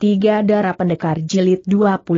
Tiga Darah Pendekar Jilid 22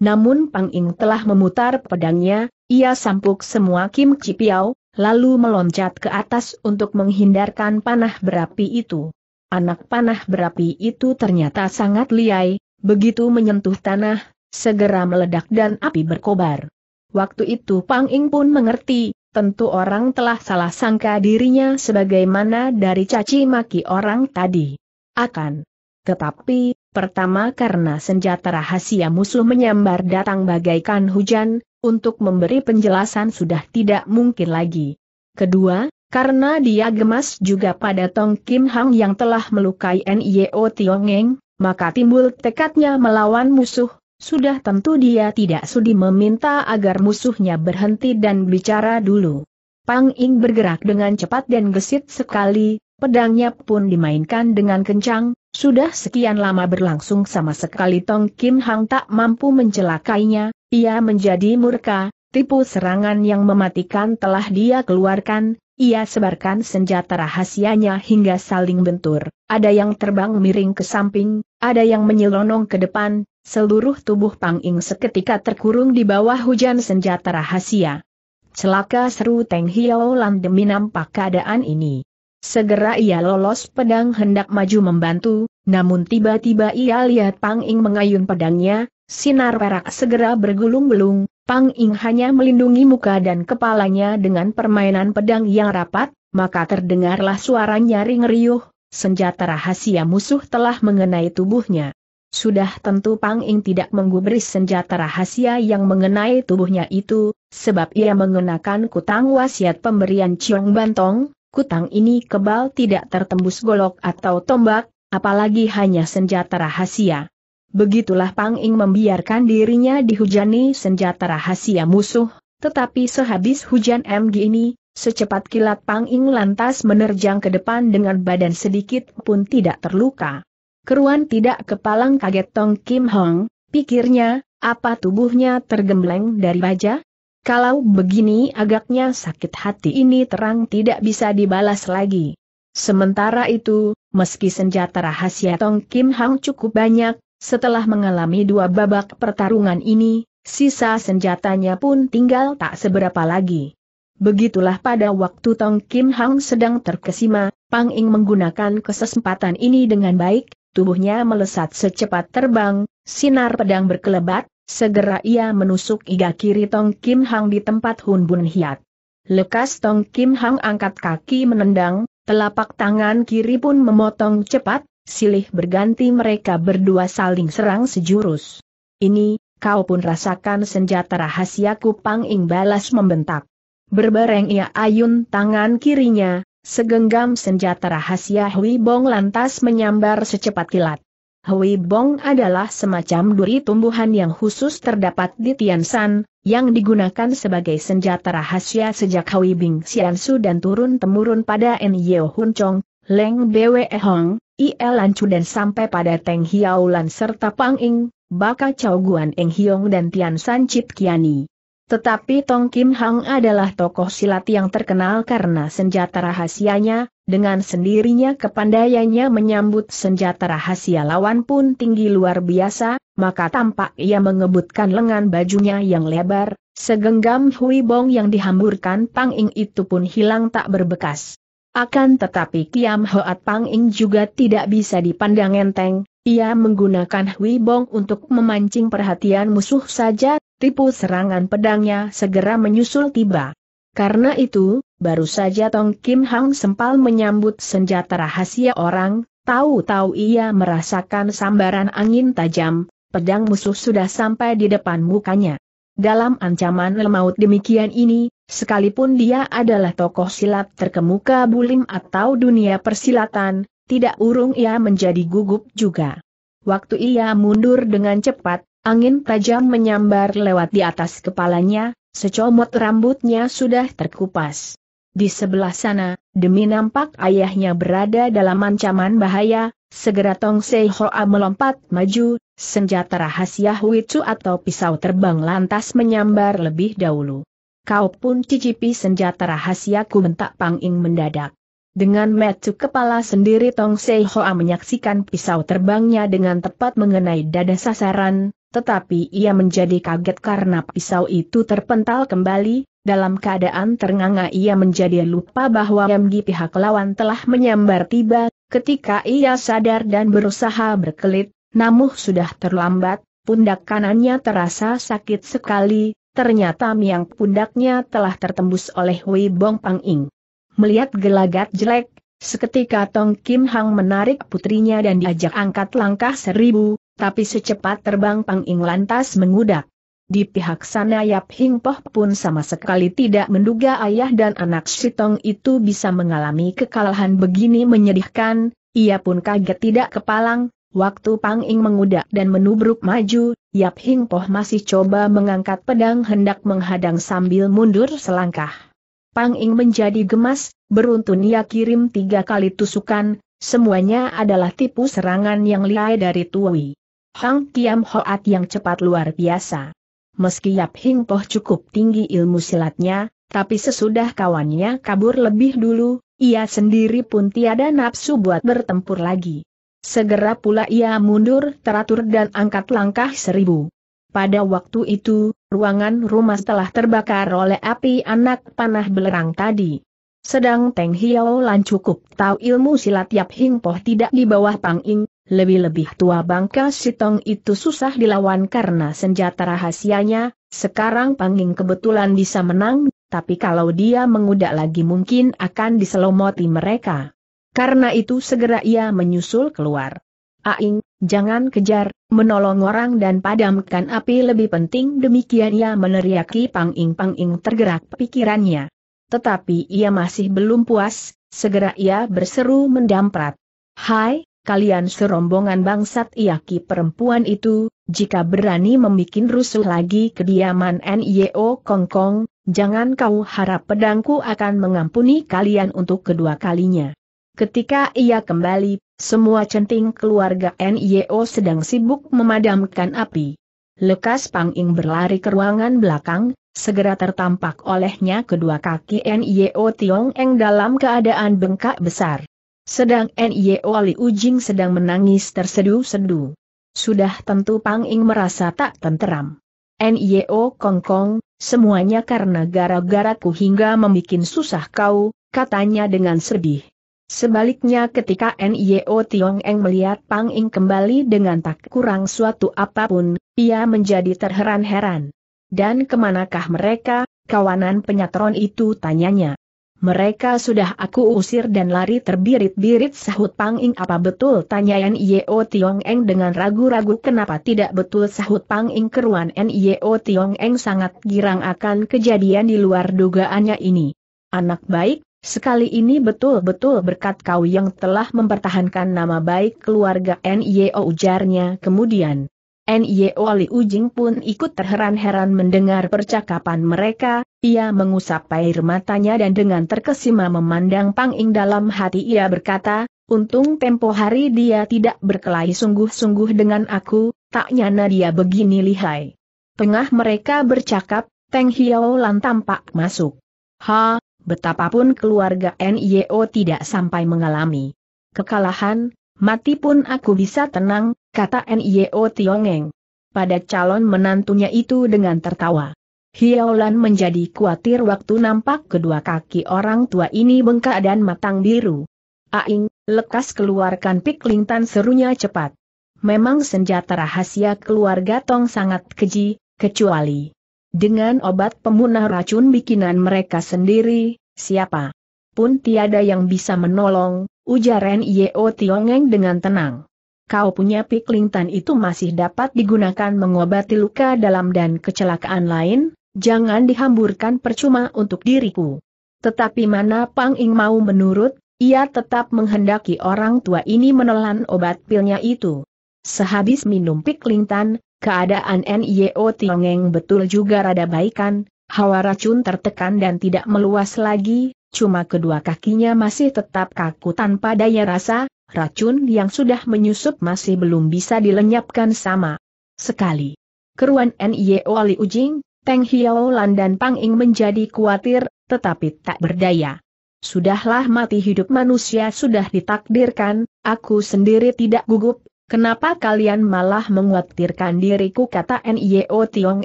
Namun Pang Ing telah memutar pedangnya, ia sampuk semua Kim Piao, lalu meloncat ke atas untuk menghindarkan panah berapi itu. Anak panah berapi itu ternyata sangat liai, begitu menyentuh tanah, segera meledak dan api berkobar. Waktu itu Pang Ing pun mengerti, tentu orang telah salah sangka dirinya sebagaimana dari caci maki orang tadi. Akan tetapi, Pertama karena senjata rahasia musuh menyambar datang bagaikan hujan, untuk memberi penjelasan sudah tidak mungkin lagi. Kedua, karena dia gemas juga pada Tong Kim Hang yang telah melukai Nio Tiongeng, maka timbul tekadnya melawan musuh, sudah tentu dia tidak sudi meminta agar musuhnya berhenti dan bicara dulu. Pang Ing bergerak dengan cepat dan gesit sekali, pedangnya pun dimainkan dengan kencang, sudah sekian lama berlangsung sama sekali Tong Kim Hang tak mampu mencelakainya, ia menjadi murka, tipu serangan yang mematikan telah dia keluarkan, ia sebarkan senjata rahasianya hingga saling bentur, ada yang terbang miring ke samping, ada yang menyelonong ke depan, seluruh tubuh Pang Ing seketika terkurung di bawah hujan senjata rahasia. Celaka seru Teng Hiao Lan demi nampak keadaan ini. Segera ia lolos pedang hendak maju membantu, namun tiba-tiba ia lihat Pang Ing mengayun pedangnya, sinar perak segera bergulung-gulung, Pang Ing hanya melindungi muka dan kepalanya dengan permainan pedang yang rapat, maka terdengarlah suara nyaring riuh, senjata rahasia musuh telah mengenai tubuhnya. Sudah tentu Pang Ing tidak menggubris senjata rahasia yang mengenai tubuhnya itu, sebab ia mengenakan kutang wasiat pemberian Ciong Bantong, kutang ini kebal tidak tertembus golok atau tombak, apalagi hanya senjata rahasia. Begitulah Pang Ing membiarkan dirinya dihujani senjata rahasia musuh, tetapi sehabis hujan MG ini, secepat kilat Pang Ing lantas menerjang ke depan dengan badan sedikit pun tidak terluka. Keruan tidak kepalang kaget Tong Kim Hong, pikirnya, apa tubuhnya tergembleng dari baja? Kalau begini agaknya sakit hati ini terang tidak bisa dibalas lagi. Sementara itu, meski senjata rahasia Tong Kim Hang cukup banyak, setelah mengalami dua babak pertarungan ini, sisa senjatanya pun tinggal tak seberapa lagi. Begitulah pada waktu Tong Kim Hang sedang terkesima, Pang Ing menggunakan kesempatan ini dengan baik, tubuhnya melesat secepat terbang, sinar pedang berkelebat, Segera ia menusuk iga kiri Tong Kim Hang di tempat Hun Bun Hiat. Lekas Tong Kim Hang angkat kaki menendang, telapak tangan kiri pun memotong cepat, silih berganti mereka berdua saling serang sejurus. Ini, kau pun rasakan senjata rahasia Kupang Ing balas membentak. Berbareng ia ayun tangan kirinya, segenggam senjata rahasia Hui Bong lantas menyambar secepat kilat. Hui Bong adalah semacam duri tumbuhan yang khusus terdapat di Tiansan, yang digunakan sebagai senjata rahasia sejak Hui Bing Xiansu dan turun-temurun pada N. Yeo Hun Chong, Leng Bwe Hong, I. Chu dan sampai pada Teng Hiao Lan serta Pang Ing, Baka Chao Guan Eng Hiong dan Tian San Chit Kiani. Tetapi Tong Kim Hang adalah tokoh silat yang terkenal karena senjata rahasianya, dengan sendirinya kepandaiannya menyambut senjata rahasia lawan pun tinggi luar biasa, maka tampak ia mengebutkan lengan bajunya yang lebar, segenggam Hui Bong yang dihamburkan Pang Ing itu pun hilang tak berbekas. Akan tetapi Kiam Hoat Pang Ing juga tidak bisa dipandang enteng, ia menggunakan Hui Bong untuk memancing perhatian musuh saja, tipu serangan pedangnya segera menyusul tiba. Karena itu, baru saja Tong Kim Hang sempal menyambut senjata rahasia orang, tahu-tahu ia merasakan sambaran angin tajam, pedang musuh sudah sampai di depan mukanya. Dalam ancaman lemaut demikian ini, sekalipun dia adalah tokoh silat terkemuka Bulim atau dunia persilatan, tidak urung ia menjadi gugup juga. Waktu ia mundur dengan cepat, angin tajam menyambar lewat di atas kepalanya, secomot rambutnya sudah terkupas. Di sebelah sana, demi nampak ayahnya berada dalam ancaman bahaya, segera Tong Sei Hoa melompat maju, senjata rahasia Huitsu atau pisau terbang lantas menyambar lebih dahulu. Kau pun cicipi senjata rahasiaku bentak Pang Ing mendadak. Dengan metu kepala sendiri Tong Sei Hoa menyaksikan pisau terbangnya dengan tepat mengenai dada sasaran, tetapi ia menjadi kaget karena pisau itu terpental kembali, dalam keadaan ternganga ia menjadi lupa bahwa MG pihak lawan telah menyambar tiba, ketika ia sadar dan berusaha berkelit, namun sudah terlambat, pundak kanannya terasa sakit sekali, ternyata miang pundaknya telah tertembus oleh Wei Bong Pang Ing. Melihat gelagat jelek, seketika Tong Kim Hang menarik putrinya dan diajak angkat langkah seribu, tapi secepat terbang Pang Ing lantas mengudak. Di pihak sana Yap Hing Poh pun sama sekali tidak menduga ayah dan anak Tong itu bisa mengalami kekalahan begini menyedihkan, ia pun kaget tidak kepalang, waktu Pang Ing mengudak dan menubruk maju, Yap Hing Poh masih coba mengangkat pedang hendak menghadang sambil mundur selangkah. Pang Ing menjadi gemas, beruntun ia kirim tiga kali tusukan, semuanya adalah tipu serangan yang lihai dari Tuwi. Hang Kiam Hoat yang cepat luar biasa. Meski Yap Hing Poh cukup tinggi ilmu silatnya, tapi sesudah kawannya kabur lebih dulu, ia sendiri pun tiada nafsu buat bertempur lagi. Segera pula ia mundur teratur dan angkat langkah seribu. Pada waktu itu, ruangan rumah telah terbakar oleh api anak panah belerang tadi. Sedang Teng Hiao Lan cukup tahu ilmu silat Yap Hing Poh tidak di bawah Pang Ing, lebih-lebih tua bangka Sitong itu susah dilawan karena senjata rahasianya, sekarang Pang Ing kebetulan bisa menang, tapi kalau dia mengudak lagi mungkin akan diselomoti mereka. Karena itu segera ia menyusul keluar. Aing, Jangan kejar, menolong orang dan padamkan api lebih penting demikian ia meneriaki Pang Ing Pang Ing tergerak pikirannya. Tetapi ia masih belum puas, segera ia berseru mendamprat. Hai, kalian serombongan bangsat iaki perempuan itu, jika berani membuat rusuh lagi kediaman NIO Kong Kong, jangan kau harap pedangku akan mengampuni kalian untuk kedua kalinya. Ketika ia kembali, semua centing keluarga NIO sedang sibuk memadamkan api. Lekas Pang Ing berlari ke ruangan belakang, segera tertampak olehnya kedua kaki NIO Tiong Eng dalam keadaan bengkak besar. Sedang NIO Li Ujing sedang menangis tersedu-sedu. Sudah tentu Pang Ing merasa tak tenteram. NIO Kong Kong, semuanya karena gara-garaku hingga membuat susah kau, katanya dengan sedih. Sebaliknya ketika NIO Tiong Eng melihat Pang Ing kembali dengan tak kurang suatu apapun, ia menjadi terheran-heran. Dan kemanakah mereka, kawanan penyatron itu tanyanya. Mereka sudah aku usir dan lari terbirit-birit sahut Pang Ing apa betul tanya NIO Tiong Eng dengan ragu-ragu kenapa tidak betul sahut Pang Ing keruan NIO Tiong Eng sangat girang akan kejadian di luar dugaannya ini. Anak baik, Sekali ini betul-betul berkat kau yang telah mempertahankan nama baik keluarga NIO ujarnya kemudian. NIO Li Ujing pun ikut terheran-heran mendengar percakapan mereka, ia mengusap air matanya dan dengan terkesima memandang Pang Ing dalam hati ia berkata, untung tempo hari dia tidak berkelahi sungguh-sungguh dengan aku, tak nyana dia begini lihai. Tengah mereka bercakap, Teng Hiao Lan tampak masuk. Ha, betapapun keluarga NIO tidak sampai mengalami kekalahan, mati pun aku bisa tenang, kata NIO Tiongeng. Pada calon menantunya itu dengan tertawa. Hiaolan menjadi khawatir waktu nampak kedua kaki orang tua ini bengkak dan matang biru. Aing, lekas keluarkan piklintan serunya cepat. Memang senjata rahasia keluarga Tong sangat keji, kecuali dengan obat pemunah racun bikinan mereka sendiri, siapa pun tiada yang bisa menolong, ujar Ren Yeo Tiongeng dengan tenang. Kau punya piklingtan itu masih dapat digunakan mengobati luka dalam dan kecelakaan lain, jangan dihamburkan percuma untuk diriku. Tetapi mana Pang Ing mau menurut, ia tetap menghendaki orang tua ini menelan obat pilnya itu. Sehabis minum piklingtan. Keadaan NIO Tiongeng betul juga rada baikan, hawa racun tertekan dan tidak meluas lagi, cuma kedua kakinya masih tetap kaku tanpa daya rasa, racun yang sudah menyusup masih belum bisa dilenyapkan sama sekali. Keruan NIO Ali Ujing, Teng Lan dan Pang Ing menjadi khawatir, tetapi tak berdaya. Sudahlah mati hidup manusia sudah ditakdirkan, aku sendiri tidak gugup, Kenapa kalian malah menguatirkan diriku kata Nio Tiong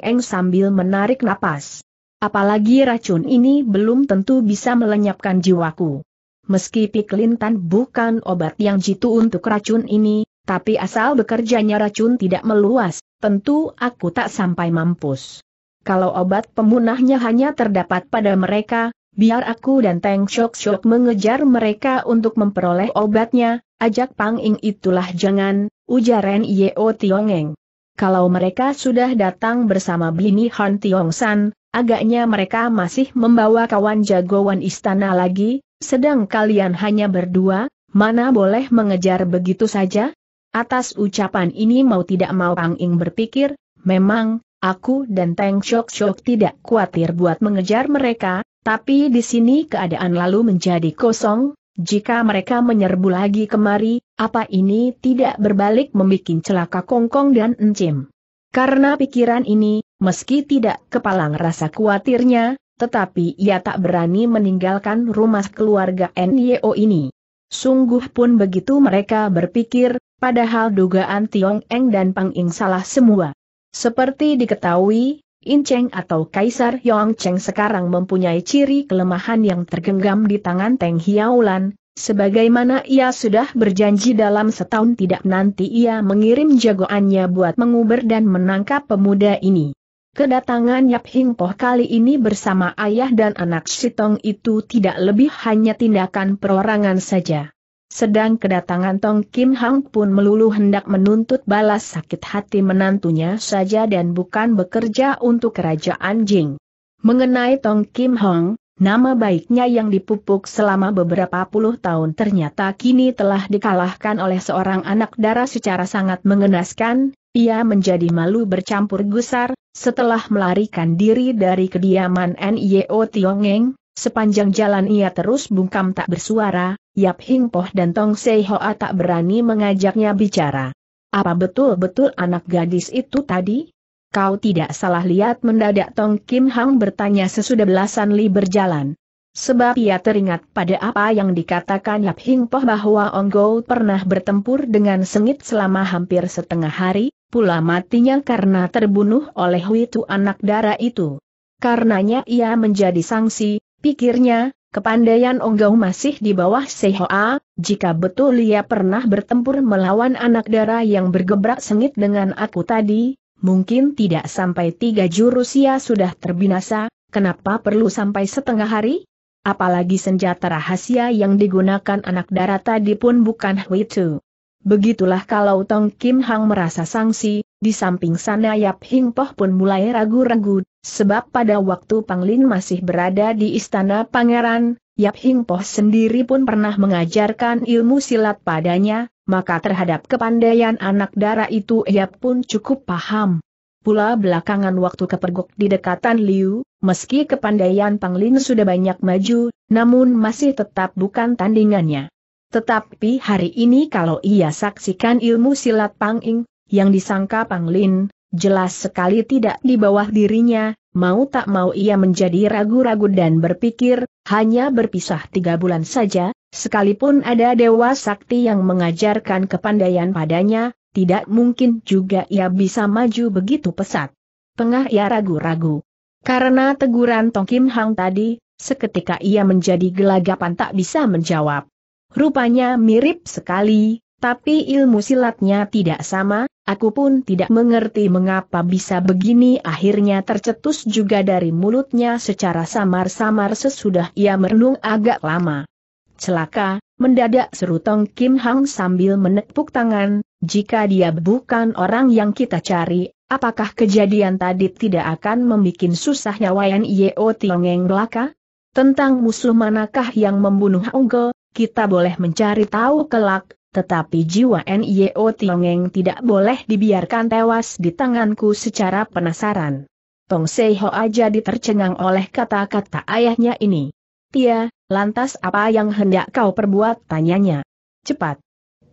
Eng sambil menarik napas. Apalagi racun ini belum tentu bisa melenyapkan jiwaku. Meski piklintan bukan obat yang jitu untuk racun ini, tapi asal bekerjanya racun tidak meluas, tentu aku tak sampai mampus. Kalau obat pemunahnya hanya terdapat pada mereka, biar aku dan Teng Shok Shok mengejar mereka untuk memperoleh obatnya, ajak Pang Ing itulah jangan, ujar Yeo Tiongeng. Kalau mereka sudah datang bersama Bini Han Tiong San, agaknya mereka masih membawa kawan jagoan istana lagi, sedang kalian hanya berdua, mana boleh mengejar begitu saja? Atas ucapan ini mau tidak mau Ang Ing berpikir, memang, aku dan Teng Shok Shok tidak khawatir buat mengejar mereka, tapi di sini keadaan lalu menjadi kosong, jika mereka menyerbu lagi kemari, apa ini tidak berbalik membuat celaka Kongkong dan Encim? Karena pikiran ini, meski tidak kepalang rasa khawatirnya, tetapi ia tak berani meninggalkan rumah keluarga NYO ini. Sungguh pun begitu mereka berpikir, padahal dugaan Tiong Eng dan Pang Ing salah semua. Seperti diketahui, In Cheng atau Kaisar Yong Cheng sekarang mempunyai ciri kelemahan yang tergenggam di tangan Teng Hiaulan, sebagaimana ia sudah berjanji dalam setahun tidak nanti ia mengirim jagoannya buat menguber dan menangkap pemuda ini. Kedatangan Yap Hing Poh kali ini bersama ayah dan anak Sitong itu tidak lebih hanya tindakan perorangan saja. Sedang kedatangan Tong Kim Hang pun melulu hendak menuntut balas sakit hati menantunya saja dan bukan bekerja untuk kerajaan Jing. Mengenai Tong Kim Hang, nama baiknya yang dipupuk selama beberapa puluh tahun ternyata kini telah dikalahkan oleh seorang anak darah secara sangat mengenaskan, ia menjadi malu bercampur gusar, setelah melarikan diri dari kediaman NIO Tiongeng, sepanjang jalan ia terus bungkam tak bersuara, Yap Hing Poh dan Tong Sei Hoa tak berani mengajaknya bicara. Apa betul-betul anak gadis itu tadi? Kau tidak salah lihat mendadak Tong Kim Hang bertanya sesudah belasan li berjalan. Sebab ia teringat pada apa yang dikatakan Yap Hing Poh bahwa Ong Go pernah bertempur dengan sengit selama hampir setengah hari, pula matinya karena terbunuh oleh hui tu anak dara itu. Karenanya ia menjadi sangsi, pikirnya, Kepandaian Onggau masih di bawah Sehoa, jika betul ia pernah bertempur melawan anak darah yang bergebrak sengit dengan aku tadi, mungkin tidak sampai tiga jurus ia sudah terbinasa, kenapa perlu sampai setengah hari? Apalagi senjata rahasia yang digunakan anak darah tadi pun bukan Hui Tu. Begitulah kalau Tong Kim Hang merasa sangsi, di samping sana Yap Hing Poh pun mulai ragu-ragu, sebab pada waktu Panglin masih berada di istana pangeran, Yap Hing Poh sendiri pun pernah mengajarkan ilmu silat padanya, maka terhadap kepandaian anak dara itu ia pun cukup paham. Pula belakangan waktu kepergok di dekatan Liu, meski kepandaian Panglin sudah banyak maju, namun masih tetap bukan tandingannya. Tetapi hari ini kalau ia saksikan ilmu silat Pang Ing, yang disangka Panglin, jelas sekali tidak di bawah dirinya, mau tak mau ia menjadi ragu-ragu dan berpikir, hanya berpisah tiga bulan saja, sekalipun ada Dewa Sakti yang mengajarkan kepandaian padanya, tidak mungkin juga ia bisa maju begitu pesat. Tengah ia ragu-ragu. Karena teguran Tong Kim Hang tadi, seketika ia menjadi gelagapan tak bisa menjawab. Rupanya mirip sekali, tapi ilmu silatnya tidak sama, Aku pun tidak mengerti mengapa bisa begini akhirnya tercetus juga dari mulutnya secara samar-samar sesudah ia merenung agak lama. Celaka, mendadak seru Tong Kim Hang sambil menepuk tangan, jika dia bukan orang yang kita cari, apakah kejadian tadi tidak akan membuat susah nyawa Yeo Tiongeng belaka? Tentang musuh manakah yang membunuh Onggo, kita boleh mencari tahu kelak, tetapi jiwa Nio Tiongeng tidak boleh dibiarkan tewas di tanganku secara penasaran. Tong Seho aja ditercengang oleh kata-kata ayahnya ini. Tia, lantas apa yang hendak kau perbuat? Tanyanya. Cepat.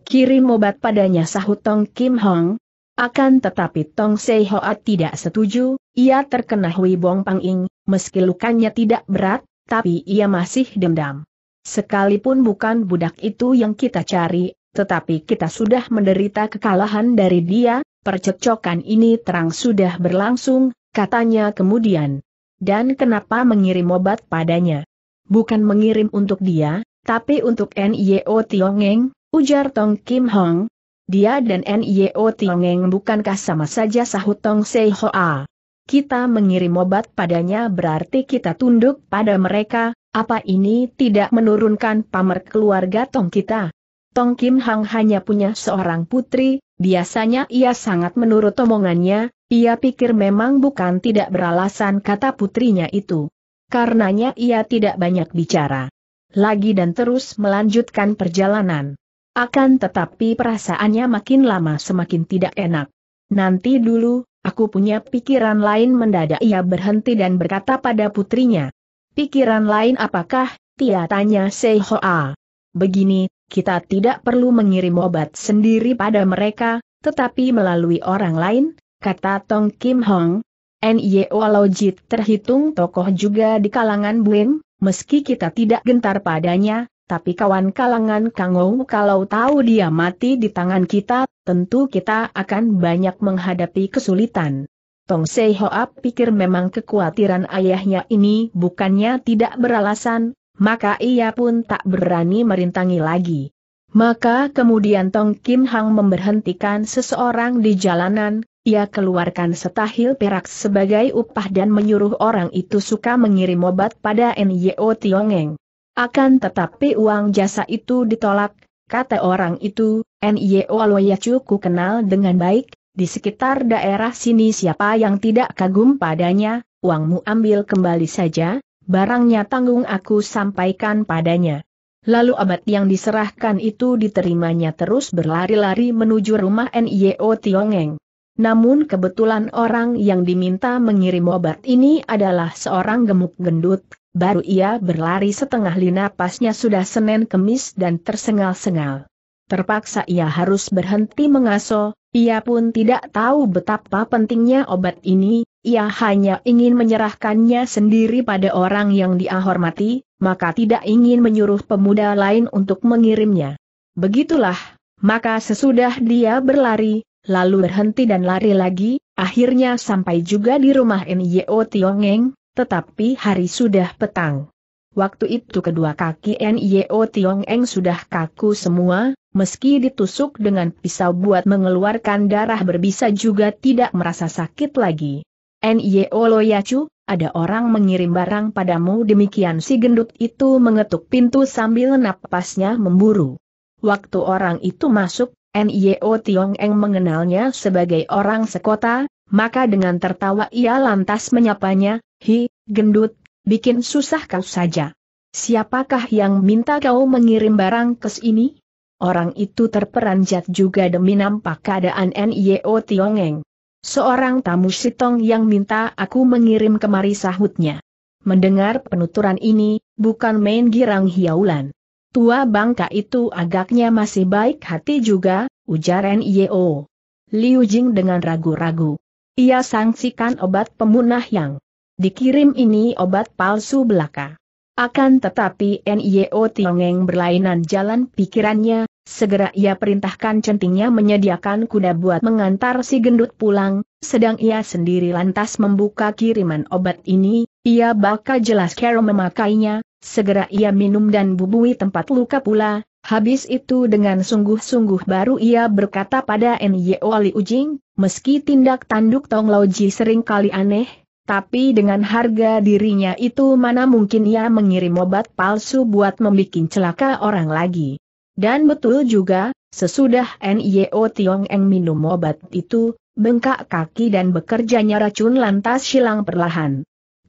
Kirim obat padanya sahut Tong Kim Hong. Akan tetapi Tong Seiho tidak setuju, ia terkena hui bong pang ing. meski lukanya tidak berat, tapi ia masih dendam. Sekalipun bukan budak itu yang kita cari, tetapi kita sudah menderita kekalahan dari dia, percekcokan ini terang sudah berlangsung, katanya kemudian. Dan kenapa mengirim obat padanya? Bukan mengirim untuk dia, tapi untuk NIO Tiongeng, ujar Tong Kim Hong. Dia dan NIO Tiongeng bukankah sama saja sahut Tong Sei Hoa. Kita mengirim obat padanya berarti kita tunduk pada mereka, apa ini tidak menurunkan pamer keluarga Tong kita? Tong Kim Hang hanya punya seorang putri, biasanya ia sangat menurut omongannya, ia pikir memang bukan tidak beralasan kata putrinya itu. Karenanya ia tidak banyak bicara. Lagi dan terus melanjutkan perjalanan. Akan tetapi perasaannya makin lama semakin tidak enak. Nanti dulu, aku punya pikiran lain mendadak ia berhenti dan berkata pada putrinya. Pikiran lain apakah, Tia tanya Sei Hoa. Begini, kita tidak perlu mengirim obat sendiri pada mereka, tetapi melalui orang lain, kata Tong Kim Hong. NIO Logit terhitung tokoh juga di kalangan bling, meski kita tidak gentar padanya, tapi kawan kalangan Kangou kalau tahu dia mati di tangan kita, tentu kita akan banyak menghadapi kesulitan. Tong Sei Hoa pikir memang kekhawatiran ayahnya ini bukannya tidak beralasan, maka ia pun tak berani merintangi lagi. Maka kemudian Tong Kim Hang memberhentikan seseorang di jalanan, ia keluarkan setahil perak sebagai upah dan menyuruh orang itu suka mengirim obat pada NYO Tiongeng. Akan tetapi uang jasa itu ditolak, kata orang itu, NYO Loyacu ku kenal dengan baik, di sekitar daerah sini siapa yang tidak kagum padanya, uangmu ambil kembali saja, barangnya tanggung aku sampaikan padanya. Lalu abad yang diserahkan itu diterimanya terus berlari-lari menuju rumah NIO Tiongeng. Namun kebetulan orang yang diminta mengirim obat ini adalah seorang gemuk gendut, baru ia berlari setengah lina pasnya sudah senen kemis dan tersengal-sengal. Terpaksa ia harus berhenti mengaso, ia pun tidak tahu betapa pentingnya obat ini, ia hanya ingin menyerahkannya sendiri pada orang yang dia hormati, maka tidak ingin menyuruh pemuda lain untuk mengirimnya. Begitulah, maka sesudah dia berlari, lalu berhenti dan lari lagi, akhirnya sampai juga di rumah Nyo Tiongeng, tetapi hari sudah petang. Waktu itu kedua kaki Nyo Tiongeng sudah kaku semua, meski ditusuk dengan pisau buat mengeluarkan darah berbisa juga tidak merasa sakit lagi. N.Y.O. Loyacu, ada orang mengirim barang padamu demikian si gendut itu mengetuk pintu sambil napasnya memburu. Waktu orang itu masuk, N.Y.O. Tiong Eng mengenalnya sebagai orang sekota, maka dengan tertawa ia lantas menyapanya, Hi, gendut, bikin susah kau saja. Siapakah yang minta kau mengirim barang ke sini? Orang itu terperanjat juga demi nampak keadaan N.Y.O. Tiongeng. Seorang tamu Sitong yang minta aku mengirim kemari sahutnya. Mendengar penuturan ini, bukan main girang hiaulan. Tua bangka itu agaknya masih baik hati juga, ujar N.I.O. Liu Jing dengan ragu-ragu. Ia sangsikan obat pemunah yang dikirim ini obat palsu belaka. Akan tetapi N.I.O. Tiongeng berlainan jalan pikirannya, Segera ia perintahkan centingnya menyediakan kuda buat mengantar si gendut pulang, sedang ia sendiri lantas membuka kiriman obat ini, ia bakal jelas kero memakainya, segera ia minum dan bubui tempat luka pula, habis itu dengan sungguh-sungguh baru ia berkata pada N.Y.O. Li Ujing, meski tindak tanduk Tong Loji sering kali aneh, tapi dengan harga dirinya itu mana mungkin ia mengirim obat palsu buat membuat celaka orang lagi. Dan betul juga, sesudah NIO Tiong Eng minum obat itu, bengkak kaki dan bekerjanya racun lantas hilang perlahan.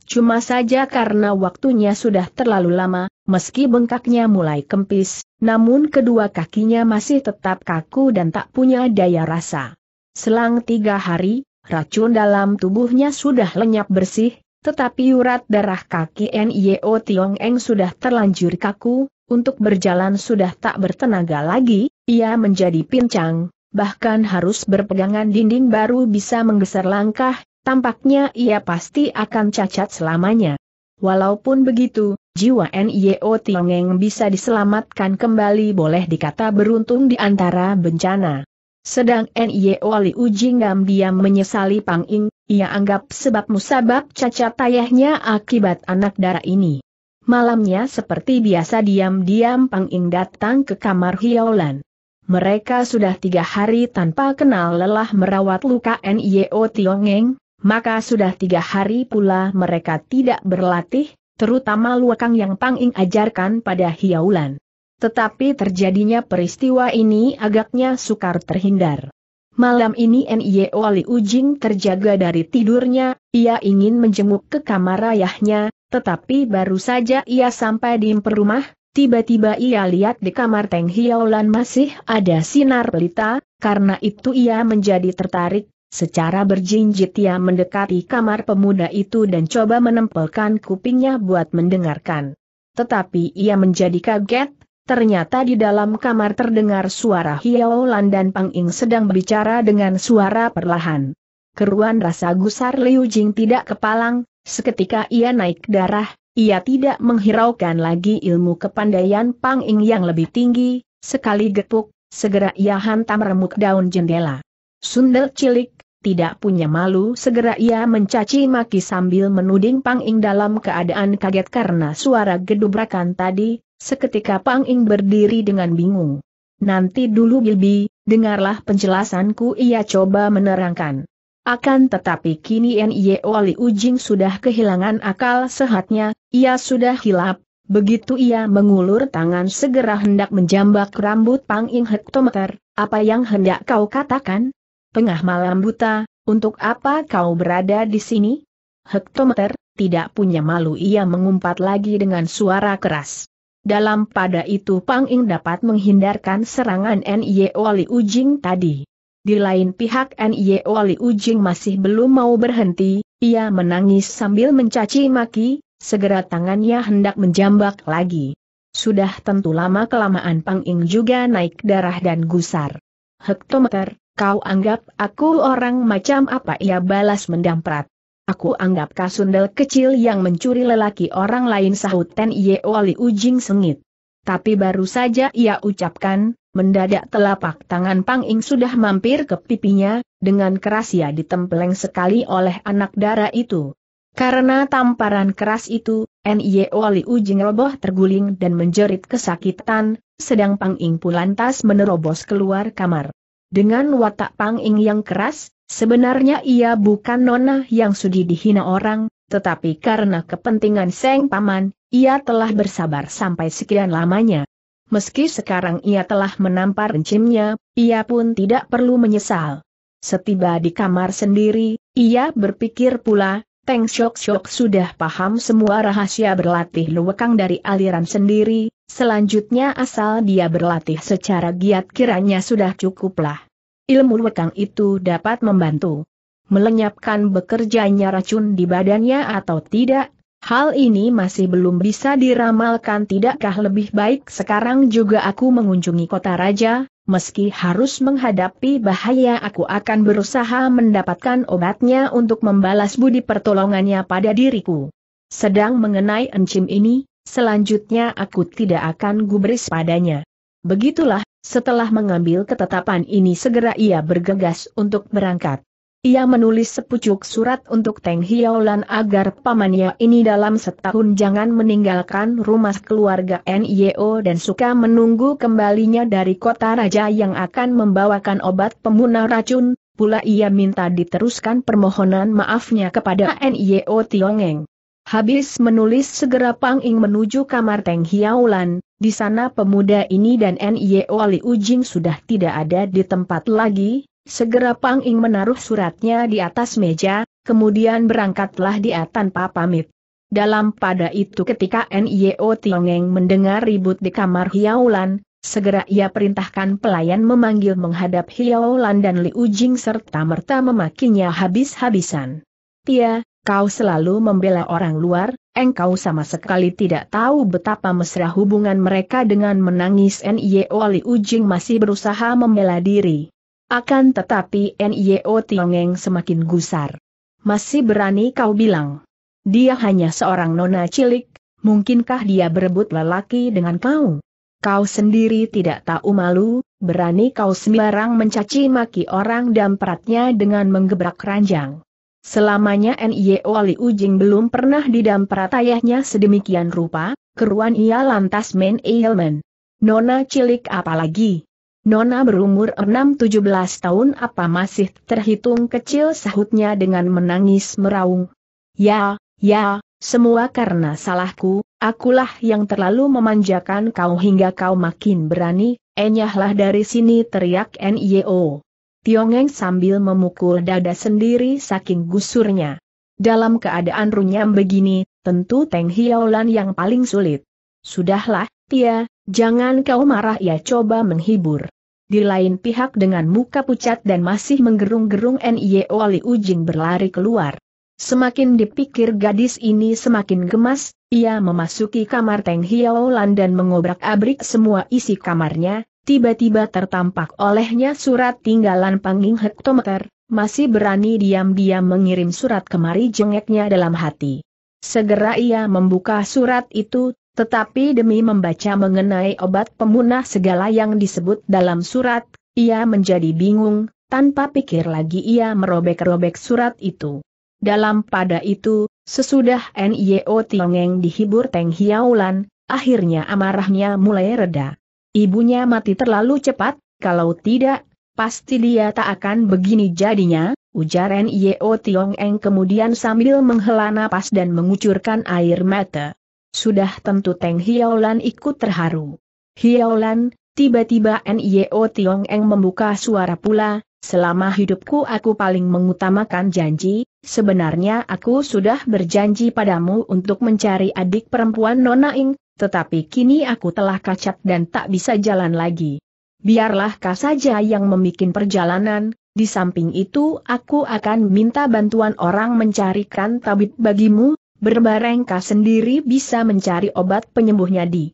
Cuma saja karena waktunya sudah terlalu lama, meski bengkaknya mulai kempis, namun kedua kakinya masih tetap kaku dan tak punya daya rasa. Selang tiga hari, racun dalam tubuhnya sudah lenyap bersih, tetapi urat darah kaki NIO Tiong Eng sudah terlanjur kaku, untuk berjalan sudah tak bertenaga lagi, ia menjadi pincang, bahkan harus berpegangan dinding baru bisa menggeser langkah, tampaknya ia pasti akan cacat selamanya. Walaupun begitu, jiwa N.I.O. Tiongeng bisa diselamatkan kembali boleh dikata beruntung di antara bencana. Sedang N.I.O. Li Ujingam diam menyesali Pang Ing, ia anggap sebab musabab cacat ayahnya akibat anak darah ini. Malamnya seperti biasa diam-diam Pang Ing datang ke kamar Hiaulan. Mereka sudah tiga hari tanpa kenal lelah merawat luka Nio Tiongeng, maka sudah tiga hari pula mereka tidak berlatih, terutama luakang yang Pang Ing ajarkan pada Hiaulan. Tetapi terjadinya peristiwa ini agaknya sukar terhindar. Malam ini Nio Li Ujing terjaga dari tidurnya, ia ingin menjenguk ke kamar ayahnya, tetapi baru saja ia sampai di rumah, tiba-tiba ia lihat di kamar Teng Hiaulan masih ada sinar pelita, karena itu ia menjadi tertarik, secara berjinjit ia mendekati kamar pemuda itu dan coba menempelkan kupingnya buat mendengarkan. Tetapi ia menjadi kaget, ternyata di dalam kamar terdengar suara Hiaulan dan Pang Ing sedang berbicara dengan suara perlahan. Keruan rasa gusar Liu Jing tidak kepalang, Seketika ia naik darah, ia tidak menghiraukan lagi ilmu kepandaian Pang Ing yang lebih tinggi, sekali gepuk, segera ia hantam remuk daun jendela. Sundel cilik, tidak punya malu segera ia mencaci maki sambil menuding Pang Ing dalam keadaan kaget karena suara gedubrakan tadi, seketika Pang Ing berdiri dengan bingung. Nanti dulu Bilbi, dengarlah penjelasanku ia coba menerangkan. Akan tetapi kini Nye Wali Ujing sudah kehilangan akal sehatnya, ia sudah hilap, begitu ia mengulur tangan segera hendak menjambak rambut Pang Ing Hektometer, apa yang hendak kau katakan? Tengah malam buta, untuk apa kau berada di sini? Hektometer, tidak punya malu ia mengumpat lagi dengan suara keras. Dalam pada itu Pang Ing dapat menghindarkan serangan Nye Wali Ujing tadi. Di lain pihak Nio e Li Ujing masih belum mau berhenti, ia menangis sambil mencaci maki, segera tangannya hendak menjambak lagi. Sudah tentu lama kelamaan Pang Ing juga naik darah dan gusar. Hektometer, kau anggap aku orang macam apa ia balas mendamprat. Aku anggap kasundel kecil yang mencuri lelaki orang lain sahut Ten Wali e Li Ujing sengit. Tapi baru saja ia ucapkan, Mendadak telapak tangan Pang Ing sudah mampir ke pipinya, dengan keras ia ditempeleng sekali oleh anak darah itu. Karena tamparan keras itu, N.I.O. Wali Ujing roboh terguling dan menjerit kesakitan, sedang Pang Ing pun lantas menerobos keluar kamar. Dengan watak Pang Ing yang keras, sebenarnya ia bukan nona yang sudi dihina orang, tetapi karena kepentingan Seng Paman, ia telah bersabar sampai sekian lamanya. Meski sekarang ia telah menampar rencimnya, ia pun tidak perlu menyesal. Setiba di kamar sendiri, ia berpikir pula, Teng Shok Shok sudah paham semua rahasia berlatih luwekang dari aliran sendiri, selanjutnya asal dia berlatih secara giat kiranya sudah cukuplah. Ilmu luwekang itu dapat membantu melenyapkan bekerjanya racun di badannya atau tidak, Hal ini masih belum bisa diramalkan tidakkah lebih baik sekarang juga aku mengunjungi kota raja, meski harus menghadapi bahaya aku akan berusaha mendapatkan obatnya untuk membalas budi pertolongannya pada diriku. Sedang mengenai encim ini, selanjutnya aku tidak akan gubris padanya. Begitulah, setelah mengambil ketetapan ini segera ia bergegas untuk berangkat. Ia menulis sepucuk surat untuk Teng Hiaulan agar pamannya ini dalam setahun jangan meninggalkan rumah keluarga NIO dan suka menunggu kembalinya dari kota raja yang akan membawakan obat pembunuh racun, pula ia minta diteruskan permohonan maafnya kepada NIO Tiongeng. Habis menulis segera Pang Ing menuju kamar Teng Hiaulan. di sana pemuda ini dan NIO Li Ujing sudah tidak ada di tempat lagi, Segera Pang Ing menaruh suratnya di atas meja, kemudian berangkatlah dia tanpa pamit. Dalam pada itu ketika NIO Tiongeng mendengar ribut di kamar Hiaulan, Segera ia perintahkan pelayan memanggil menghadap Hiaulan dan Li Ujing serta merta memakinya habis-habisan. Tia, kau selalu membela orang luar, engkau sama sekali tidak tahu betapa mesra hubungan mereka dengan menangis Nio Li Ujing masih berusaha membela diri. Akan tetapi NIO Tiongeng semakin gusar. Masih berani kau bilang. Dia hanya seorang nona cilik, mungkinkah dia berebut lelaki dengan kau? Kau sendiri tidak tahu malu, berani kau sembarang mencaci maki orang dan peratnya dengan menggebrak ranjang. Selamanya NIO Ali Ujing belum pernah didam ayahnya sedemikian rupa, keruan ia lantas main ailment. Nona cilik apalagi. Nona berumur 6-17 tahun apa masih terhitung kecil sahutnya dengan menangis meraung. Ya, ya, semua karena salahku, akulah yang terlalu memanjakan kau hingga kau makin berani, enyahlah dari sini teriak NIO. Tiongeng sambil memukul dada sendiri saking gusurnya. Dalam keadaan runyam begini, tentu Teng Hiolan yang paling sulit. Sudahlah, Tia, Jangan kau marah ya, coba menghibur. Di lain pihak dengan muka pucat dan masih menggerung-gerung N.Y.O. Li Ujing berlari keluar. Semakin dipikir gadis ini semakin gemas, ia memasuki kamar Teng Hiolan dan mengobrak-abrik semua isi kamarnya, tiba-tiba tertampak olehnya surat tinggalan panging hektometer, masih berani diam-diam mengirim surat kemari jengeknya dalam hati. Segera ia membuka surat itu, tetapi demi membaca mengenai obat pemunah segala yang disebut dalam surat, ia menjadi bingung, tanpa pikir lagi ia merobek-robek surat itu. Dalam pada itu, sesudah N.Y.O. Tiongeng dihibur Teng Hiaulan, akhirnya amarahnya mulai reda. Ibunya mati terlalu cepat, kalau tidak, pasti dia tak akan begini jadinya, ujar N.Y.O. Tiongeng kemudian sambil menghela napas dan mengucurkan air mata. Sudah tentu Teng Hiaolan ikut terharu. Hiaolan, tiba-tiba Nio Tiong Eng membuka suara pula, selama hidupku aku paling mengutamakan janji, sebenarnya aku sudah berjanji padamu untuk mencari adik perempuan Nona Ing, tetapi kini aku telah kacat dan tak bisa jalan lagi. Biarlah kau saja yang membuat perjalanan, di samping itu aku akan minta bantuan orang mencarikan tabib bagimu, berbarengka sendiri bisa mencari obat penyembuhnya di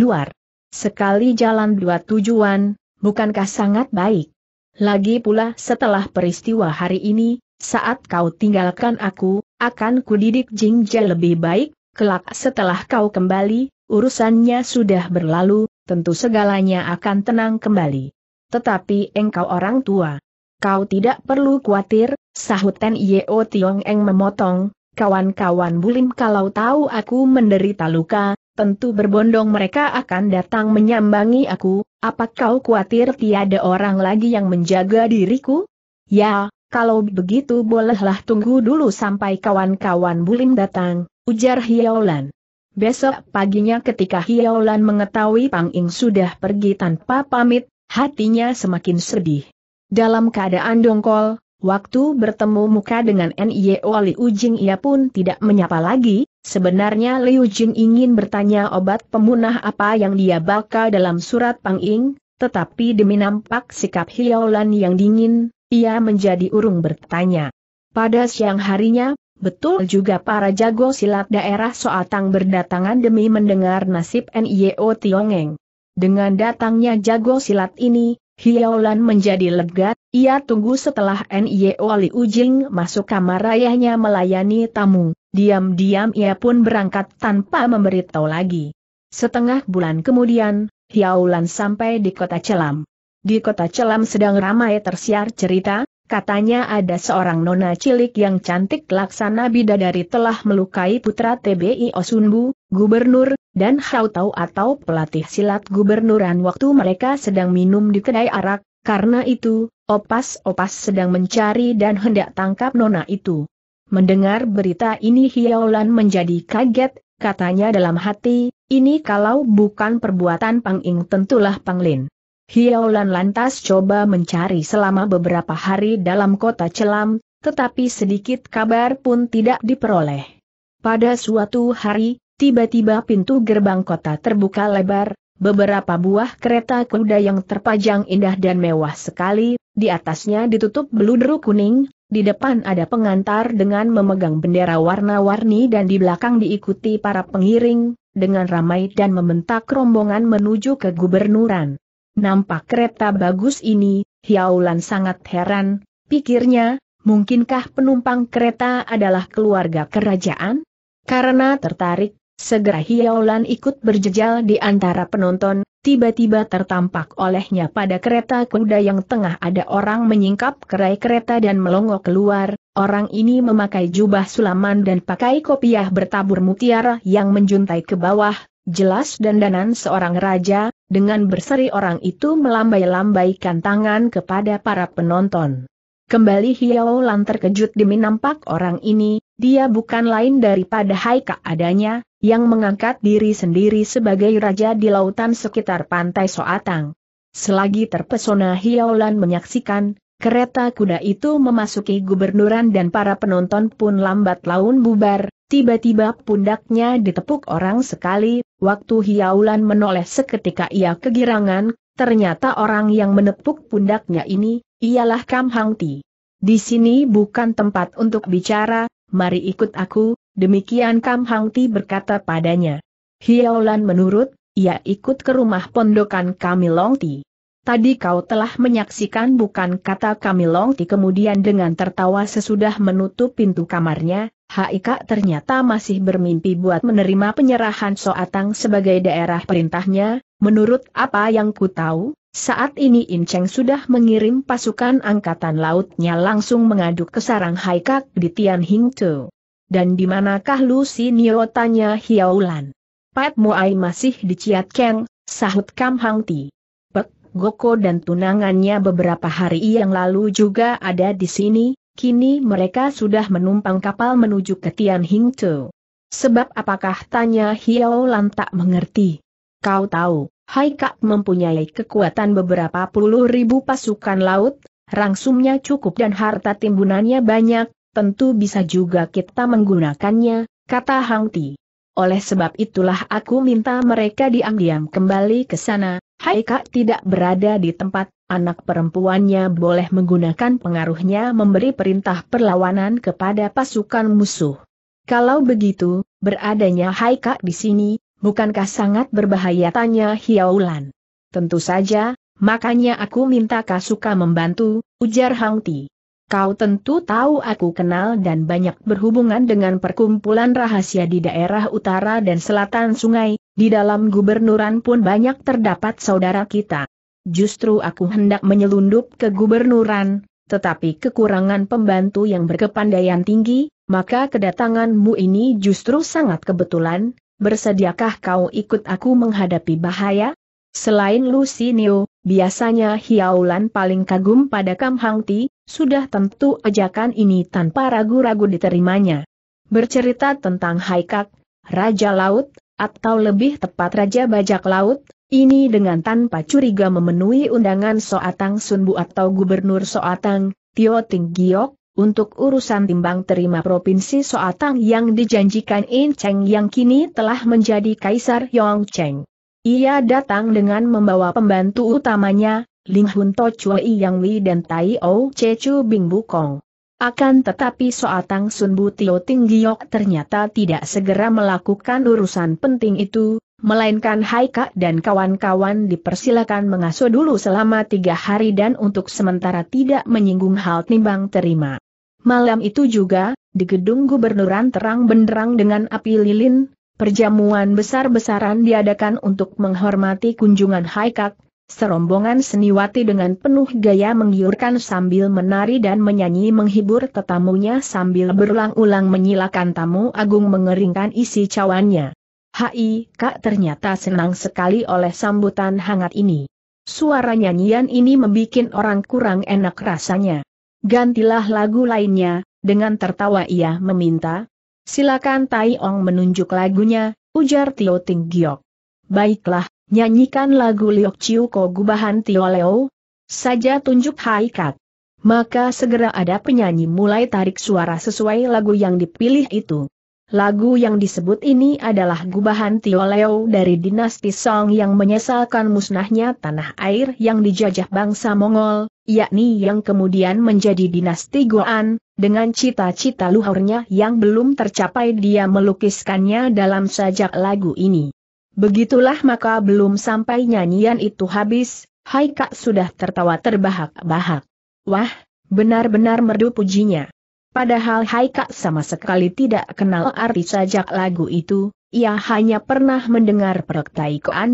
luar. Sekali jalan dua tujuan, bukankah sangat baik? Lagi pula setelah peristiwa hari ini, saat kau tinggalkan aku, akan kudidik Jingja lebih baik, kelak setelah kau kembali, urusannya sudah berlalu, tentu segalanya akan tenang kembali. Tetapi engkau orang tua. Kau tidak perlu khawatir, sahut Ten Yeo Tiong Eng memotong, Kawan-kawan bulim kalau tahu aku menderita luka, tentu berbondong mereka akan datang menyambangi aku, apa kau khawatir tiada orang lagi yang menjaga diriku? Ya, kalau begitu bolehlah tunggu dulu sampai kawan-kawan bulim datang, ujar Hiaulan. Besok paginya ketika Hiaulan mengetahui Pang Ing sudah pergi tanpa pamit, hatinya semakin sedih. Dalam keadaan dongkol, Waktu bertemu muka dengan NIO Liu Jing ia pun tidak menyapa lagi, sebenarnya Li Jing ingin bertanya obat pemunah apa yang dia bakal dalam surat Pang Ing, tetapi demi nampak sikap Hiolan yang dingin, ia menjadi urung bertanya. Pada siang harinya, betul juga para jago silat daerah Soatang berdatangan demi mendengar nasib NIO Tiongeng. Dengan datangnya jago silat ini, Hiaulan menjadi lega, ia tunggu setelah N.Y.O. Li Ujing masuk kamar ayahnya melayani tamu, diam-diam ia pun berangkat tanpa memberitahu lagi. Setengah bulan kemudian, Hiaulan sampai di kota Celam. Di kota Celam sedang ramai tersiar cerita, katanya ada seorang nona cilik yang cantik laksana bidadari telah melukai putra TBI Osunbu, gubernur, dan Hao Tau atau pelatih silat gubernuran waktu mereka sedang minum di kedai arak, karena itu, opas-opas sedang mencari dan hendak tangkap nona itu. Mendengar berita ini Hiaolan menjadi kaget, katanya dalam hati, ini kalau bukan perbuatan Pang Ing tentulah Pang Lin. Hiaolan lantas coba mencari selama beberapa hari dalam kota Celam, tetapi sedikit kabar pun tidak diperoleh. Pada suatu hari, Tiba-tiba pintu gerbang kota terbuka lebar, beberapa buah kereta kuda yang terpajang indah dan mewah sekali, di atasnya ditutup beludru kuning, di depan ada pengantar dengan memegang bendera warna-warni dan di belakang diikuti para pengiring, dengan ramai dan mementak rombongan menuju ke gubernuran. Nampak kereta bagus ini, Hiaulan sangat heran, pikirnya, mungkinkah penumpang kereta adalah keluarga kerajaan? Karena tertarik, Segera Hiaolan ikut berjejal di antara penonton, tiba-tiba tertampak olehnya pada kereta kuda yang tengah ada orang menyingkap kerai kereta dan melongo keluar, orang ini memakai jubah sulaman dan pakai kopiah bertabur mutiara yang menjuntai ke bawah, jelas dandanan seorang raja, dengan berseri orang itu melambai-lambaikan tangan kepada para penonton. Kembali Hiaolan terkejut demi nampak orang ini, dia bukan lain daripada Haika adanya, yang mengangkat diri sendiri sebagai raja di lautan sekitar pantai Soatang. Selagi terpesona Hiaulan menyaksikan, kereta kuda itu memasuki gubernuran dan para penonton pun lambat laun bubar, tiba-tiba pundaknya ditepuk orang sekali, waktu Hiaulan menoleh seketika ia kegirangan, ternyata orang yang menepuk pundaknya ini, ialah Kam Hangti. Di sini bukan tempat untuk bicara, mari ikut aku, demikian Kam Hang Ti berkata padanya. Hiaolan menurut, ia ikut ke rumah pondokan Kamilong Ti. Tadi kau telah menyaksikan bukan kata Kamilong Ti kemudian dengan tertawa sesudah menutup pintu kamarnya, Haika ternyata masih bermimpi buat menerima penyerahan Soatang sebagai daerah perintahnya, Menurut apa yang ku tahu, saat ini In Cheng sudah mengirim pasukan angkatan lautnya langsung mengaduk ke sarang Haikak di Tian Hing Tu. Dan di manakah Lu Nio tanya Hiaulan? Pat Muai masih di Ciat Keng, sahut Kam Hang Ti. Pek, Goko dan tunangannya beberapa hari yang lalu juga ada di sini, kini mereka sudah menumpang kapal menuju ke Tian Hing Tu. Sebab apakah tanya Hiaulan tak mengerti? Kau tahu, Haikak mempunyai kekuatan beberapa puluh ribu pasukan laut, rangsumnya cukup dan harta timbunannya banyak, tentu bisa juga kita menggunakannya, kata Hang Ti. Oleh sebab itulah aku minta mereka diam-diam kembali ke sana, Haikak tidak berada di tempat, anak perempuannya boleh menggunakan pengaruhnya memberi perintah perlawanan kepada pasukan musuh. Kalau begitu, beradanya Haika di sini, bukankah sangat berbahaya tanya Hiaulan. Tentu saja, makanya aku minta suka membantu, ujar Hang Ti. Kau tentu tahu aku kenal dan banyak berhubungan dengan perkumpulan rahasia di daerah utara dan selatan sungai, di dalam gubernuran pun banyak terdapat saudara kita. Justru aku hendak menyelundup ke gubernuran, tetapi kekurangan pembantu yang berkepandaian tinggi, maka kedatanganmu ini justru sangat kebetulan, bersediakah kau ikut aku menghadapi bahaya? Selain Lucy Neo, biasanya Hiaulan paling kagum pada Kam Hang Ti, sudah tentu ajakan ini tanpa ragu-ragu diterimanya. Bercerita tentang Haikak, Raja Laut, atau lebih tepat Raja Bajak Laut, ini dengan tanpa curiga memenuhi undangan Soatang Sunbu atau Gubernur Soatang, Tio Ting Giok, untuk urusan timbang terima provinsi Soatang yang dijanjikan In Cheng yang kini telah menjadi Kaisar Yongcheng. Ia datang dengan membawa pembantu utamanya, Ling Hun To Chui Yang Wei dan Tai O Che Chu Bing Bukong. Akan tetapi Soatang Sun Bu Tio Tinggiok ternyata tidak segera melakukan urusan penting itu, Melainkan Haika dan kawan-kawan dipersilakan mengasuh dulu selama tiga hari dan untuk sementara tidak menyinggung hal timbang terima. Malam itu juga, di gedung gubernuran terang benderang dengan api lilin, perjamuan besar-besaran diadakan untuk menghormati kunjungan Haikak, serombongan seniwati dengan penuh gaya menggiurkan sambil menari dan menyanyi menghibur tetamunya sambil berulang-ulang menyilakan tamu agung mengeringkan isi cawannya. Hai Kak ternyata senang sekali oleh sambutan hangat ini. Suara nyanyian ini membuat orang kurang enak rasanya. Gantilah lagu lainnya, dengan tertawa ia meminta. Silakan Tai Ong menunjuk lagunya, ujar Tio Ting Giok. Baiklah, nyanyikan lagu Liok Chiu Ko Gubahan Tio Leo. Saja tunjuk Hai Kak. Maka segera ada penyanyi mulai tarik suara sesuai lagu yang dipilih itu. Lagu yang disebut ini adalah gubahan Leo dari dinasti Song yang menyesalkan musnahnya tanah air yang dijajah bangsa Mongol, yakni yang kemudian menjadi dinasti Goan, dengan cita-cita luhurnya yang belum tercapai dia melukiskannya dalam sajak lagu ini. Begitulah maka belum sampai nyanyian itu habis, Haika sudah tertawa terbahak-bahak. Wah, benar-benar merdu pujinya. Padahal Haika sama sekali tidak kenal arti sajak lagu itu, ia hanya pernah mendengar Perek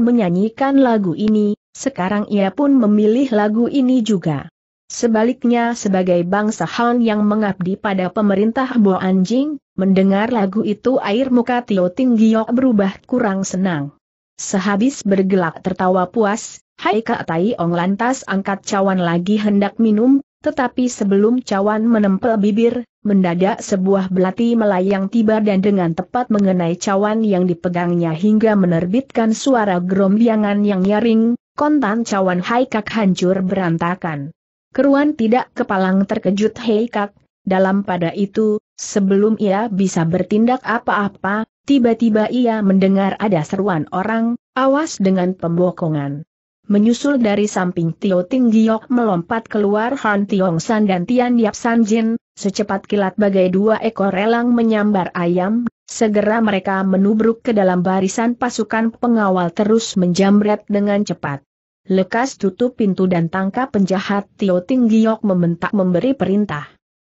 menyanyikan lagu ini, sekarang ia pun memilih lagu ini juga. Sebaliknya sebagai bangsa Han yang mengabdi pada pemerintah Bo Anjing, mendengar lagu itu air muka Tio Tinggiok berubah kurang senang. Sehabis bergelak tertawa puas, Haika Kak Tai Ong lantas angkat cawan lagi hendak minum, tetapi sebelum cawan menempel bibir, mendadak sebuah belati melayang tiba dan dengan tepat mengenai cawan yang dipegangnya hingga menerbitkan suara gerombiangan yang nyaring, kontan cawan Haikak hancur berantakan. Keruan tidak kepalang terkejut Haikak, dalam pada itu, sebelum ia bisa bertindak apa-apa, tiba-tiba ia mendengar ada seruan orang, awas dengan pembokongan. Menyusul dari samping Tio Ting Giok melompat keluar Han Tiong San dan Tian Yap San Jin, secepat kilat bagai dua ekor elang menyambar ayam, segera mereka menubruk ke dalam barisan pasukan pengawal terus menjamret dengan cepat. Lekas tutup pintu dan tangkap penjahat Tio Ting Giok membentak memberi perintah.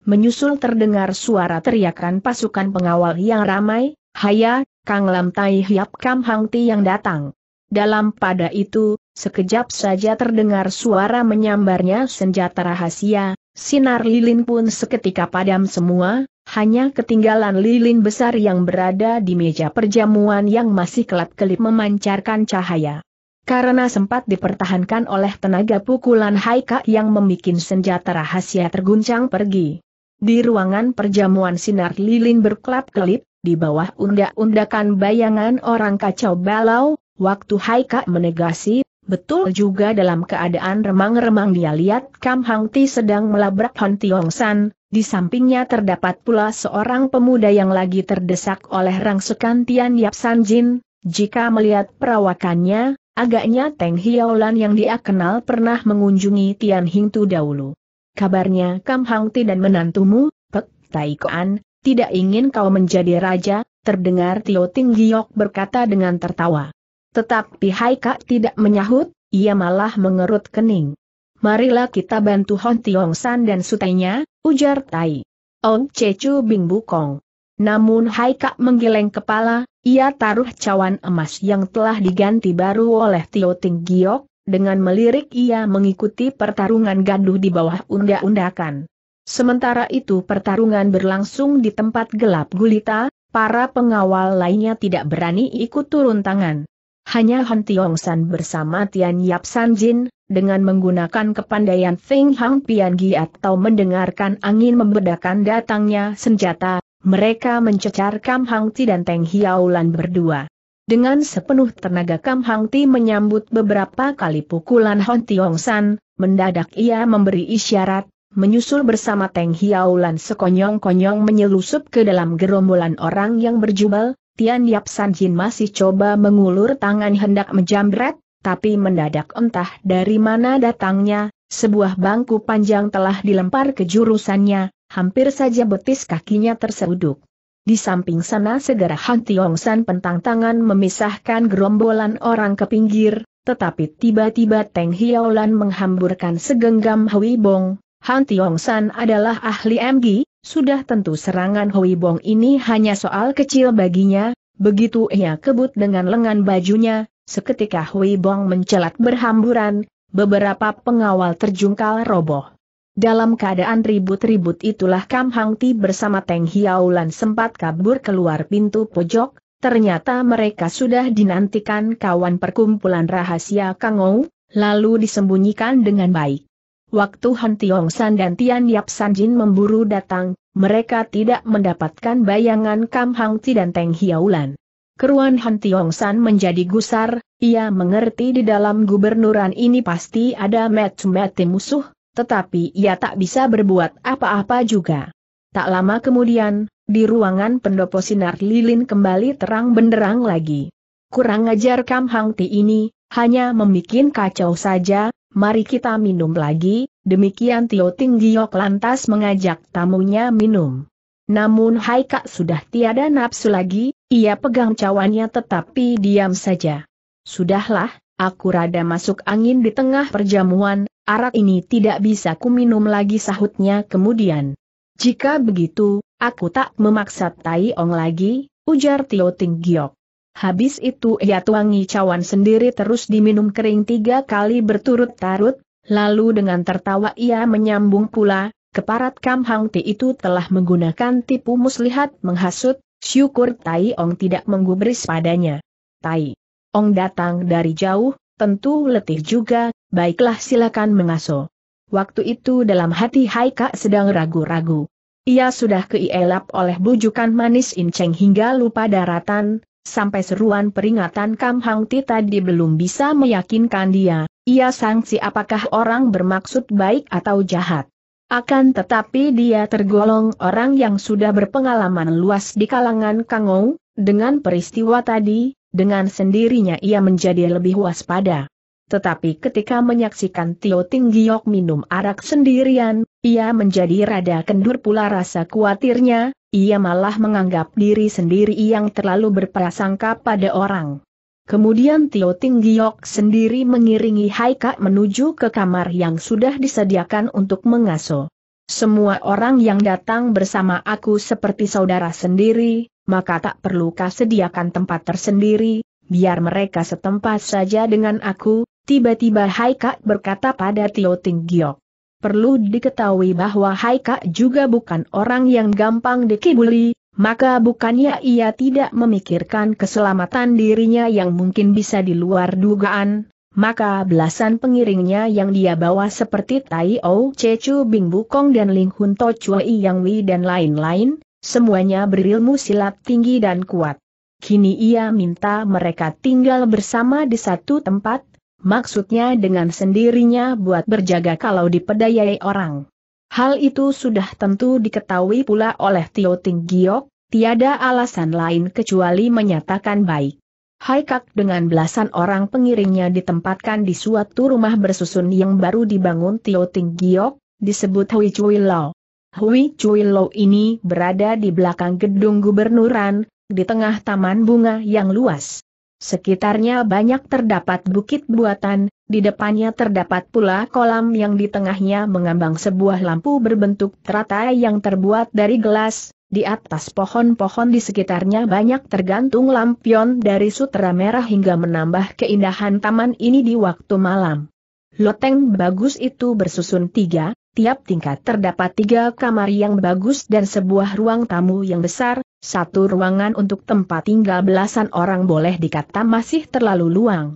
Menyusul terdengar suara teriakan pasukan pengawal yang ramai, Haya, Kang Lam Tai Hiap Kam Hang Ti yang datang. Dalam pada itu, sekejap saja terdengar suara menyambarnya senjata rahasia, sinar lilin pun seketika padam semua, hanya ketinggalan lilin besar yang berada di meja perjamuan yang masih kelap-kelip memancarkan cahaya. Karena sempat dipertahankan oleh tenaga pukulan Haika yang membuat senjata rahasia terguncang pergi. Di ruangan perjamuan sinar lilin berkelap-kelip, di bawah undak-undakan bayangan orang kacau balau, waktu Haika menegasi, Betul juga dalam keadaan remang-remang dia lihat Kam Hang Ti sedang melabrak Hon Tiong San, di sampingnya terdapat pula seorang pemuda yang lagi terdesak oleh rangsukan Tian Yap San Jin, jika melihat perawakannya, agaknya Teng Lan yang dia kenal pernah mengunjungi Tian Hing Tu dahulu. Kabarnya Kam Hang Ti dan menantumu, Pek Tai Koan, tidak ingin kau menjadi raja, terdengar Tio Ting Giok berkata dengan tertawa. Tetapi Haika tidak menyahut, ia malah mengerut kening. Marilah kita bantu Hon Tiong San dan sutainya, ujar Tai. Ong Cecu Bing Bukong. Namun Haika menggeleng kepala, ia taruh cawan emas yang telah diganti baru oleh Tio Ting Giok, dengan melirik ia mengikuti pertarungan gaduh di bawah undak-undakan. Sementara itu pertarungan berlangsung di tempat gelap gulita, para pengawal lainnya tidak berani ikut turun tangan. Hanya Han Tiong San bersama Tian Yap San Jin, dengan menggunakan kepandaian Feng Hang Pian Gi atau mendengarkan angin membedakan datangnya senjata, mereka mencecar Kam Hang Ti dan Teng Hiaulan berdua. Dengan sepenuh tenaga Kam Hang Ti menyambut beberapa kali pukulan Han Tiong San, mendadak ia memberi isyarat, menyusul bersama Teng Hiaulan sekonyong-konyong menyelusup ke dalam gerombolan orang yang berjubel, Tian Yap San Jin masih coba mengulur tangan hendak menjamret, tapi mendadak entah dari mana datangnya, sebuah bangku panjang telah dilempar ke jurusannya, hampir saja betis kakinya terseuduk. Di samping sana segera Han Tiong San pentang tangan memisahkan gerombolan orang ke pinggir, tetapi tiba-tiba Teng Hiaolan menghamburkan segenggam Hui Bong, Han Tiong San adalah ahli MG, sudah tentu serangan Hui Bong ini hanya soal kecil baginya, begitu ia kebut dengan lengan bajunya, seketika Hui Bong mencelat berhamburan, beberapa pengawal terjungkal roboh. Dalam keadaan ribut-ribut itulah Kam Hang Ti bersama Teng Hiaulan sempat kabur keluar pintu pojok, ternyata mereka sudah dinantikan kawan perkumpulan rahasia Kang Ou, lalu disembunyikan dengan baik. Waktu Han Tiong San dan Tian Yap San Jin memburu datang, mereka tidak mendapatkan bayangan Kam Hang Ti dan Teng Hiaulan. Keruan Han Tiong San menjadi gusar, ia mengerti di dalam gubernuran ini pasti ada mete musuh, tetapi ia tak bisa berbuat apa-apa juga. Tak lama kemudian, di ruangan pendopo sinar lilin kembali terang benderang lagi. Kurang ajar Kam Hang Ti ini, hanya membuat kacau saja, mari kita minum lagi, demikian Tio Tinggiok lantas mengajak tamunya minum. Namun Hai Kak sudah tiada nafsu lagi, ia pegang cawannya tetapi diam saja. Sudahlah, aku rada masuk angin di tengah perjamuan, arak ini tidak bisa ku minum lagi sahutnya kemudian. Jika begitu, aku tak memaksa Tai Ong lagi, ujar Tio Tinggiok. Habis itu ia tuangi cawan sendiri terus diminum kering tiga kali berturut-tarut, lalu dengan tertawa ia menyambung pula, keparat Kam Hang Ti itu telah menggunakan tipu muslihat menghasut, syukur Tai Ong tidak menggubris padanya. Tai Ong datang dari jauh, tentu letih juga, baiklah silakan mengaso. Waktu itu dalam hati Haika sedang ragu-ragu. Ia sudah keielap oleh bujukan manis Inceng hingga lupa daratan, sampai seruan peringatan Kam Hang Ti tadi belum bisa meyakinkan dia, ia sangsi apakah orang bermaksud baik atau jahat. Akan tetapi dia tergolong orang yang sudah berpengalaman luas di kalangan Kangou, dengan peristiwa tadi, dengan sendirinya ia menjadi lebih waspada. Tetapi ketika menyaksikan Tio Giok minum arak sendirian, ia menjadi rada kendur pula rasa khawatirnya, ia malah menganggap diri sendiri yang terlalu berprasangka pada orang. Kemudian Tio Tinggiok sendiri mengiringi Haika menuju ke kamar yang sudah disediakan untuk mengaso. Semua orang yang datang bersama aku seperti saudara sendiri, maka tak perlu kau sediakan tempat tersendiri, biar mereka setempat saja dengan aku, tiba-tiba Haika berkata pada Tio Tinggiok. Perlu diketahui bahwa Haika juga bukan orang yang gampang dikibuli, maka bukannya ia tidak memikirkan keselamatan dirinya yang mungkin bisa di luar dugaan, maka belasan pengiringnya yang dia bawa seperti Tai O Cecu Bing Bukong dan Ling Hun To Chui Yang Wei dan lain-lain, semuanya berilmu silat tinggi dan kuat. Kini ia minta mereka tinggal bersama di satu tempat, maksudnya dengan sendirinya buat berjaga kalau dipedayai orang. Hal itu sudah tentu diketahui pula oleh Tio Ting Giok, tiada alasan lain kecuali menyatakan baik. Hai kak dengan belasan orang pengiringnya ditempatkan di suatu rumah bersusun yang baru dibangun Tio Ting Giok, disebut Hui Chui Lau. Hui Chui Lau ini berada di belakang gedung gubernuran, di tengah taman bunga yang luas. Sekitarnya banyak terdapat bukit buatan, di depannya terdapat pula kolam yang di tengahnya mengambang sebuah lampu berbentuk teratai yang terbuat dari gelas, di atas pohon-pohon di sekitarnya banyak tergantung lampion dari sutra merah hingga menambah keindahan taman ini di waktu malam. Loteng bagus itu bersusun tiga, tiap tingkat terdapat tiga kamar yang bagus dan sebuah ruang tamu yang besar, satu ruangan untuk tempat tinggal belasan orang boleh dikata masih terlalu luang.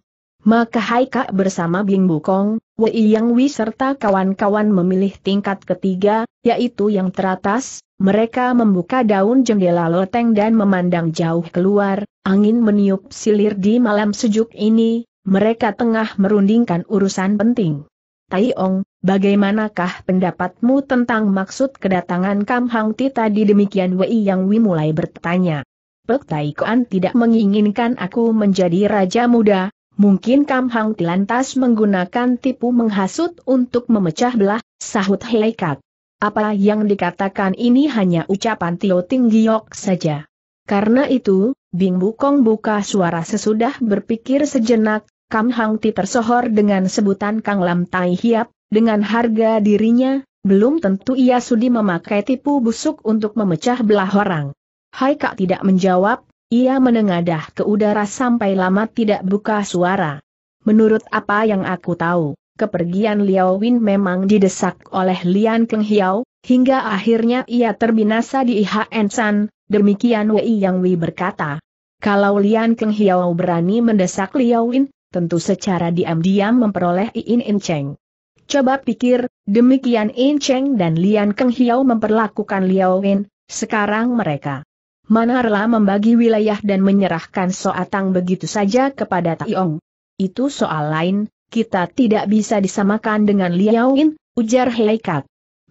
Maka Haika bersama Bing Bukong, Wei Yang Wei serta kawan-kawan memilih tingkat ketiga, yaitu yang teratas, mereka membuka daun jendela loteng dan memandang jauh keluar, angin meniup silir di malam sejuk ini, mereka tengah merundingkan urusan penting. Tai Ong, bagaimanakah pendapatmu tentang maksud kedatangan Kam Hang Ti tadi demikian Wei Yang Wei mulai bertanya. Pek Tai Kuan tidak menginginkan aku menjadi raja muda, mungkin Kam Hang Ti lantas menggunakan tipu menghasut untuk memecah belah, sahut Hei Kak. Apa yang dikatakan ini hanya ucapan Tio Ting Giok saja. Karena itu, Bing Bukong buka suara sesudah berpikir sejenak, Kam Hang Ti tersohor dengan sebutan Kang Lam Tai Hiap, dengan harga dirinya, belum tentu ia sudi memakai tipu busuk untuk memecah belah orang. Hai Kak tidak menjawab, ia menengadah ke udara sampai lama tidak buka suara. Menurut apa yang aku tahu, kepergian Liao Win memang didesak oleh Lian Keng Hiao, hingga akhirnya ia terbinasa di IHN San, demikian Wei Yang Wei berkata. Kalau Lian Keng Hiao berani mendesak Liao Win, tentu secara diam-diam memperoleh Iin In Cheng. Coba pikir, demikian In Cheng dan Lian Keng Hiao memperlakukan Liao Wen, sekarang mereka. Mana rela membagi wilayah dan menyerahkan Soatang begitu saja kepada Taiong. Itu soal lain, kita tidak bisa disamakan dengan Liao ujar Heikat.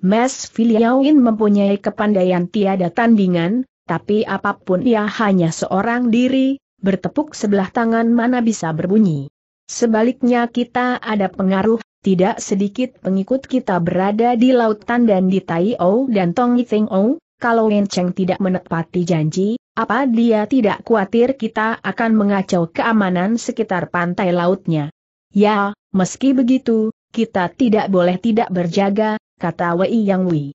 Mas Filiao mempunyai kepandaian tiada tandingan, tapi apapun ia hanya seorang diri, bertepuk sebelah tangan mana bisa berbunyi. Sebaliknya kita ada pengaruh, tidak sedikit pengikut kita berada di lautan dan di Tai O dan Tong O. kalau Wen Cheng tidak menepati janji, apa dia tidak khawatir kita akan mengacau keamanan sekitar pantai lautnya? Ya, meski begitu, kita tidak boleh tidak berjaga, kata Wei Yang Wei.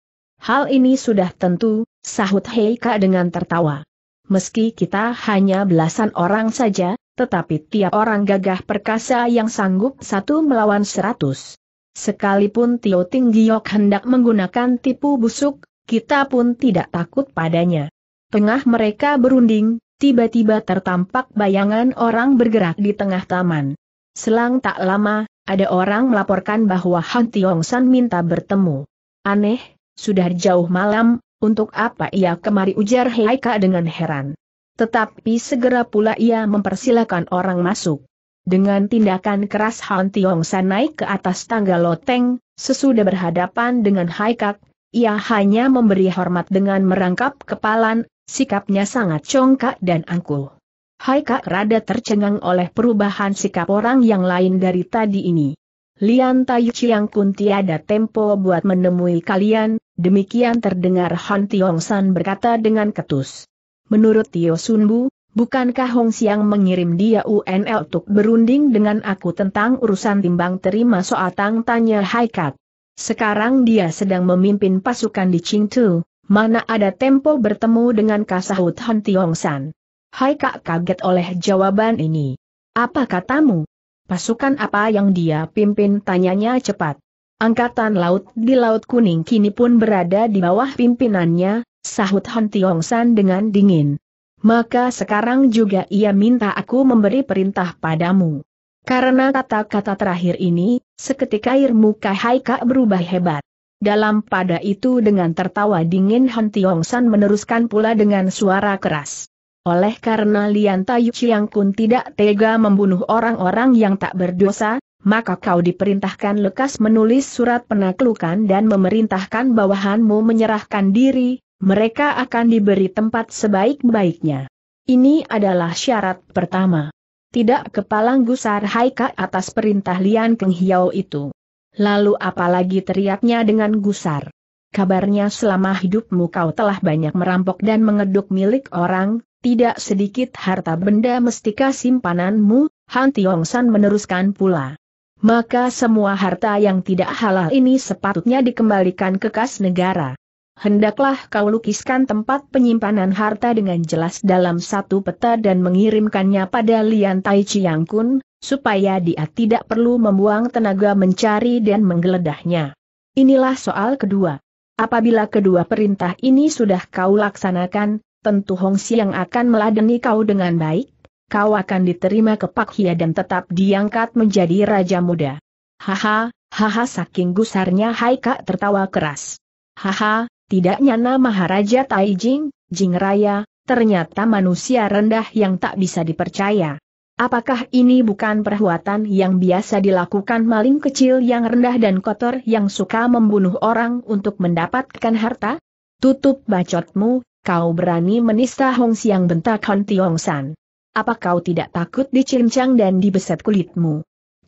Hal ini sudah tentu, sahut Heika dengan tertawa. Meski kita hanya belasan orang saja, tetapi tiap orang gagah perkasa yang sanggup satu melawan seratus. Sekalipun Tio Ting Tinggiok hendak menggunakan tipu busuk, kita pun tidak takut padanya. Tengah mereka berunding, tiba-tiba tertampak bayangan orang bergerak di tengah taman. Selang tak lama, ada orang melaporkan bahwa Han Tiong San minta bertemu. Aneh, sudah jauh malam, untuk apa ia kemari ujar Heika dengan heran. Tetapi segera pula ia mempersilahkan orang masuk. Dengan tindakan keras Han Tiong San naik ke atas tangga loteng, sesudah berhadapan dengan Haikak, ia hanya memberi hormat dengan merangkap kepalan, sikapnya sangat congkak dan angkuh. Haikak rada tercengang oleh perubahan sikap orang yang lain dari tadi ini. Lian Tayu Chiang Kun tiada tempo buat menemui kalian, demikian terdengar Han Tiong San berkata dengan ketus. Menurut Tio Sunbu, bukankah Hong Xiang mengirim dia UNL untuk berunding dengan aku tentang urusan timbang terima soatang tanya Haikat. Sekarang dia sedang memimpin pasukan di Qingtu, mana ada tempo bertemu dengan Kasahut Han San. Hai Kak kaget oleh jawaban ini. Apa katamu? Pasukan apa yang dia pimpin tanyanya cepat. Angkatan laut di Laut Kuning kini pun berada di bawah pimpinannya, sahut Han Tiong San dengan dingin. Maka sekarang juga ia minta aku memberi perintah padamu. Karena kata-kata terakhir ini, seketika air muka Haika berubah hebat. Dalam pada itu dengan tertawa dingin Han Tiong San meneruskan pula dengan suara keras. Oleh karena Lian Tayu Chiang Kun tidak tega membunuh orang-orang yang tak berdosa, maka kau diperintahkan lekas menulis surat penaklukan dan memerintahkan bawahanmu menyerahkan diri, mereka akan diberi tempat sebaik-baiknya. Ini adalah syarat pertama. Tidak kepalang gusar Haika atas perintah Lian Keng Hiao itu. Lalu apalagi teriaknya dengan gusar. Kabarnya selama hidupmu kau telah banyak merampok dan mengeduk milik orang, tidak sedikit harta benda mestika simpananmu, Han Tiong San meneruskan pula. Maka semua harta yang tidak halal ini sepatutnya dikembalikan ke kas negara hendaklah kau lukiskan tempat penyimpanan harta dengan jelas dalam satu peta dan mengirimkannya pada Lian Tai Chiang Kun, supaya dia tidak perlu membuang tenaga mencari dan menggeledahnya. Inilah soal kedua. Apabila kedua perintah ini sudah kau laksanakan, tentu Hong Siang akan meladeni kau dengan baik, kau akan diterima ke Pak Hia dan tetap diangkat menjadi Raja Muda. Haha, haha saking gusarnya Haika tertawa keras. Haha, tidaknya nama Haraja Taijing, Jing Raya, ternyata manusia rendah yang tak bisa dipercaya. Apakah ini bukan perbuatan yang biasa dilakukan maling kecil yang rendah dan kotor yang suka membunuh orang untuk mendapatkan harta? Tutup bacotmu, kau berani menista Hong Siang bentak Hon Tiong San. Apa kau tidak takut dicincang dan dibeset kulitmu?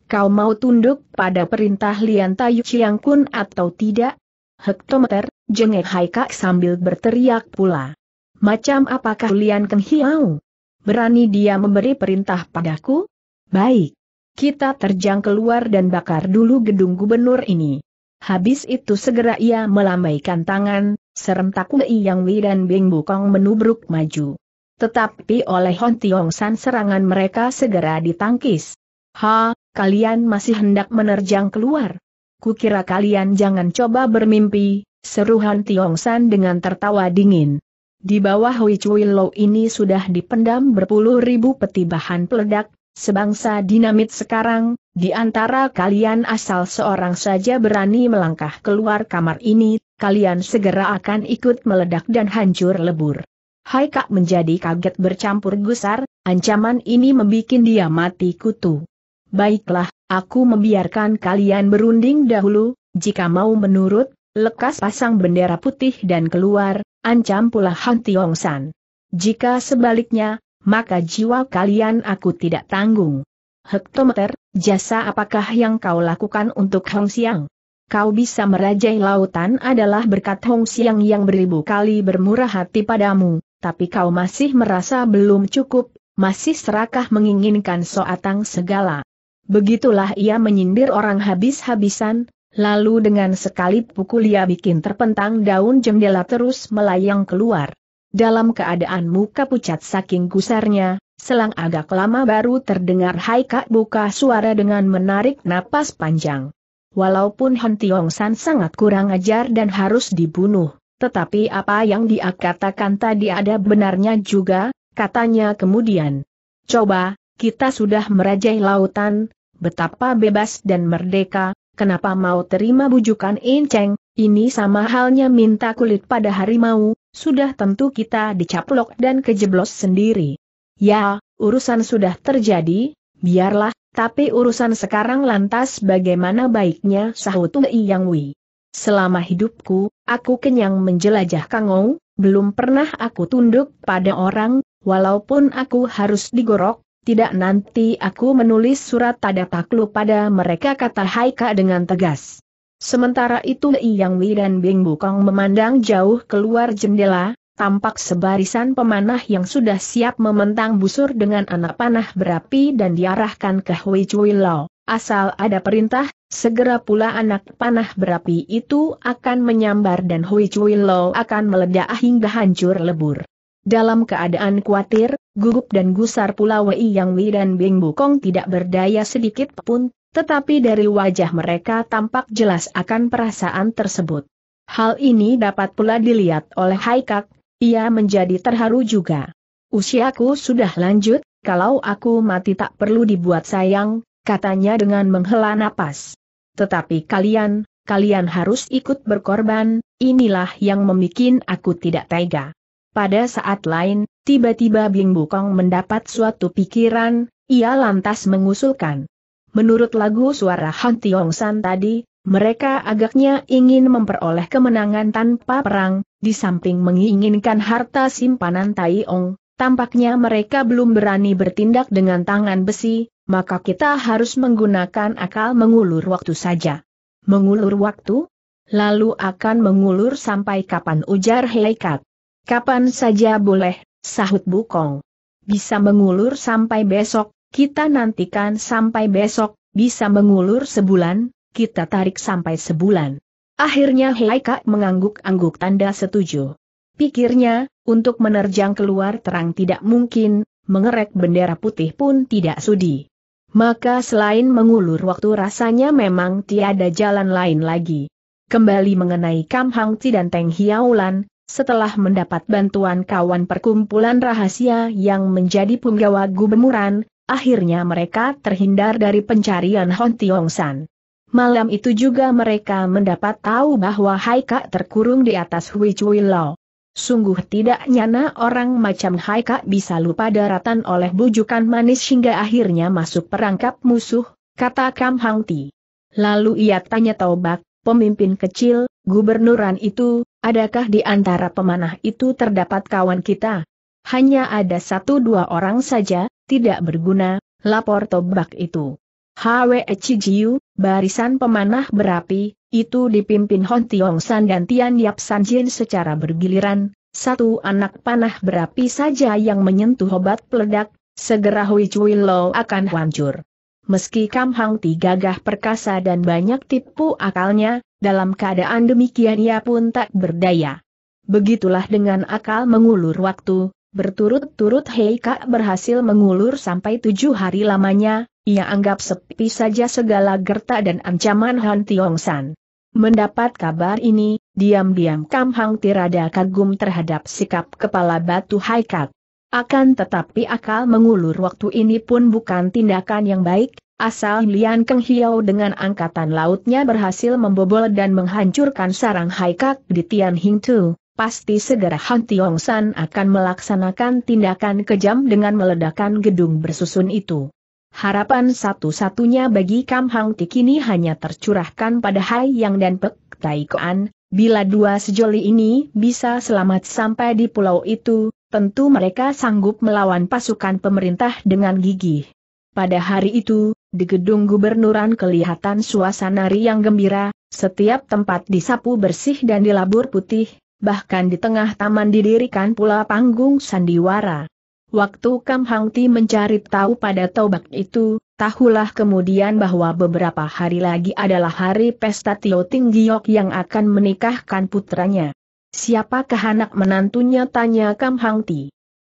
Kau mau tunduk pada perintah Lian Tayu Chiang Kun atau tidak? hektometer, jengek Haikak sambil berteriak pula. Macam apakah Lian Keng Hiau? Berani dia memberi perintah padaku? Baik. Kita terjang keluar dan bakar dulu gedung gubernur ini. Habis itu segera ia melambaikan tangan, serentak Wei Yang Wei dan Bing Bukong menubruk maju. Tetapi oleh Hon Tiong San serangan mereka segera ditangkis. Ha, kalian masih hendak menerjang keluar kukira kalian jangan coba bermimpi, seru Han Tiong San dengan tertawa dingin. Di bawah Hui Chui Lo ini sudah dipendam berpuluh ribu peti bahan peledak, sebangsa dinamit sekarang, di antara kalian asal seorang saja berani melangkah keluar kamar ini, kalian segera akan ikut meledak dan hancur lebur. Hai Kak menjadi kaget bercampur gusar, ancaman ini membuat dia mati kutu. Baiklah, Aku membiarkan kalian berunding dahulu, jika mau menurut, lekas pasang bendera putih dan keluar, ancam pula Han Tiong San. Jika sebaliknya, maka jiwa kalian aku tidak tanggung. Hektometer, jasa apakah yang kau lakukan untuk Hong Siang? Kau bisa merajai lautan adalah berkat Hong Siang yang beribu kali bermurah hati padamu, tapi kau masih merasa belum cukup, masih serakah menginginkan soatang segala. Begitulah ia menyindir orang habis-habisan, lalu dengan sekali pukul ia bikin terpentang daun jendela terus melayang keluar. Dalam keadaan muka pucat saking gusarnya, selang agak lama baru terdengar Hai Kak buka suara dengan menarik napas panjang. Walaupun Han Tiong San sangat kurang ajar dan harus dibunuh, tetapi apa yang dia katakan tadi ada benarnya juga, katanya kemudian. Coba, kita sudah merajai lautan, betapa bebas dan merdeka, kenapa mau terima bujukan Inceng, ini sama halnya minta kulit pada harimau, sudah tentu kita dicaplok dan kejeblos sendiri. Ya, urusan sudah terjadi, biarlah, tapi urusan sekarang lantas bagaimana baiknya sahut Yang Wi. Selama hidupku, aku kenyang menjelajah Kangou, belum pernah aku tunduk pada orang, walaupun aku harus digorok, tidak nanti aku menulis surat tanda takluk pada mereka kata Haika dengan tegas. Sementara itu Li Yang Wei dan Bing Bukong memandang jauh keluar jendela, tampak sebarisan pemanah yang sudah siap mementang busur dengan anak panah berapi dan diarahkan ke Hui Chui Lao. Asal ada perintah, segera pula anak panah berapi itu akan menyambar dan Hui Chui Lao akan meledak hingga hancur lebur. Dalam keadaan khawatir, gugup dan gusar pula Wei Yang Wei dan Bing Bukong tidak berdaya sedikit pun, tetapi dari wajah mereka tampak jelas akan perasaan tersebut. Hal ini dapat pula dilihat oleh Haikak, ia menjadi terharu juga. Usiaku sudah lanjut, kalau aku mati tak perlu dibuat sayang, katanya dengan menghela napas. Tetapi kalian, kalian harus ikut berkorban, inilah yang membuat aku tidak tega. Pada saat lain, tiba-tiba Bing Bukong mendapat suatu pikiran, ia lantas mengusulkan. Menurut lagu suara Han Tiong San tadi, mereka agaknya ingin memperoleh kemenangan tanpa perang, di samping menginginkan harta simpanan Tai Ong, tampaknya mereka belum berani bertindak dengan tangan besi, maka kita harus menggunakan akal mengulur waktu saja. Mengulur waktu? Lalu akan mengulur sampai kapan ujar Heikat. Kapan saja boleh, sahut Bukong. Bisa mengulur sampai besok, kita nantikan sampai besok, bisa mengulur sebulan, kita tarik sampai sebulan. Akhirnya Heika mengangguk-angguk tanda setuju. Pikirnya, untuk menerjang keluar terang tidak mungkin, mengerek bendera putih pun tidak sudi. Maka selain mengulur waktu rasanya memang tiada jalan lain lagi. Kembali mengenai Kam Hang Ti dan Teng Hiaulan, setelah mendapat bantuan kawan perkumpulan rahasia yang menjadi punggawa gubernuran, akhirnya mereka terhindar dari pencarian Hon Tiong San. Malam itu juga mereka mendapat tahu bahwa Haika terkurung di atas Hui Chui Lao. Sungguh tidak nyana orang macam Haika bisa lupa daratan oleh bujukan manis hingga akhirnya masuk perangkap musuh, kata Kam Hang Ti. Lalu ia tanya Taubak, pemimpin kecil, gubernuran itu, Adakah di antara pemanah itu terdapat kawan kita? Hanya ada satu dua orang saja, tidak berguna, lapor tobak itu. Hwe Chijiu, barisan pemanah berapi, itu dipimpin Hon Tiong San dan Tian Yap San Jin secara bergiliran, satu anak panah berapi saja yang menyentuh obat peledak, segera Hui Chui Lo akan hancur. Meski Kam Hang Ti gagah perkasa dan banyak tipu akalnya, dalam keadaan demikian ia pun tak berdaya. Begitulah dengan akal mengulur waktu, berturut-turut Heika berhasil mengulur sampai tujuh hari lamanya, ia anggap sepi saja segala gerta dan ancaman Han Tiong San. Mendapat kabar ini, diam-diam Kam Hang Tirada kagum terhadap sikap kepala batu Haikat. Akan tetapi akal mengulur waktu ini pun bukan tindakan yang baik, Asal Lian Keng Hiao dengan angkatan lautnya berhasil membobol dan menghancurkan sarang Haikak di Tian Hing Tu, pasti segera Han Tiong San akan melaksanakan tindakan kejam dengan meledakan gedung bersusun itu. Harapan satu-satunya bagi Kam Hang Ti kini hanya tercurahkan pada Hai Yang dan Pek Tai Koan, bila dua sejoli ini bisa selamat sampai di pulau itu, tentu mereka sanggup melawan pasukan pemerintah dengan gigih. Pada hari itu, di gedung gubernuran kelihatan suasana riang gembira, setiap tempat disapu bersih dan dilabur putih, bahkan di tengah taman didirikan pula panggung sandiwara. Waktu Kam Hang mencari tahu pada tobak itu, tahulah kemudian bahwa beberapa hari lagi adalah hari pesta Tio Ting Giok yang akan menikahkan putranya. Siapakah anak menantunya tanya Kam Hang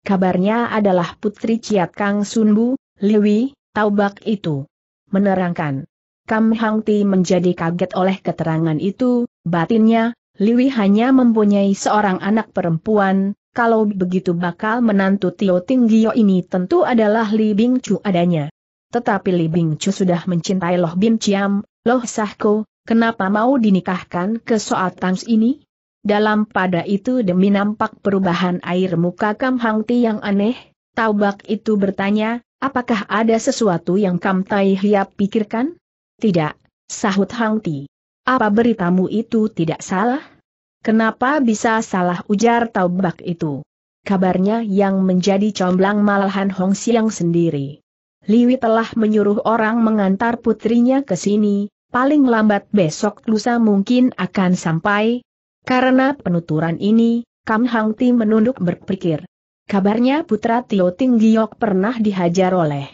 Kabarnya adalah putri Ciat Kang Sunbu, Liwi, taubak itu menerangkan. Kam Hang Ti menjadi kaget oleh keterangan itu, batinnya, Liwi hanya mempunyai seorang anak perempuan, kalau begitu bakal menantu Tio Ting Gio ini tentu adalah Li Bing Chu adanya. Tetapi Li Bing Chu sudah mencintai Loh Bin Chiam, Loh Sahko, kenapa mau dinikahkan ke soal Tangs ini? Dalam pada itu demi nampak perubahan air muka Kam Hang Ti yang aneh, Taubak itu bertanya, Apakah ada sesuatu yang Kam Tai Hiap pikirkan? Tidak, sahut Hang Ti. Apa beritamu itu tidak salah? Kenapa bisa salah ujar Taubak itu? Kabarnya yang menjadi comblang malahan Hong Siang sendiri. Liwi telah menyuruh orang mengantar putrinya ke sini, paling lambat besok lusa mungkin akan sampai. Karena penuturan ini, Kam Hang Ti menunduk berpikir. Kabarnya putra Tio Giok pernah dihajar oleh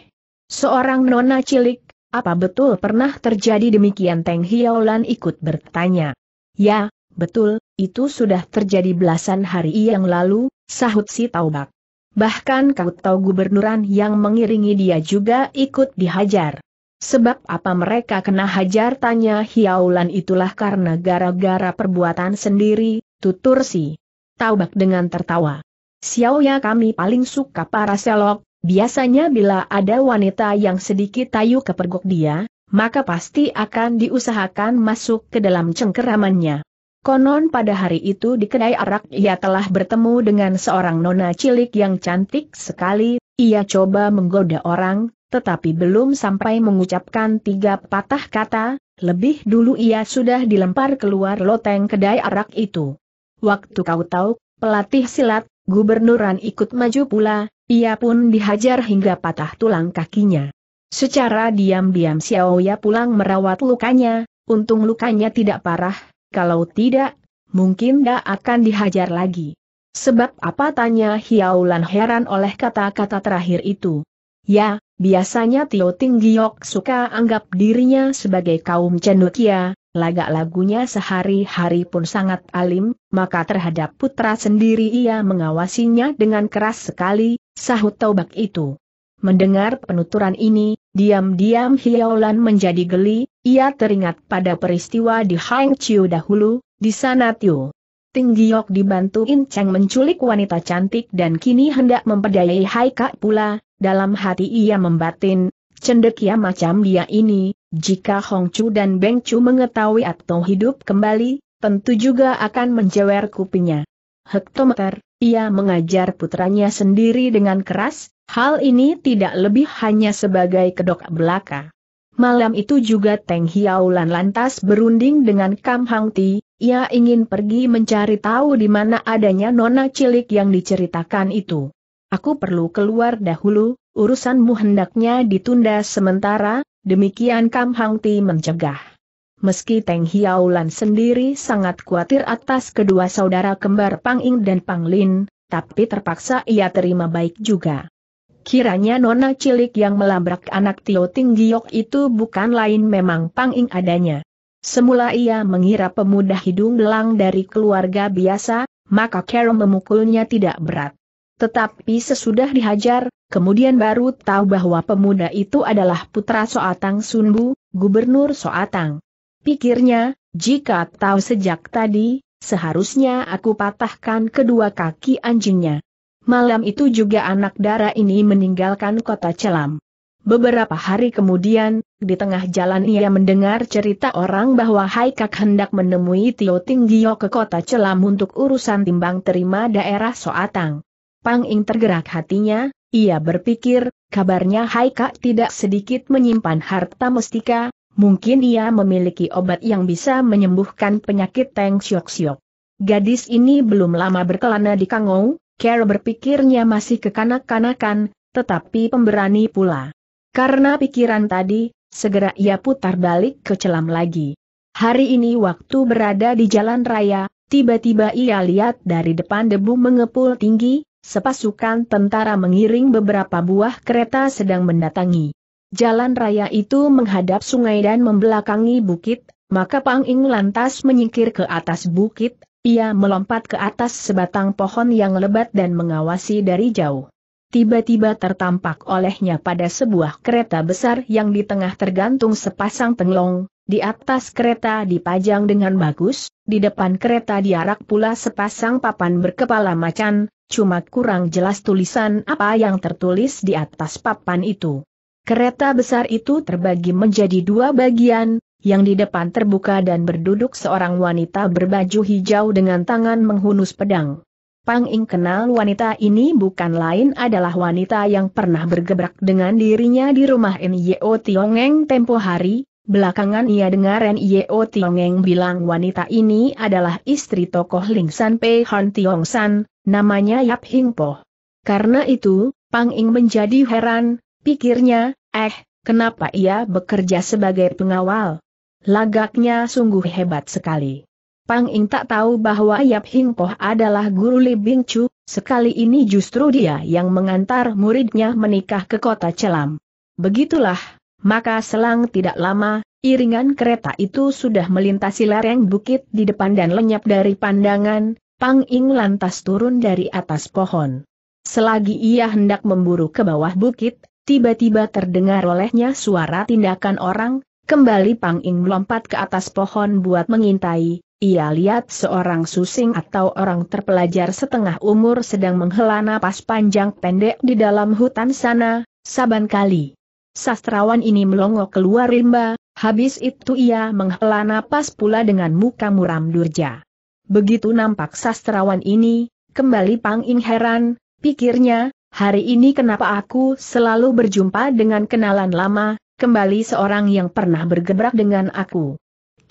seorang nona cilik, apa betul pernah terjadi demikian Teng Hiaulan ikut bertanya. Ya, betul, itu sudah terjadi belasan hari yang lalu, sahut si Taubak. Bahkan kau tahu gubernuran yang mengiringi dia juga ikut dihajar. Sebab apa mereka kena hajar tanya Hiaulan itulah karena gara-gara perbuatan sendiri, tutur si. Taubak dengan tertawa. Xiaoya kami paling suka para selok, biasanya bila ada wanita yang sedikit tayu kepergok dia, maka pasti akan diusahakan masuk ke dalam cengkeramannya. Konon pada hari itu di kedai arak ia telah bertemu dengan seorang nona cilik yang cantik sekali, ia coba menggoda orang, tetapi belum sampai mengucapkan tiga patah kata, lebih dulu ia sudah dilempar keluar loteng kedai arak itu. Waktu kau tahu, pelatih silat, Gubernuran ikut maju pula, ia pun dihajar hingga patah tulang kakinya. Secara diam-diam Xiao Xiaoya pulang merawat lukanya, untung lukanya tidak parah, kalau tidak, mungkin dia akan dihajar lagi. Sebab apa tanya Hiaulan heran oleh kata-kata terakhir itu. Ya, biasanya Tio Giok suka anggap dirinya sebagai kaum Cenukia, ya, lagak lagunya sehari-hari pun sangat alim, maka terhadap putra sendiri ia mengawasinya dengan keras sekali, sahut taubak itu. Mendengar penuturan ini, diam-diam Hiaolan menjadi geli, ia teringat pada peristiwa di Hang dahulu, di sana Tiu. dibantu In Cheng menculik wanita cantik dan kini hendak memperdayai Haika pula, dalam hati ia membatin, cendekia ya macam dia ini, jika Hong Chu dan Beng Chu mengetahui atau hidup kembali, tentu juga akan menjewer kupingnya. Hektometer, ia mengajar putranya sendiri dengan keras, hal ini tidak lebih hanya sebagai kedok belaka. Malam itu juga Teng Hiaulan lantas berunding dengan Kam Hang Ti, ia ingin pergi mencari tahu di mana adanya nona cilik yang diceritakan itu. Aku perlu keluar dahulu, urusanmu hendaknya ditunda sementara, Demikian Kam Hang Ti mencegah. Meski Teng Hiaulan sendiri sangat khawatir atas kedua saudara kembar Pang Ing dan Pang Lin, tapi terpaksa ia terima baik juga. Kiranya nona cilik yang melabrak anak Tio Ting Giok itu bukan lain memang Pang Ing adanya. Semula ia mengira pemuda hidung belang dari keluarga biasa, maka Carol memukulnya tidak berat. Tetapi sesudah dihajar, kemudian baru tahu bahwa pemuda itu adalah putra Soatang Sunbu, Gubernur Soatang. Pikirnya, jika tahu sejak tadi, seharusnya aku patahkan kedua kaki anjingnya. Malam itu juga anak dara ini meninggalkan kota Celam. Beberapa hari kemudian, di tengah jalan ia mendengar cerita orang bahwa Haikak hendak menemui Tio Tinggio ke kota Celam untuk urusan timbang terima daerah Soatang. Pang Ing tergerak hatinya, ia berpikir, kabarnya Kak tidak sedikit menyimpan harta mustika, mungkin ia memiliki obat yang bisa menyembuhkan penyakit Teng Xiong Xiong. Gadis ini belum lama berkelana di Kangou, Carol berpikirnya masih kekanak-kanakan, tetapi pemberani pula. Karena pikiran tadi, segera ia putar balik ke celam lagi. Hari ini waktu berada di jalan raya, tiba-tiba ia lihat dari depan debu mengepul tinggi, Sepasukan tentara mengiring beberapa buah kereta sedang mendatangi. Jalan raya itu menghadap sungai dan membelakangi bukit, maka Pang Ing lantas menyingkir ke atas bukit, ia melompat ke atas sebatang pohon yang lebat dan mengawasi dari jauh. Tiba-tiba tertampak olehnya pada sebuah kereta besar yang di tengah tergantung sepasang tenglong. Di atas kereta dipajang dengan bagus, di depan kereta diarak pula sepasang papan berkepala macan, cuma kurang jelas tulisan apa yang tertulis di atas papan itu. Kereta besar itu terbagi menjadi dua bagian, yang di depan terbuka dan berduduk seorang wanita berbaju hijau dengan tangan menghunus pedang. Pang Ing kenal wanita ini bukan lain adalah wanita yang pernah bergebrak dengan dirinya di rumah N.Y.O. Tiongeng tempo hari, Belakangan ia dengar Nio Tiongeng bilang wanita ini adalah istri tokoh Lingsan Pei Han Tiong San, namanya Yap Hing Po. Karena itu, Pang Ing menjadi heran, pikirnya, eh, kenapa ia bekerja sebagai pengawal? Lagaknya sungguh hebat sekali. Pang Ing tak tahu bahwa Yap Hing Po adalah guru Li Bing Chu, sekali ini justru dia yang mengantar muridnya menikah ke kota Celam. Begitulah, maka selang tidak lama, iringan kereta itu sudah melintasi lereng bukit di depan dan lenyap dari pandangan, Pang Ing lantas turun dari atas pohon. Selagi ia hendak memburu ke bawah bukit, tiba-tiba terdengar olehnya suara tindakan orang, kembali Pang Ing melompat ke atas pohon buat mengintai, ia lihat seorang susing atau orang terpelajar setengah umur sedang menghela napas panjang pendek di dalam hutan sana, saban kali. Sastrawan ini melongo keluar rimba, habis itu ia menghela napas pula dengan muka muram durja. Begitu nampak sastrawan ini, kembali Pang Ing heran, pikirnya, hari ini kenapa aku selalu berjumpa dengan kenalan lama, kembali seorang yang pernah bergebrak dengan aku.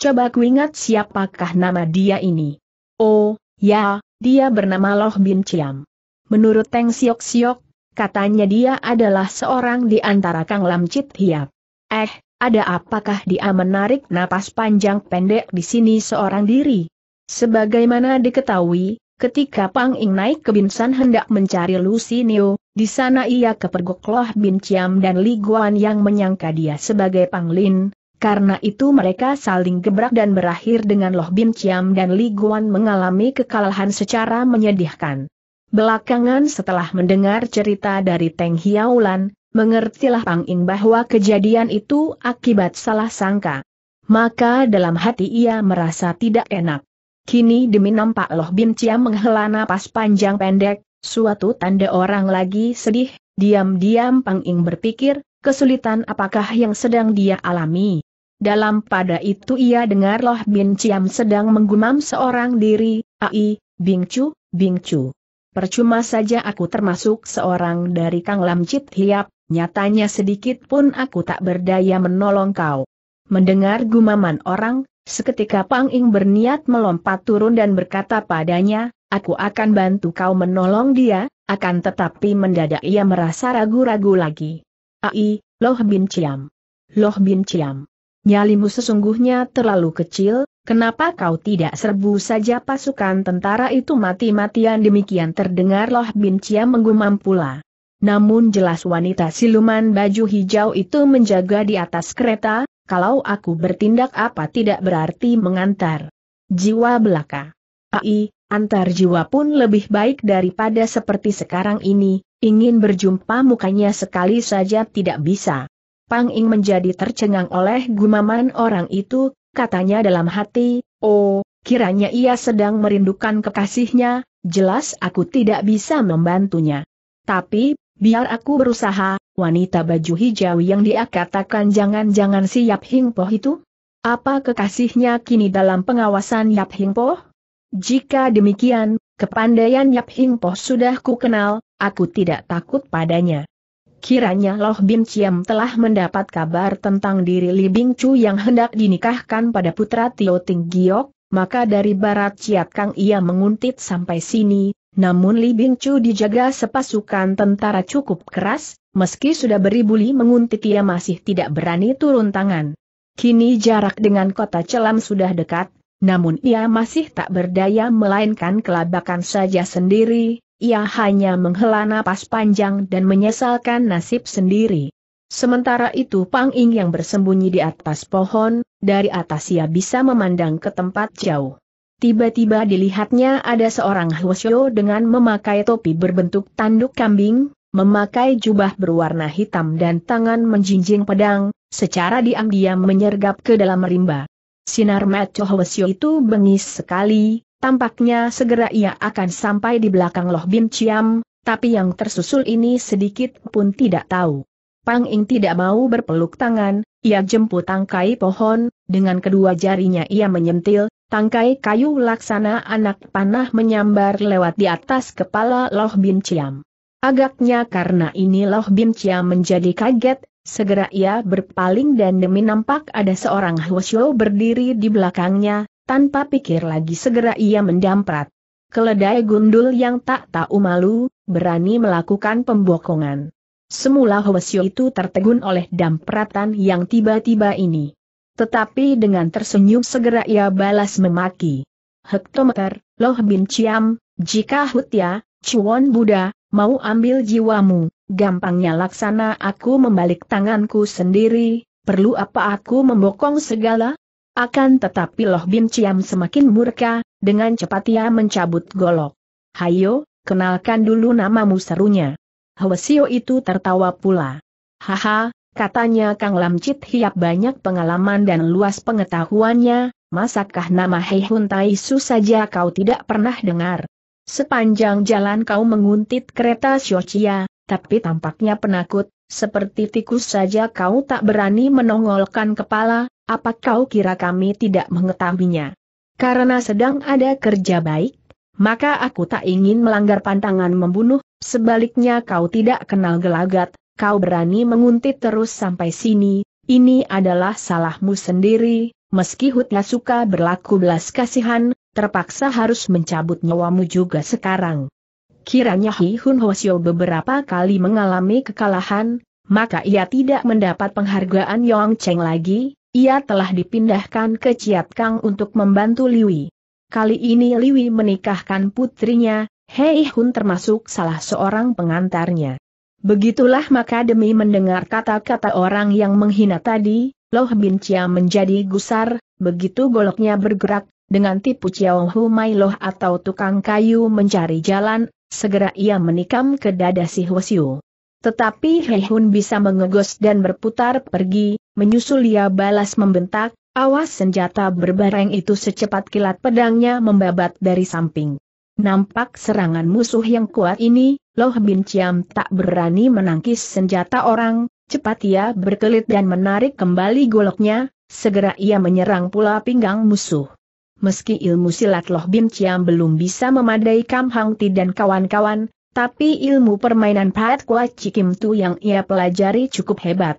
Coba ku ingat siapakah nama dia ini. Oh, ya, dia bernama Loh Bin Ciam. Menurut Teng Siok Siok, Katanya dia adalah seorang di antara Kang Lam Chit Hiap. Eh, ada apakah dia menarik napas panjang pendek di sini seorang diri? Sebagaimana diketahui, Ketika Pang Ing naik ke Binsan hendak mencari Lucy Neo, di sana ia kepergok Loh Bin Ciam dan Li Guan yang menyangka dia sebagai Pang Lin. karena itu mereka saling gebrak dan berakhir dengan Loh Bin Ciam dan Li Guan mengalami kekalahan secara menyedihkan. Belakangan setelah mendengar cerita dari Teng Hiaulan, mengertilah Pang Ing bahwa kejadian itu akibat salah sangka. Maka dalam hati ia merasa tidak enak. Kini demi nampak Loh Bin Cia menghela napas panjang pendek, suatu tanda orang lagi sedih, diam-diam Pang Ing berpikir, kesulitan apakah yang sedang dia alami. Dalam pada itu ia dengar Loh Bin Ciam sedang menggumam seorang diri, Ai, Bingcu, Bingcu. Percuma saja aku termasuk seorang dari Kang Lam Chit Hiap, nyatanya sedikit pun aku tak berdaya menolong kau. Mendengar gumaman orang, seketika Pang Ing berniat melompat turun dan berkata padanya, aku akan bantu kau menolong dia, akan tetapi mendadak ia merasa ragu-ragu lagi. Ai, Loh Bin Ciam. Loh Bin Ciam. Nyalimu sesungguhnya terlalu kecil, Kenapa kau tidak serbu saja pasukan tentara itu mati-matian demikian Terdengarlah Loh Bin Chia menggumam pula. Namun jelas wanita siluman baju hijau itu menjaga di atas kereta, kalau aku bertindak apa tidak berarti mengantar. Jiwa belaka. Ai, antar jiwa pun lebih baik daripada seperti sekarang ini, ingin berjumpa mukanya sekali saja tidak bisa. Pang Ing menjadi tercengang oleh gumaman orang itu, katanya dalam hati, oh, kiranya ia sedang merindukan kekasihnya, jelas aku tidak bisa membantunya. Tapi, biar aku berusaha, wanita baju hijau yang dia katakan jangan-jangan si Yap Hing Poh itu? Apa kekasihnya kini dalam pengawasan Yap Hing Poh? Jika demikian, kepandaian Yap Hing Poh sudah kukenal. aku tidak takut padanya. Kiranya Loh Bin Ciam telah mendapat kabar tentang diri Li Bing Chu yang hendak dinikahkan pada putra Tio Ting Giok, maka dari barat Ciat Kang ia menguntit sampai sini, namun Li Bing Chu dijaga sepasukan tentara cukup keras, meski sudah beribu-li menguntit ia masih tidak berani turun tangan. Kini jarak dengan kota Celam sudah dekat, namun ia masih tak berdaya melainkan kelabakan saja sendiri, ia hanya menghela napas panjang dan menyesalkan nasib sendiri. Sementara itu Pang Ing yang bersembunyi di atas pohon, dari atas ia bisa memandang ke tempat jauh. Tiba-tiba dilihatnya ada seorang Hwasyo dengan memakai topi berbentuk tanduk kambing, memakai jubah berwarna hitam dan tangan menjinjing pedang, secara diam-diam menyergap ke dalam rimba. Sinar mata Hwasyo itu bengis sekali, Tampaknya segera ia akan sampai di belakang Loh Bin Ciam, tapi yang tersusul ini sedikit pun tidak tahu. Pang Ing tidak mau berpeluk tangan, ia jemput tangkai pohon, dengan kedua jarinya ia menyentil, tangkai kayu laksana anak panah menyambar lewat di atas kepala Loh Bin Ciam. Agaknya karena ini Loh Bin Ciam menjadi kaget, segera ia berpaling dan demi nampak ada seorang Hwasyo berdiri di belakangnya, tanpa pikir lagi segera ia mendamprat. Keledai gundul yang tak tahu malu, berani melakukan pembokongan. Semula Hwasyo itu tertegun oleh dampratan yang tiba-tiba ini. Tetapi dengan tersenyum segera ia balas memaki. Hektometer, Loh Bin Ciam, jika Hutya, Cuan Buddha, mau ambil jiwamu, gampangnya laksana aku membalik tanganku sendiri, perlu apa aku membokong segala? Akan tetapi Loh bin Ciam semakin murka, dengan cepat ia mencabut golok. Hayo, kenalkan dulu namamu serunya. Hwasio itu tertawa pula. Haha, katanya Kang Lamcit hiap banyak pengalaman dan luas pengetahuannya, masakah nama Hei Hun saja kau tidak pernah dengar. Sepanjang jalan kau menguntit kereta Siocia, tapi tampaknya penakut, seperti tikus saja kau tak berani menongolkan kepala, apa kau kira kami tidak mengetahuinya? Karena sedang ada kerja baik, maka aku tak ingin melanggar pantangan membunuh, sebaliknya kau tidak kenal gelagat, kau berani menguntit terus sampai sini, ini adalah salahmu sendiri, meski hutnya suka berlaku belas kasihan, terpaksa harus mencabut nyawamu juga sekarang. Kiranya Hi Hun beberapa kali mengalami kekalahan, maka ia tidak mendapat penghargaan Yong Cheng lagi, ia telah dipindahkan ke Ciat Kang untuk membantu Liwi. Kali ini Liwi menikahkan putrinya, Hei Hun termasuk salah seorang pengantarnya. Begitulah maka demi mendengar kata-kata orang yang menghina tadi, Loh Bin Chia menjadi gusar, begitu goloknya bergerak, dengan tipu Chiao Hu Mai Loh atau tukang kayu mencari jalan, segera ia menikam ke dada si Hwasyu. Tetapi Hei Hun bisa mengegos dan berputar pergi, menyusul ia balas membentak, awas senjata berbareng itu secepat kilat pedangnya membabat dari samping. Nampak serangan musuh yang kuat ini, Loh Bin Ciam tak berani menangkis senjata orang, cepat ia berkelit dan menarik kembali goloknya, segera ia menyerang pula pinggang musuh. Meski ilmu silat Loh Bin Ciam belum bisa memadai Kam Hang Ti dan kawan-kawan, tapi ilmu permainan Pat Kua Cikim Tu yang ia pelajari cukup hebat.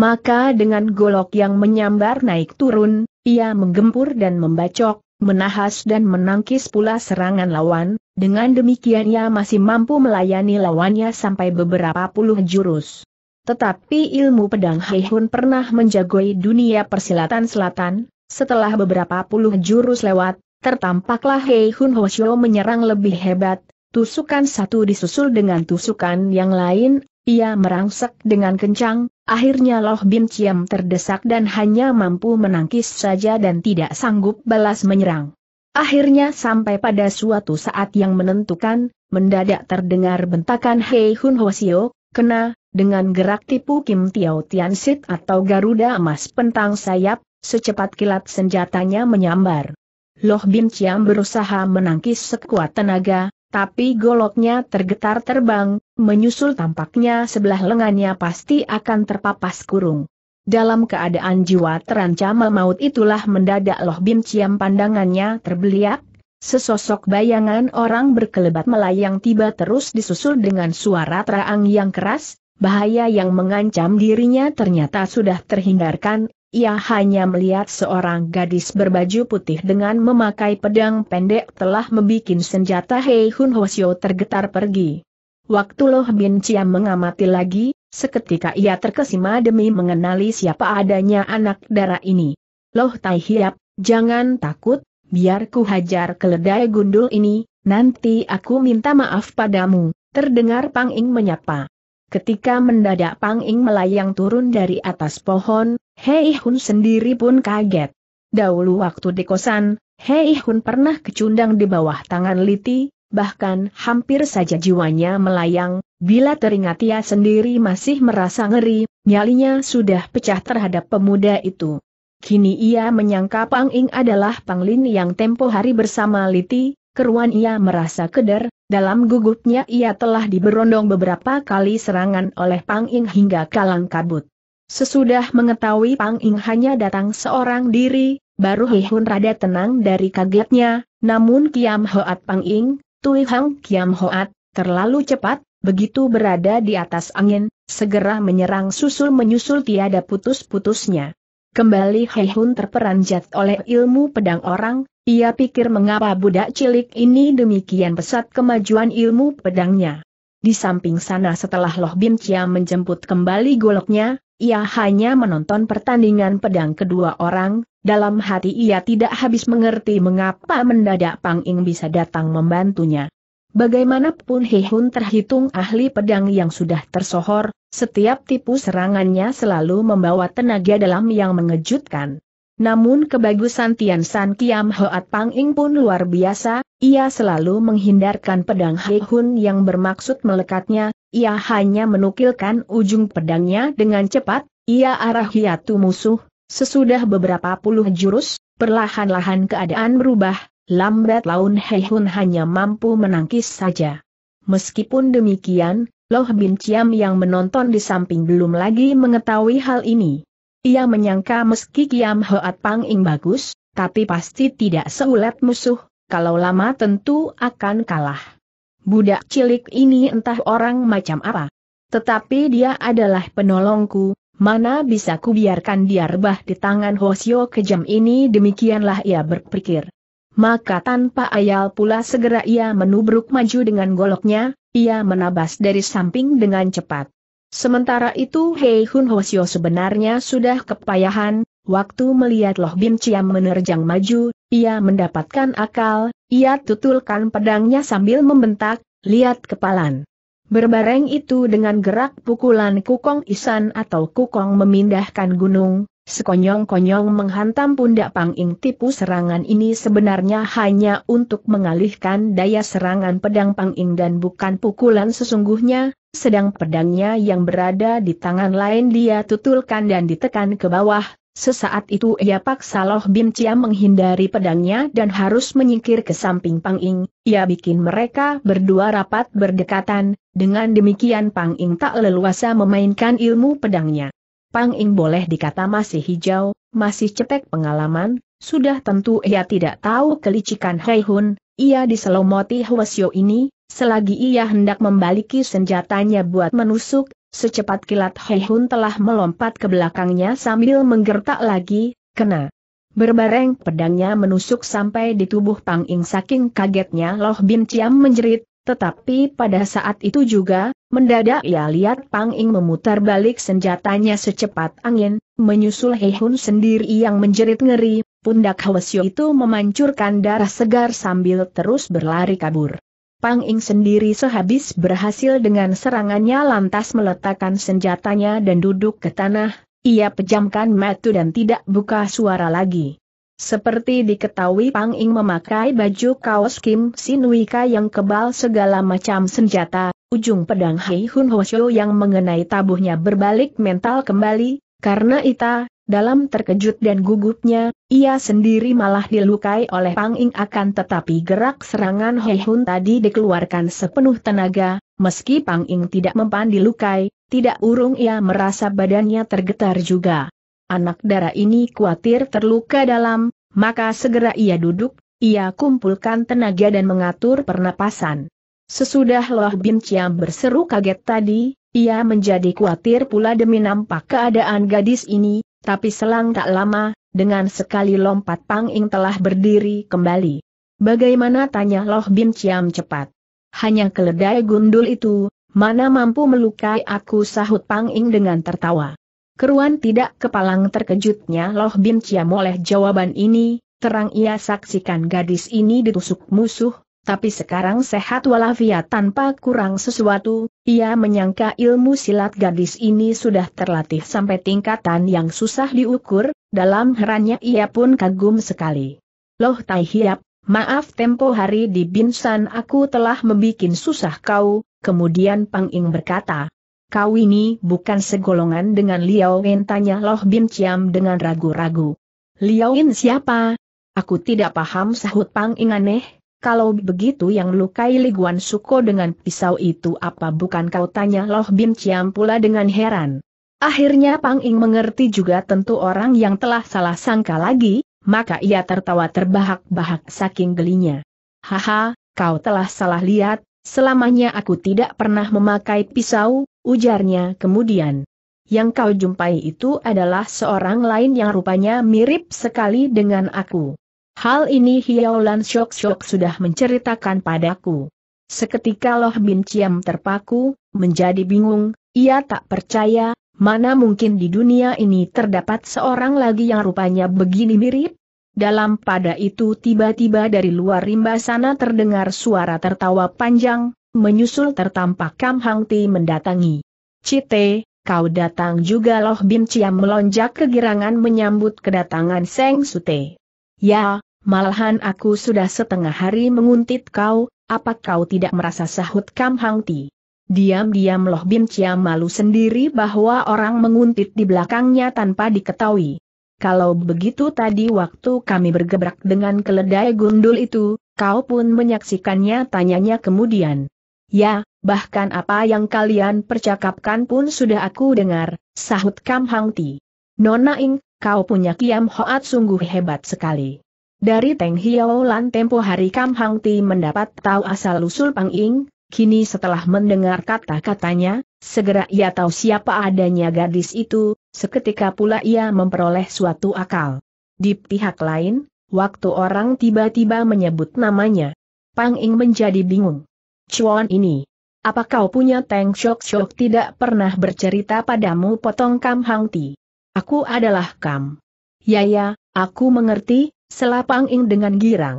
Maka dengan golok yang menyambar naik turun, ia menggempur dan membacok, menahas dan menangkis pula serangan lawan, dengan demikian ia masih mampu melayani lawannya sampai beberapa puluh jurus. Tetapi ilmu pedang Haihun pernah menjagoi dunia persilatan selatan, setelah beberapa puluh jurus lewat, tertampaklah Haihun Hoshio menyerang lebih hebat, tusukan satu disusul dengan tusukan yang lain, ia merangsek dengan kencang, Akhirnya Loh Bim Ciam terdesak dan hanya mampu menangkis saja dan tidak sanggup balas menyerang. Akhirnya sampai pada suatu saat yang menentukan, mendadak terdengar bentakan Hei Hun Sio, kena, dengan gerak tipu Kim Tiao Tian Sit atau Garuda Emas Pentang Sayap, secepat kilat senjatanya menyambar. Loh Bim Ciam berusaha menangkis sekuat tenaga, tapi goloknya tergetar terbang, menyusul tampaknya sebelah lengannya pasti akan terpapas kurung. Dalam keadaan jiwa terancam maut itulah mendadak Loh bim Ciam pandangannya terbeliak, sesosok bayangan orang berkelebat melayang tiba terus disusul dengan suara terang yang keras, bahaya yang mengancam dirinya ternyata sudah terhindarkan, ia hanya melihat seorang gadis berbaju putih dengan memakai pedang pendek telah membuat senjata Hei Hun Hosyo tergetar pergi. Waktu Loh Bin Chia mengamati lagi, seketika ia terkesima demi mengenali siapa adanya anak dara ini. Loh Tai Hiap, jangan takut, biar ku hajar keledai gundul ini, nanti aku minta maaf padamu, terdengar Pang Ing menyapa. Ketika mendadak Pang Ing melayang turun dari atas pohon, Hei Hun sendiri pun kaget. Dahulu waktu di kosan, Hei Hun pernah kecundang di bawah tangan Liti, bahkan hampir saja jiwanya melayang, bila teringat ia sendiri masih merasa ngeri, nyalinya sudah pecah terhadap pemuda itu. Kini ia menyangka Pang Ing adalah Panglin yang tempo hari bersama Liti, keruan ia merasa keder, dalam gugupnya ia telah diberondong beberapa kali serangan oleh Pang Ing hingga kalang kabut. Sesudah mengetahui Pang Ing hanya datang seorang diri, baru Hei Hun rada tenang dari kagetnya, namun Kiam Hoat Pang Ing, Tui Hang Kiam Hoat, terlalu cepat, begitu berada di atas angin, segera menyerang susul-menyusul tiada putus-putusnya. Kembali Hei Hun terperanjat oleh ilmu pedang orang, ia pikir mengapa budak cilik ini demikian pesat kemajuan ilmu pedangnya. Di samping sana setelah Loh Bin Chia menjemput kembali goloknya, ia hanya menonton pertandingan pedang kedua orang, dalam hati ia tidak habis mengerti mengapa mendadak Pang Ing bisa datang membantunya. Bagaimanapun He Hun terhitung ahli pedang yang sudah tersohor, setiap tipu serangannya selalu membawa tenaga dalam yang mengejutkan. Namun kebagusan Tian San Kiam Hoat Pang Ing pun luar biasa, ia selalu menghindarkan pedang He Hun yang bermaksud melekatnya, ia hanya menukilkan ujung pedangnya dengan cepat, ia arah hiatu musuh, sesudah beberapa puluh jurus, perlahan-lahan keadaan berubah, lambat laun Heihun hanya mampu menangkis saja. Meskipun demikian, Loh Bin Ciam yang menonton di samping belum lagi mengetahui hal ini. Ia menyangka meski Kiam Hoat Pang Ing bagus, tapi pasti tidak seulet musuh, kalau lama tentu akan kalah. Budak cilik ini entah orang macam apa. Tetapi dia adalah penolongku, mana bisa kubiarkan dia rebah di tangan Hosio kejam ini demikianlah ia berpikir. Maka tanpa ayal pula segera ia menubruk maju dengan goloknya, ia menabas dari samping dengan cepat. Sementara itu Hei Hun Hosio sebenarnya sudah kepayahan, waktu melihat Loh Bin Ciam menerjang maju, ia mendapatkan akal, ia tutulkan pedangnya sambil membentak, lihat kepalan. Berbareng itu dengan gerak pukulan kukong isan atau kukong memindahkan gunung, sekonyong-konyong menghantam pundak Pang Ing tipu serangan ini sebenarnya hanya untuk mengalihkan daya serangan pedang Pang Ing dan bukan pukulan sesungguhnya, sedang pedangnya yang berada di tangan lain dia tutulkan dan ditekan ke bawah, sesaat itu ia paksa Loh Bim Cia menghindari pedangnya dan harus menyingkir ke samping Pang Ing, ia bikin mereka berdua rapat berdekatan, dengan demikian Pang Ing tak leluasa memainkan ilmu pedangnya. Pang Ing boleh dikata masih hijau, masih cetek pengalaman, sudah tentu ia tidak tahu kelicikan Hei Hun, ia diselomoti Hwasyo ini, Selagi ia hendak membaliki senjatanya buat menusuk, secepat kilat Heihun telah melompat ke belakangnya sambil menggertak lagi, kena. Berbareng pedangnya menusuk sampai di tubuh Pang Ing saking kagetnya Loh Bin Ciam menjerit, tetapi pada saat itu juga, mendadak ia lihat Pang Ing memutar balik senjatanya secepat angin, menyusul Heihun sendiri yang menjerit ngeri, pundak Hwasyo itu memancurkan darah segar sambil terus berlari kabur. Pang Ing sendiri sehabis berhasil dengan serangannya lantas meletakkan senjatanya dan duduk ke tanah, ia pejamkan mata dan tidak buka suara lagi. Seperti diketahui Pang Ing memakai baju kaos Kim Sinuika yang kebal segala macam senjata, ujung pedang Hai Hun Ho Shou yang mengenai tabuhnya berbalik mental kembali, karena Ita, dalam terkejut dan gugupnya, ia sendiri malah dilukai oleh Pang Ing akan tetapi gerak serangan Hei Hun tadi dikeluarkan sepenuh tenaga, meski Pang Ing tidak mempan dilukai, tidak urung ia merasa badannya tergetar juga. Anak darah ini khawatir terluka dalam, maka segera ia duduk, ia kumpulkan tenaga dan mengatur pernapasan. Sesudah Loh Bin Chiam berseru kaget tadi, ia menjadi khawatir pula demi nampak keadaan gadis ini, tapi selang tak lama, dengan sekali lompat Pang Ing telah berdiri kembali. Bagaimana tanya Loh Bin Ciam cepat. Hanya keledai gundul itu, mana mampu melukai aku sahut Pang Ing dengan tertawa. Keruan tidak kepalang terkejutnya Loh Bin Ciam oleh jawaban ini, terang ia saksikan gadis ini ditusuk musuh, tapi sekarang sehat walafiat tanpa kurang sesuatu, ia menyangka ilmu silat gadis ini sudah terlatih sampai tingkatan yang susah diukur, dalam herannya ia pun kagum sekali. Loh Tai Hiap, maaf tempo hari di Binsan aku telah membuat susah kau, kemudian Pang Ing berkata. Kau ini bukan segolongan dengan Liao Wen tanya Loh Bin Ciam dengan ragu-ragu. Liao Wen siapa? Aku tidak paham sahut Pang Ing aneh, kalau begitu yang melukai Liguan Suko dengan pisau itu apa bukan kau tanya Loh Bin Ciam pula dengan heran. Akhirnya Pang Ing mengerti juga tentu orang yang telah salah sangka lagi, maka ia tertawa terbahak-bahak saking gelinya. Haha, kau telah salah lihat, selamanya aku tidak pernah memakai pisau, ujarnya kemudian. Yang kau jumpai itu adalah seorang lain yang rupanya mirip sekali dengan aku. Hal ini Hiaulan Shok Shok sudah menceritakan padaku. Seketika Loh Bin Ciam terpaku, menjadi bingung, ia tak percaya, mana mungkin di dunia ini terdapat seorang lagi yang rupanya begini mirip? Dalam pada itu tiba-tiba dari luar rimba sana terdengar suara tertawa panjang, menyusul tertampak Kam Hang Ti mendatangi. Cite, kau datang juga Loh Bin Ciam melonjak kegirangan menyambut kedatangan Seng Sute. Ya, Malahan aku sudah setengah hari menguntit kau, apa kau tidak merasa sahut Kam Hang Ti? Diam-diam Loh Bin Chia malu sendiri bahwa orang menguntit di belakangnya tanpa diketahui. Kalau begitu tadi waktu kami bergebrak dengan keledai gundul itu, kau pun menyaksikannya tanyanya kemudian. Ya, bahkan apa yang kalian percakapkan pun sudah aku dengar, sahut Kam Hang Ti. Nona Ing, kau punya kiam hoat sungguh hebat sekali. Dari Teng Hiao Lan tempo hari Kam Hang Ti mendapat tahu asal-usul Pang Ing, kini setelah mendengar kata-katanya, segera ia tahu siapa adanya gadis itu, seketika pula ia memperoleh suatu akal. Di pihak lain, waktu orang tiba-tiba menyebut namanya, Pang Ing menjadi bingung. Cuan ini, apa kau punya Teng Shok Shok tidak pernah bercerita padamu potong Kam Hang Ti? Aku adalah Kam. Ya ya, aku mengerti, Selapang ing dengan girang.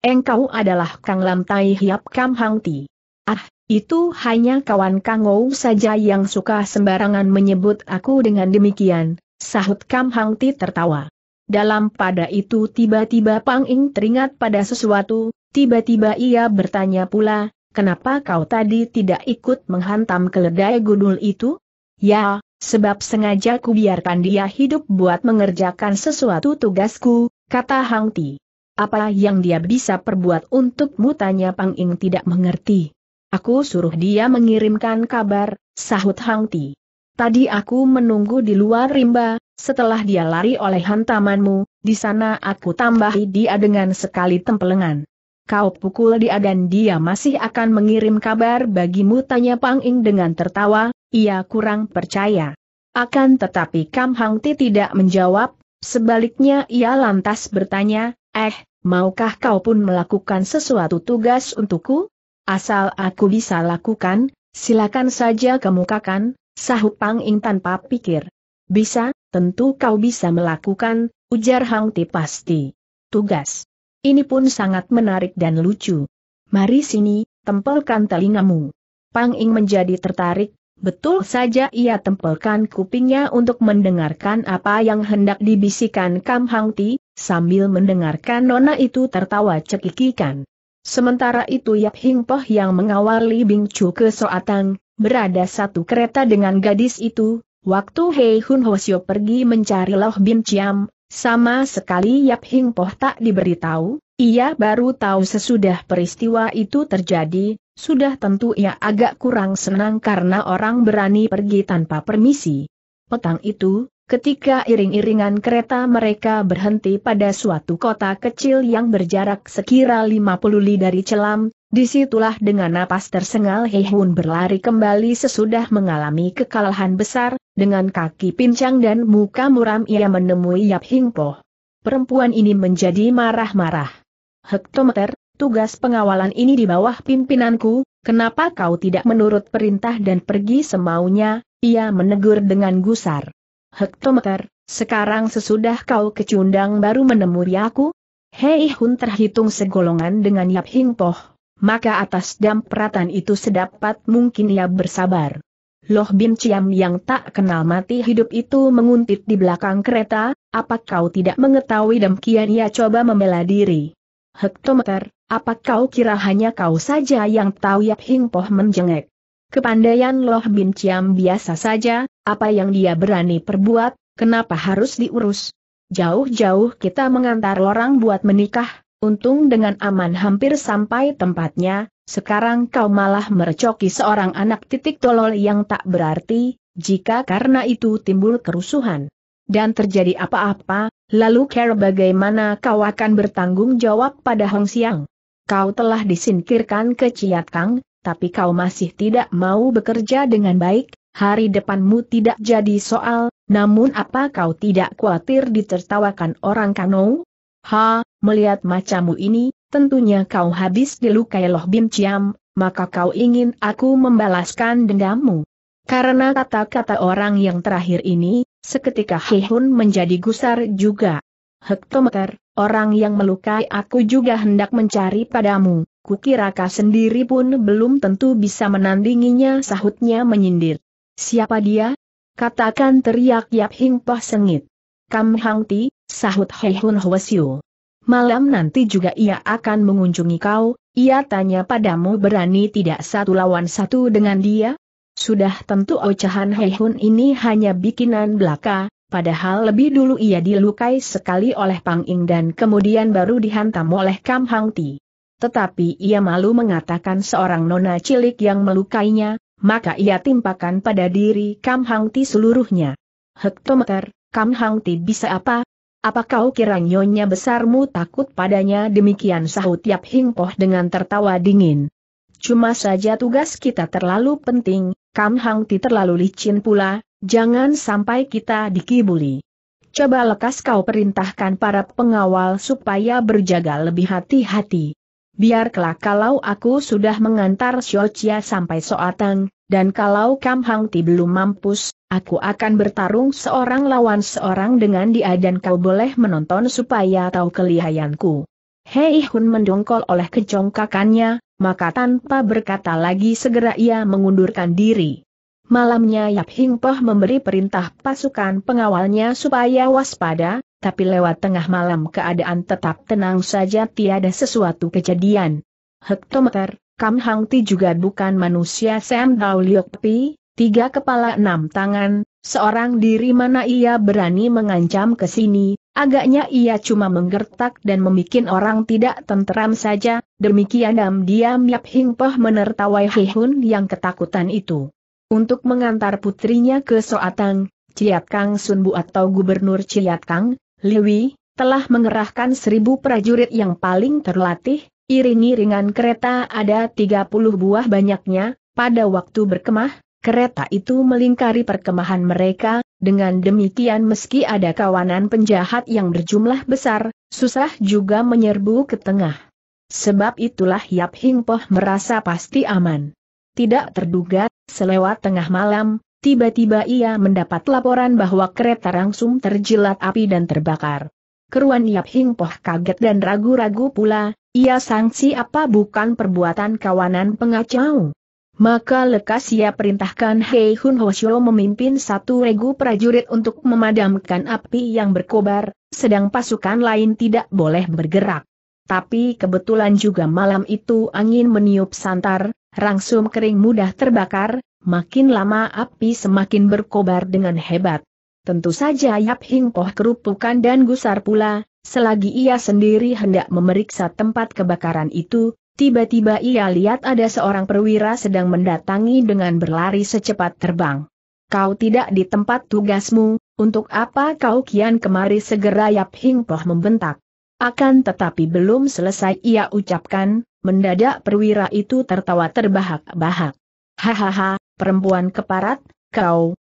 Engkau adalah Kang Lam Tai Hiap Kam Hang Ti. Ah, itu hanya kawan Kang Ou saja yang suka sembarangan menyebut aku dengan demikian, sahut Kam Hang Ti tertawa. Dalam pada itu tiba-tiba Pang Ing teringat pada sesuatu, tiba-tiba ia bertanya pula, kenapa kau tadi tidak ikut menghantam keledai gundul itu? Ya, sebab sengaja ku biarkan dia hidup buat mengerjakan sesuatu tugasku, Kata Hang Ti. Apa yang dia bisa perbuat untukmu tanya Pang Ing tidak mengerti. Aku suruh dia mengirimkan kabar, sahut Hang Ti. Tadi aku menunggu di luar rimba, setelah dia lari oleh hantamanmu, di sana aku tambahi dia dengan sekali tempelengan. Kau pukul dia dan dia masih akan mengirim kabar bagimu tanya Pang Ing dengan tertawa, ia kurang percaya. Akan tetapi Kam Hang Ti tidak menjawab, Sebaliknya ia lantas bertanya, eh, maukah kau pun melakukan sesuatu tugas untukku? Asal aku bisa lakukan, silakan saja kemukakan, sahut Pang Ing tanpa pikir. Bisa, tentu kau bisa melakukan, ujar Hang Ti pasti. Tugas. Ini pun sangat menarik dan lucu. Mari sini, tempelkan telingamu. Pang Ing menjadi tertarik, Betul saja ia tempelkan kupingnya untuk mendengarkan apa yang hendak dibisikkan Kam Hang Ti, sambil mendengarkan nona itu tertawa cekikikan. Sementara itu Yap Hing Poh yang mengawali Bing Chu ke Soatang, berada satu kereta dengan gadis itu, waktu Hei Hun Sio pergi mencari Loh Bin Chiam, sama sekali Yap Hing Poh tak diberitahu, ia baru tahu sesudah peristiwa itu terjadi, sudah tentu ia agak kurang senang karena orang berani pergi tanpa permisi. Petang itu, ketika iring-iringan kereta mereka berhenti pada suatu kota kecil yang berjarak sekira 50 li dari Celam, disitulah dengan napas tersengal Heihun berlari kembali sesudah mengalami kekalahan besar, dengan kaki pincang dan muka muram ia menemui Yap Hingpo. Perempuan ini menjadi marah-marah. Hektometer, tugas pengawalan ini di bawah pimpinanku, kenapa kau tidak menurut perintah dan pergi semaunya, ia menegur dengan gusar. Hektometer, sekarang sesudah kau kecundang baru menemui aku? Hei Hun terhitung segolongan dengan Yap Hing Poh, maka atas dampratan itu sedapat mungkin ia bersabar. Loh Bin Ciam yang tak kenal mati hidup itu menguntit di belakang kereta, apa kau tidak mengetahui demikian ia coba membela diri hektometer, apa kau kira hanya kau saja yang tahu Yap Hing Poh menjengek? Kepandaian Loh Bin Ciam biasa saja, apa yang dia berani perbuat, kenapa harus diurus? Jauh-jauh kita mengantar orang buat menikah, untung dengan aman hampir sampai tempatnya, sekarang kau malah merecoki seorang anak titik tolol yang tak berarti, jika karena itu timbul kerusuhan. Dan terjadi apa-apa, Lalu care bagaimana kau akan bertanggung jawab pada Hong Xiang? Kau telah disingkirkan ke Kang, tapi kau masih tidak mau bekerja dengan baik, hari depanmu tidak jadi soal, namun apa kau tidak khawatir ditertawakan orang Kano? Ha, melihat macamu ini, tentunya kau habis dilukai Loh Bim Ciam, maka kau ingin aku membalaskan dendammu. Karena kata-kata orang yang terakhir ini, Seketika Hihun menjadi gusar juga. Hektometer, orang yang melukai aku juga hendak mencari padamu, kukira kau sendiri pun belum tentu bisa menandinginya sahutnya menyindir. Siapa dia? Katakan teriak Yap Hing Poh sengit. Kam Hang Ti, sahut Hihun Hwasyu. Malam nanti juga ia akan mengunjungi kau, ia tanya padamu berani tidak satu lawan satu dengan dia? Sudah tentu ocehan oh Heihun ini hanya bikinan belaka, padahal lebih dulu ia dilukai sekali oleh Pang Ing dan kemudian baru dihantam oleh Kam Hang Ti. Tetapi ia malu mengatakan seorang nona cilik yang melukainya, maka ia timpakan pada diri Kam Hang Ti seluruhnya. Hektometer, Kam Hang Ti bisa apa? Apa kau kira nyonya besarmu takut padanya demikian sahut Yap Hing Poh dengan tertawa dingin. Cuma saja tugas kita terlalu penting, Kam Hang Ti terlalu licin pula, jangan sampai kita dikibuli. Coba lekas kau perintahkan para pengawal supaya berjaga lebih hati-hati. Biar kelak kalau aku sudah mengantar Xiaochia sampai Soatang, dan kalau Kam Hang Ti belum mampus, aku akan bertarung seorang lawan seorang dengan dia dan kau boleh menonton supaya tahu kelihayanku. Hei Hun mendongkol oleh kecongkakannya, maka tanpa berkata lagi segera ia mengundurkan diri. Malamnya Yap Hing Poh memberi perintah pasukan pengawalnya supaya waspada, tapi lewat tengah malam keadaan tetap tenang saja tiada sesuatu kejadian. Hektometer, Kam Hang Ti juga bukan manusia Sam Dao Liok Pi, tiga kepala enam tangan, seorang diri mana ia berani mengancam ke sini, Agaknya ia cuma menggertak dan membuat orang tidak tenteram saja, demikian diam-diam Yap Hing Poh menertawai Hun yang ketakutan itu. Untuk mengantar putrinya ke Soatang, Ciat Kang Sunbu atau Gubernur Ciat Kang, Liwi, telah mengerahkan seribu prajurit yang paling terlatih, iring-iringan kereta ada 30 buah banyaknya, pada waktu berkemah, kereta itu melingkari perkemahan mereka, dengan demikian meski ada kawanan penjahat yang berjumlah besar, susah juga menyerbu ke tengah. Sebab itulah Yap Hing Poh merasa pasti aman. Tidak terduga, selewat tengah malam, tiba-tiba ia mendapat laporan bahwa kereta langsung terjilat api dan terbakar. Keruan Yap Hing Poh kaget dan ragu-ragu pula, ia sangsi apa bukan perbuatan kawanan pengacau. Maka lekas ia perintahkan Hei Hun Hoshio memimpin satu regu prajurit untuk memadamkan api yang berkobar, sedang pasukan lain tidak boleh bergerak. Tapi kebetulan juga malam itu angin meniup santar, rangsum kering mudah terbakar, makin lama api semakin berkobar dengan hebat. Tentu saja Yap Hing Poh kerupukan dan gusar pula, selagi ia sendiri hendak memeriksa tempat kebakaran itu, Tiba-tiba ia lihat ada seorang perwira sedang mendatangi dengan berlari secepat terbang. Kau tidak di tempat tugasmu, untuk apa kau kian kemari segera Yap Hing Poh membentak. Akan tetapi belum selesai ia ucapkan, mendadak perwira itu tertawa terbahak-bahak. Hahaha, perempuan keparat, kau.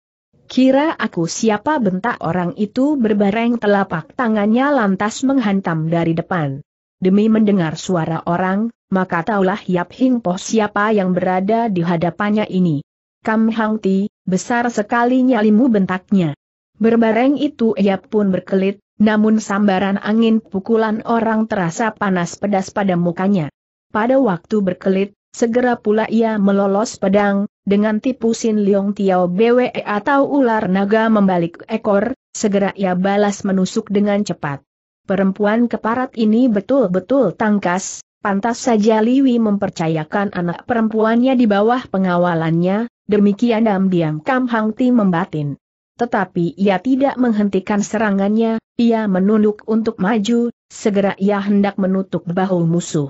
Kira aku siapa bentak orang itu berbareng telapak tangannya lantas menghantam dari depan demi mendengar suara orang, maka taulah Yap Hing Po siapa yang berada di hadapannya ini. Kam Hang Ti, besar sekali nyalimu bentaknya. Berbareng itu ia pun berkelit, namun sambaran angin pukulan orang terasa panas pedas pada mukanya. Pada waktu berkelit, segera pula ia melolos pedang, dengan tipu Sin Leong Tiao BWE atau ular naga membalik ekor, segera ia balas menusuk dengan cepat. Perempuan keparat ini betul-betul tangkas, pantas saja Liwi mempercayakan anak perempuannya di bawah pengawalannya, demikian diam-diam Kam Hang Ti membatin. Tetapi ia tidak menghentikan serangannya, ia menunduk untuk maju, segera ia hendak menutup bahu musuh.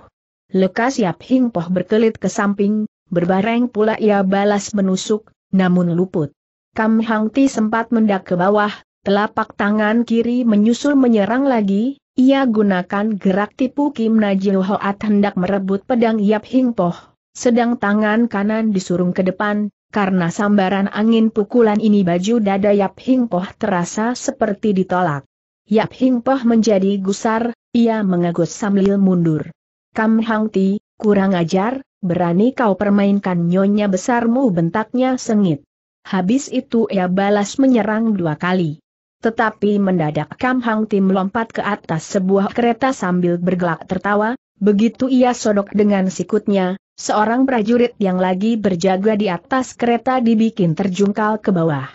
Lekas Yap Hing Poh berkelit ke samping, berbareng pula ia balas menusuk, namun luput. Kam Hang Ti sempat mendak ke bawah, Telapak tangan kiri menyusul menyerang lagi, ia gunakan gerak tipu Kim Najil Hoat hendak merebut pedang Yap Hing Poh, sedang tangan kanan disurung ke depan, karena sambaran angin pukulan ini baju dada Yap Hing Poh terasa seperti ditolak. Yap Hing Poh menjadi gusar, ia mengagut sambil mundur. Kam Hang Ti, kurang ajar, berani kau permainkan nyonya besarmu bentaknya sengit. Habis itu ia balas menyerang dua kali. Tetapi mendadak Kam Hang Tim lompat ke atas sebuah kereta sambil bergelak tertawa, begitu ia sodok dengan sikutnya, seorang prajurit yang lagi berjaga di atas kereta dibikin terjungkal ke bawah.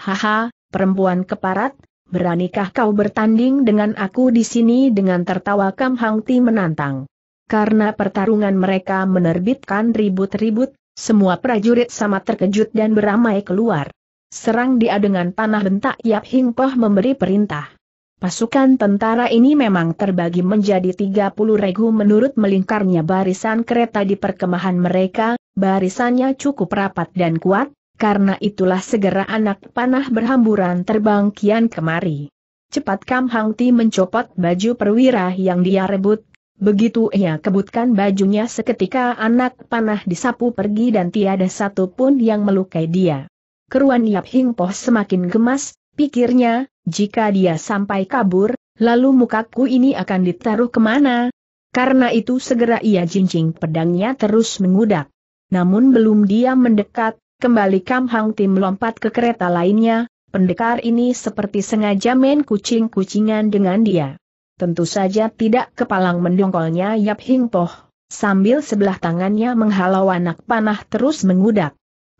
Haha, perempuan keparat, beranikah kau bertanding dengan aku di sini dengan tertawa Kam Hang Tim menantang. Karena pertarungan mereka menerbitkan ribut-ribut, semua prajurit sama terkejut dan beramai keluar. Serang dia dengan panah bentak Yap Hing Poh memberi perintah. Pasukan tentara ini memang terbagi menjadi 30 regu menurut melingkarnya barisan kereta di perkemahan mereka, barisannya cukup rapat dan kuat, karena itulah segera anak panah berhamburan terbang kian kemari. Cepat Kam Hang Ti mencopot baju perwira yang dia rebut Begitu ia kebutkan bajunya seketika anak panah disapu pergi dan tiada pun yang melukai dia. Keruan Yap Hing Poh semakin gemas, pikirnya, jika dia sampai kabur, lalu mukaku ini akan ditaruh kemana? Karena itu segera ia jinjing pedangnya terus mengudak. Namun belum dia mendekat, kembali Kam Hang Tim lompat ke kereta lainnya, pendekar ini seperti sengaja main kucing-kucingan dengan dia. Tentu saja tidak kepalang mendongkolnya Yap Hing Poh, sambil sebelah tangannya menghalau anak panah terus mengudak.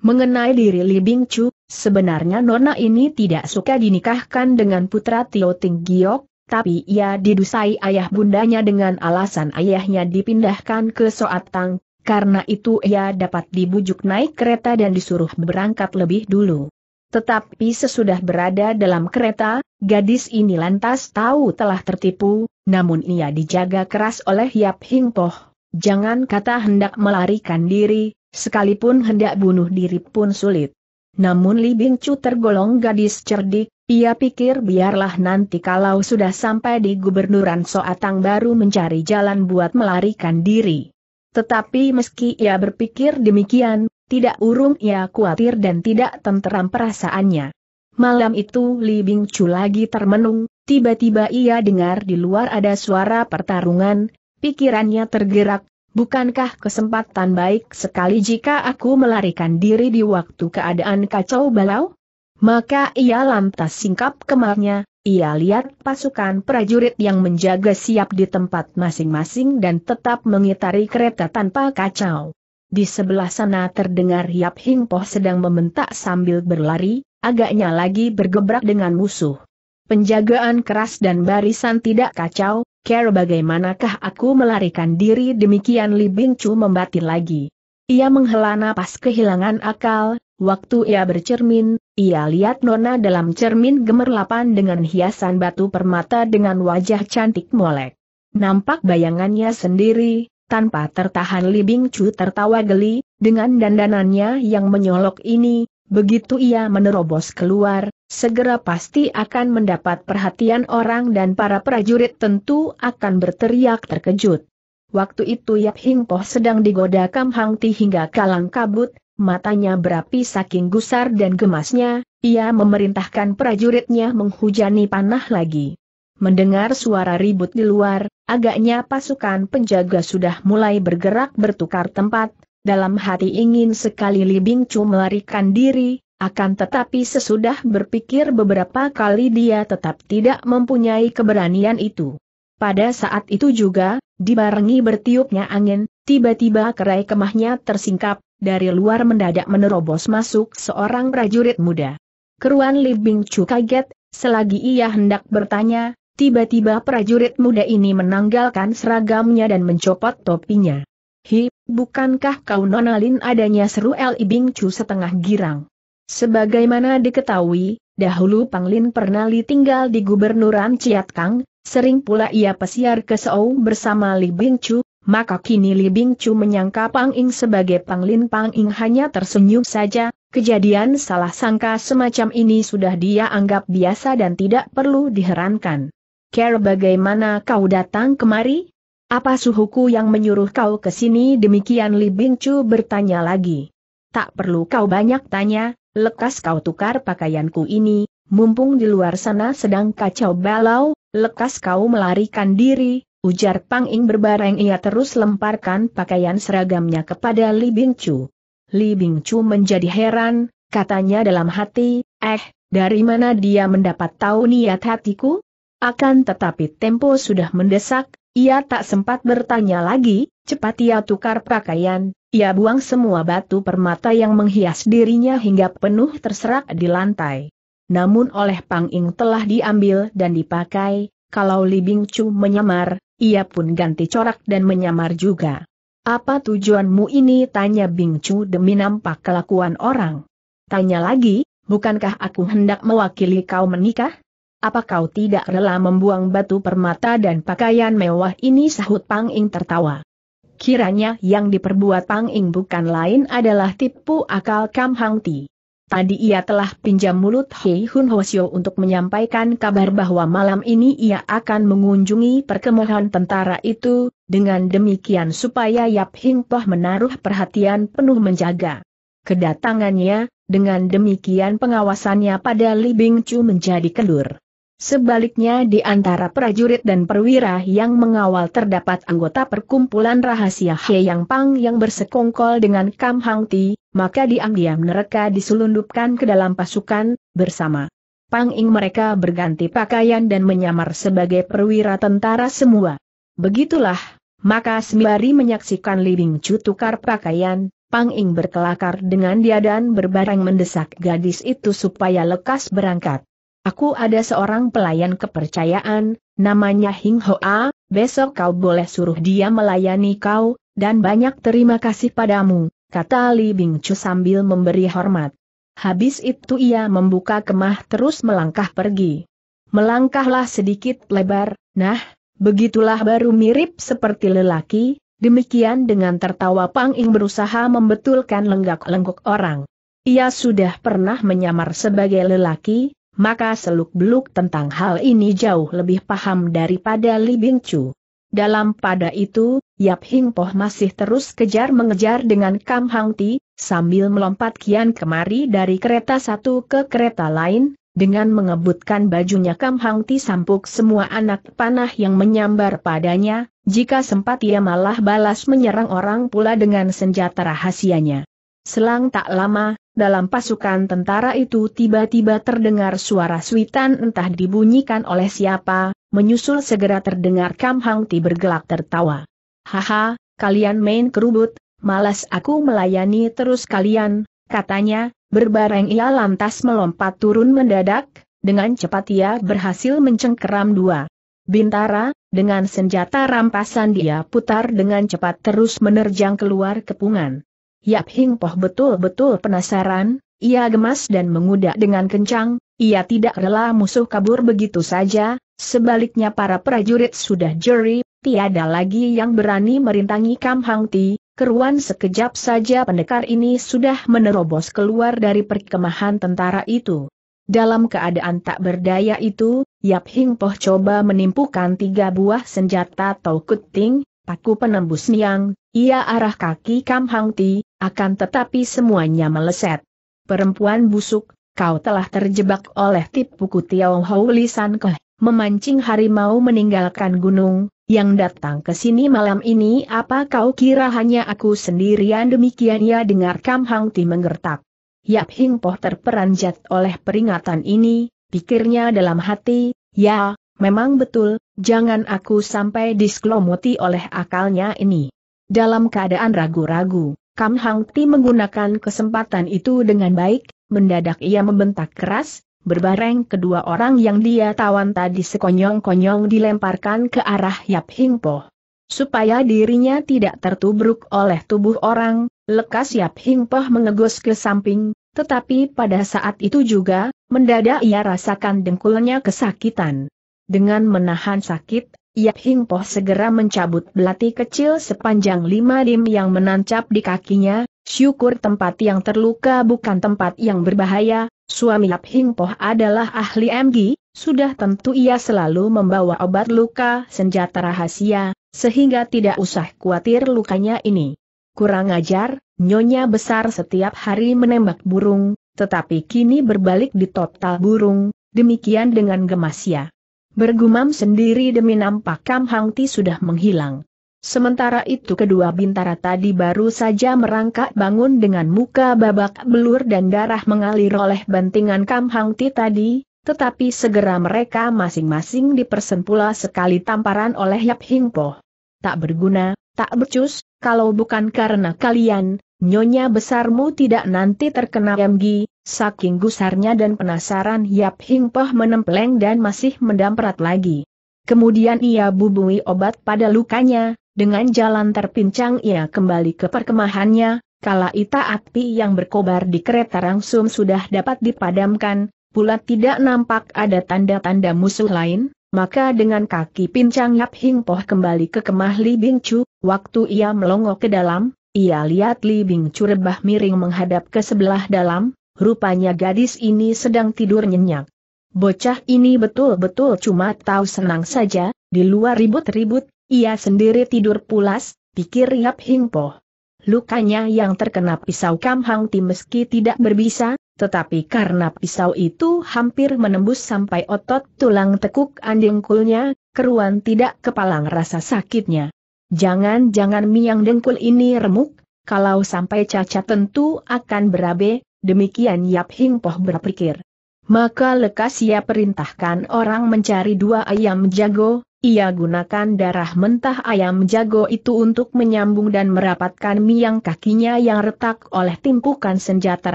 Mengenai diri Li Bing Chu, sebenarnya nona ini tidak suka dinikahkan dengan putra Tio Ting Giok, tapi ia didusai ayah bundanya dengan alasan ayahnya dipindahkan ke Soatang, karena itu ia dapat dibujuk naik kereta dan disuruh berangkat lebih dulu. Tetapi sesudah berada dalam kereta, gadis ini lantas tahu telah tertipu, namun ia dijaga keras oleh Yap Hing Poh. Jangan kata hendak melarikan diri, Sekalipun hendak bunuh diri pun sulit. Namun Li Bing Chu tergolong gadis cerdik, ia pikir biarlah nanti kalau sudah sampai di gubernuran Soatang baru mencari jalan buat melarikan diri. Tetapi meski ia berpikir demikian, tidak urung ia khawatir dan tidak tenteram perasaannya. Malam itu Li Bing Chu lagi termenung, tiba-tiba ia dengar di luar ada suara pertarungan, pikirannya tergerak, Bukankah kesempatan baik sekali jika aku melarikan diri di waktu keadaan kacau balau? Maka ia lantas singkap kemarnya, ia lihat pasukan prajurit yang menjaga siap di tempat masing-masing dan tetap mengitari kereta tanpa kacau. Di sebelah sana terdengar Yap Hing Poh sedang membentak sambil berlari, agaknya lagi bergebrak dengan musuh. Penjagaan keras dan barisan tidak kacau, Care bagaimanakah aku melarikan diri demikian Li Bingcu membatin lagi. Ia menghela napas kehilangan akal, waktu ia bercermin, ia lihat Nona dalam cermin gemerlapan dengan hiasan batu permata dengan wajah cantik molek. Nampak bayangannya sendiri, tanpa tertahan Li Bingcu tertawa geli, dengan dandanannya yang menyolok ini, Begitu ia menerobos keluar, segera pasti akan mendapat perhatian orang dan para prajurit tentu akan berteriak terkejut. Waktu itu Yap Hing Poh sedang digoda Kam Hang Ti hingga kalang kabut, matanya berapi saking gusar dan gemasnya, ia memerintahkan prajuritnya menghujani panah lagi. Mendengar suara ribut di luar, agaknya pasukan penjaga sudah mulai bergerak bertukar tempat, dalam hati ingin sekali Li Bingcu melarikan diri, akan tetapi sesudah berpikir beberapa kali dia tetap tidak mempunyai keberanian itu. Pada saat itu juga, dibarengi bertiupnya angin, tiba-tiba kerai kemahnya tersingkap, dari luar mendadak menerobos masuk seorang prajurit muda. Keruan Li Bingcu kaget, selagi ia hendak bertanya, tiba-tiba prajurit muda ini menanggalkan seragamnya dan mencopot topinya. Hi, bukankah kau nonalin adanya seru Li Bing Chu setengah girang? Sebagaimana diketahui, dahulu Panglin pernah li tinggal di gubernuran Ciat Kang, sering pula ia pesiar ke Seoul bersama Li Bing Chu, maka kini Li Bing Chu menyangka Pang Ing sebagai Panglin Pang Ing hanya tersenyum saja, kejadian salah sangka semacam ini sudah dia anggap biasa dan tidak perlu diherankan. Care bagaimana kau datang kemari? Apa suhuku yang menyuruh kau ke sini? Demikian Li Bingcu bertanya lagi. Tak perlu kau banyak tanya, lekas kau tukar pakaianku ini, mumpung di luar sana sedang kacau balau, lekas kau melarikan diri, ujar Pang Ing berbareng ia terus lemparkan pakaian seragamnya kepada Li Bingcu. Li Bingcu menjadi heran, katanya dalam hati, eh, dari mana dia mendapat tahu niat hatiku? Akan tetapi tempo sudah mendesak, ia tak sempat bertanya lagi, cepat ia tukar pakaian, ia buang semua batu permata yang menghias dirinya hingga penuh terserak di lantai. Namun oleh Pang Ing telah diambil dan dipakai, kalau Li Bing Chu menyamar, ia pun ganti corak dan menyamar juga. Apa tujuanmu ini tanya Bing Chu demi nampak kelakuan orang. Tanya lagi, bukankah aku hendak mewakili kau menikah? Apa kau tidak rela membuang batu permata dan pakaian mewah ini sahut Pang Ing tertawa. Kiranya yang diperbuat Pang Ing bukan lain adalah tipu akal Kam Hang Ti. Tadi ia telah pinjam mulut Hei Hun Hosyo untuk menyampaikan kabar bahwa malam ini ia akan mengunjungi perkemahan tentara itu, dengan demikian supaya Yap Hing Poh menaruh perhatian penuh menjaga kedatangannya, dengan demikian pengawasannya pada Li Bing Chu menjadi kendur. Sebaliknya di antara prajurit dan perwira yang mengawal terdapat anggota perkumpulan rahasia He Yang Pang yang bersekongkol dengan Kam Hang Ti, maka diam-diam mereka diselundupkan ke dalam pasukan, bersama. Pang Ing mereka berganti pakaian dan menyamar sebagai perwira tentara semua. Begitulah, maka sembari menyaksikan Libing Chu tukar pakaian, Pang Ing berkelakar dengan dia dan berbareng mendesak gadis itu supaya lekas berangkat. Aku ada seorang pelayan kepercayaan, namanya Hing Hoa, besok kau boleh suruh dia melayani kau, dan banyak terima kasih padamu, kata Li Bing Chu sambil memberi hormat. Habis itu ia membuka kemah terus melangkah pergi. Melangkahlah sedikit lebar, nah, begitulah baru mirip seperti lelaki, demikian dengan tertawa Pang Ing berusaha membetulkan lenggak-lenggok orang. Ia sudah pernah menyamar sebagai lelaki, maka seluk-beluk tentang hal ini jauh lebih paham daripada Li Bingchu. Dalam pada itu, Yap Hing Poh masih terus kejar-mengejar dengan Kam Hang Ti, sambil melompat kian kemari dari kereta satu ke kereta lain, dengan mengebutkan bajunya Kam Hang Ti sampuk semua anak panah yang menyambar padanya, jika sempat ia malah balas menyerang orang pula dengan senjata rahasianya. Selang tak lama, dalam pasukan tentara itu tiba-tiba terdengar suara suitan entah dibunyikan oleh siapa, menyusul segera terdengar Kam Hang Ti bergelak tertawa. Haha, kalian main kerubut, malas aku melayani terus kalian, katanya, berbareng ia lantas melompat turun mendadak, dengan cepat ia berhasil mencengkeram dua. Bintara, dengan senjata rampasan dia putar dengan cepat terus menerjang keluar kepungan. Yap Hing Poh betul-betul penasaran, ia gemas dan mengudak dengan kencang, ia tidak rela musuh kabur begitu saja, sebaliknya para prajurit sudah jeri, tiada lagi yang berani merintangi Kam Hang Ti, keruan sekejap saja pendekar ini sudah menerobos keluar dari perkemahan tentara itu. Dalam keadaan tak berdaya itu, Yap Hing Poh coba menimpukan tiga buah senjata Tau Kuting, paku penembus niang, ia arah kaki Kam Hang Ti, akan tetapi semuanya meleset. Perempuan busuk, kau telah terjebak oleh tipu ku Tiao Hou San Keh, memancing harimau meninggalkan gunung, yang datang ke sini malam ini apa kau kira hanya aku sendirian demikian ia dengar Kam Hang Ti menggertak. Yap Hing Poh terperanjat oleh peringatan ini, pikirnya dalam hati, ya, memang betul, jangan aku sampai disklomoti oleh akalnya ini. Dalam keadaan ragu-ragu, Kam Hang Ti menggunakan kesempatan itu dengan baik, mendadak ia membentak keras, berbareng kedua orang yang dia tawan tadi sekonyong-konyong dilemparkan ke arah Yap Hing Po. Supaya dirinya tidak tertubruk oleh tubuh orang, lekas Yap Hing Po mengegos ke samping, tetapi pada saat itu juga, mendadak ia rasakan dengkulnya kesakitan. Dengan menahan sakit, Yap Hing Poh segera mencabut belati kecil sepanjang lima dim yang menancap di kakinya, syukur tempat yang terluka bukan tempat yang berbahaya, suami Yap Hing Poh adalah ahli MG, sudah tentu ia selalu membawa obat luka senjata rahasia, sehingga tidak usah khawatir lukanya ini. Kurang ajar, nyonya besar setiap hari menembak burung, tetapi kini berbalik di total burung, demikian dengan ya. Bergumam sendiri demi nampak Kam Hang Ti sudah menghilang. Sementara itu kedua bintara tadi baru saja merangkak bangun dengan muka babak belur dan darah mengalir oleh bantingan Kam Hang Ti tadi, tetapi segera mereka masing-masing dipersempula sekali tamparan oleh Yap Hing Po. Tak berguna, tak becus, kalau bukan karena kalian, nyonya besarmu tidak nanti terkena MG, Saking gusarnya dan penasaran Yap Hing Poh menempeleng dan masih mendamprat lagi. Kemudian ia bubui obat pada lukanya, dengan jalan terpincang ia kembali ke perkemahannya, kala ita api yang berkobar di kereta langsung sudah dapat dipadamkan, pula tidak nampak ada tanda-tanda musuh lain, maka dengan kaki pincang Yap Hing Poh kembali ke kemah Li Bing Chu, waktu ia melongo ke dalam, ia lihat Li Bing Chu rebah miring menghadap ke sebelah dalam, rupanya gadis ini sedang tidur nyenyak. Bocah ini betul-betul cuma tahu senang saja, di luar ribut-ribut, ia sendiri tidur pulas, pikir Yap Hingpo. Lukanya yang terkena pisau Kam Hang Ti meski tidak berbisa, tetapi karena pisau itu hampir menembus sampai otot tulang tekuk andengkulnya, keruan tidak kepalang rasa sakitnya. Jangan-jangan miang dengkul ini remuk, kalau sampai cacat tentu akan berabe, demikian Yap Hing Poh berpikir. Maka lekas ia perintahkan orang mencari dua ayam jago, ia gunakan darah mentah ayam jago itu untuk menyambung dan merapatkan miang kakinya yang retak oleh timpukan senjata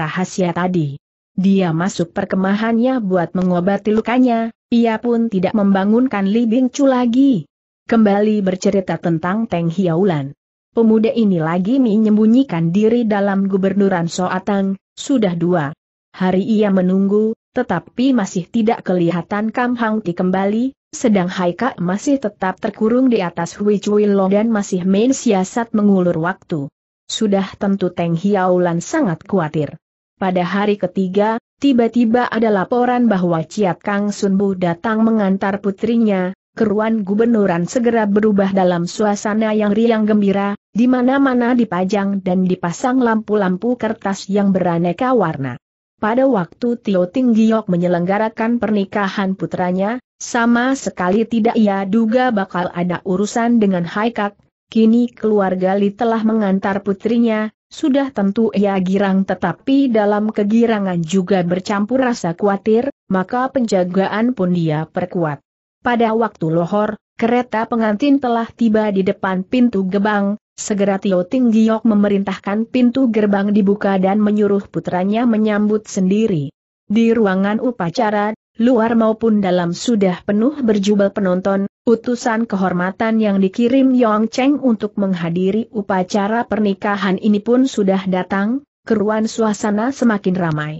rahasia tadi. Dia masuk perkemahannya buat mengobati lukanya, ia pun tidak membangunkan Li Bing Chu lagi. Kembali bercerita tentang Teng Hiaulan pemuda ini lagi menyembunyikan diri dalam gubernuran Soatang, sudah dua hari ia menunggu, tetapi masih tidak kelihatan Kam Hang Ti kembali, sedang Haika masih tetap terkurung di atas Hui Chui Long dan masih main siasat mengulur waktu. Sudah tentu Teng Hiaulan sangat khawatir. Pada hari ketiga, tiba-tiba ada laporan bahwa Ciat Kang Sunbu datang mengantar putrinya, keruan gubernuran segera berubah dalam suasana yang riang gembira, di mana-mana dipajang dan dipasang lampu-lampu kertas yang beraneka warna. Pada waktu Tio Giok menyelenggarakan pernikahan putranya, sama sekali tidak ia duga bakal ada urusan dengan Haikak, kini keluarga Li telah mengantar putrinya, sudah tentu ia girang tetapi dalam kegirangan juga bercampur rasa khawatir, maka penjagaan pun dia perkuat. Pada waktu lohor, kereta pengantin telah tiba di depan pintu gebang, segera Tio Giok memerintahkan pintu gerbang dibuka dan menyuruh putranya menyambut sendiri. Di ruangan upacara, luar maupun dalam sudah penuh berjubel penonton, utusan kehormatan yang dikirim Yong Cheng untuk menghadiri upacara pernikahan ini pun sudah datang, keruan suasana semakin ramai.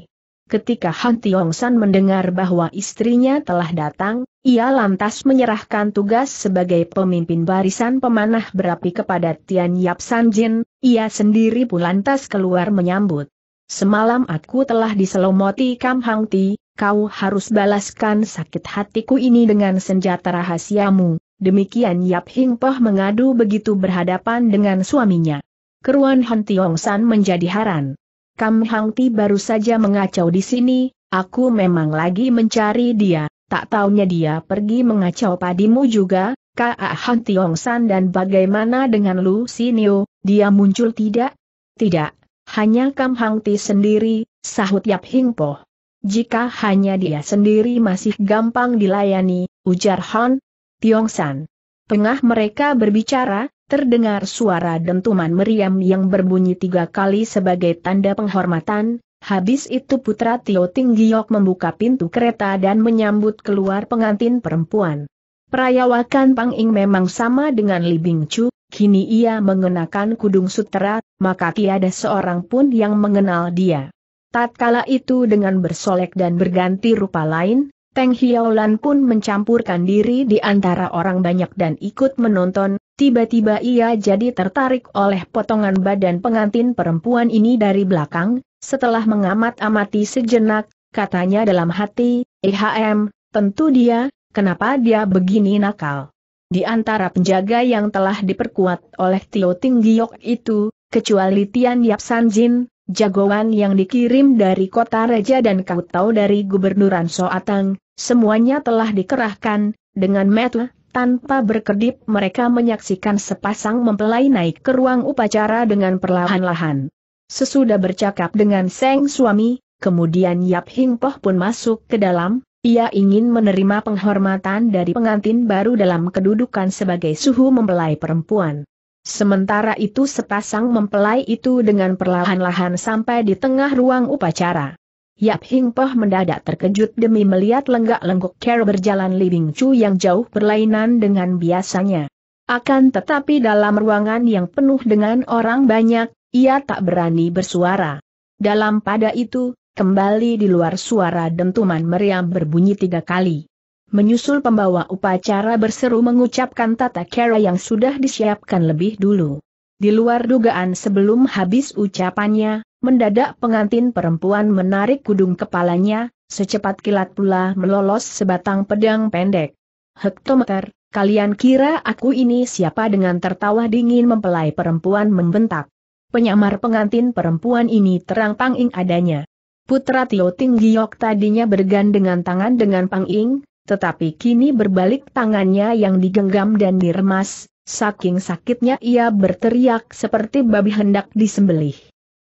Ketika Han Tiong San mendengar bahwa istrinya telah datang, ia lantas menyerahkan tugas sebagai pemimpin barisan pemanah berapi kepada Tian Yap San Jin, ia sendiri pun lantas keluar menyambut. Semalam aku telah diselomoti Kam Hang Ti, kau harus balaskan sakit hatiku ini dengan senjata rahasiamu. Demikian Yap Hing Poh mengadu begitu berhadapan dengan suaminya. Keruan Han Tiong San menjadi haran. Kam Hang Ti baru saja mengacau di sini, aku memang lagi mencari dia, tak taunya dia pergi mengacau padimu juga, Kak ah Han Tiong San dan bagaimana dengan Lu Sinio, dia muncul tidak? Tidak, hanya Kam Hang Ti sendiri, sahut Yap Hing Po. Jika hanya dia sendiri masih gampang dilayani, ujar Han Tiong San. Tengah mereka berbicara, terdengar suara dentuman meriam yang berbunyi tiga kali sebagai tanda penghormatan, Habis itu putra Tio Tinggiok membuka pintu kereta dan menyambut keluar pengantin perempuan. Perayawakan Pang Ing memang sama dengan Li Bing Chu, kini ia mengenakan kudung sutera, maka tiada seorang pun yang mengenal dia. Tatkala itu dengan bersolek dan berganti rupa lain, Teng Hiaolan pun mencampurkan diri di antara orang banyak dan ikut menonton, Tiba-tiba ia jadi tertarik oleh potongan badan pengantin perempuan ini dari belakang, setelah mengamat-amati sejenak, katanya dalam hati, EHM, tentu dia, kenapa dia begini nakal. Di antara penjaga yang telah diperkuat oleh Tio Tinggiok itu, kecuali Tian Yap Jin, jagoan yang dikirim dari kota Raja dan kau tahu dari gubernuran Soatang, semuanya telah dikerahkan, dengan metu tanpa berkedip mereka menyaksikan sepasang mempelai naik ke ruang upacara dengan perlahan-lahan. Sesudah bercakap dengan Seng suami, kemudian Yap Hing Poh pun masuk ke dalam, ia ingin menerima penghormatan dari pengantin baru dalam kedudukan sebagai suhu mempelai perempuan. Sementara itu sepasang mempelai itu dengan perlahan-lahan sampai di tengah ruang upacara. Yap Hing Poh mendadak terkejut demi melihat lenggak-lenggok Carol berjalan Li Bing Chu yang jauh berlainan dengan biasanya. Akan tetapi dalam ruangan yang penuh dengan orang banyak, ia tak berani bersuara. Dalam pada itu, kembali di luar suara dentuman meriam berbunyi tiga kali. Menyusul pembawa upacara berseru mengucapkan tata kera yang sudah disiapkan lebih dulu. Di luar dugaan sebelum habis ucapannya, Mendadak pengantin perempuan menarik kudung kepalanya, secepat kilat pula melolos sebatang pedang pendek. Hektometer, kalian kira aku ini siapa dengan tertawa dingin mempelai perempuan membentak. Penyamar pengantin perempuan ini terang panging adanya. Putra Tio Tinggiok tadinya bergandengan tangan dengan panging, tetapi kini berbalik tangannya yang digenggam dan diremas, saking sakitnya ia berteriak seperti babi hendak disembelih.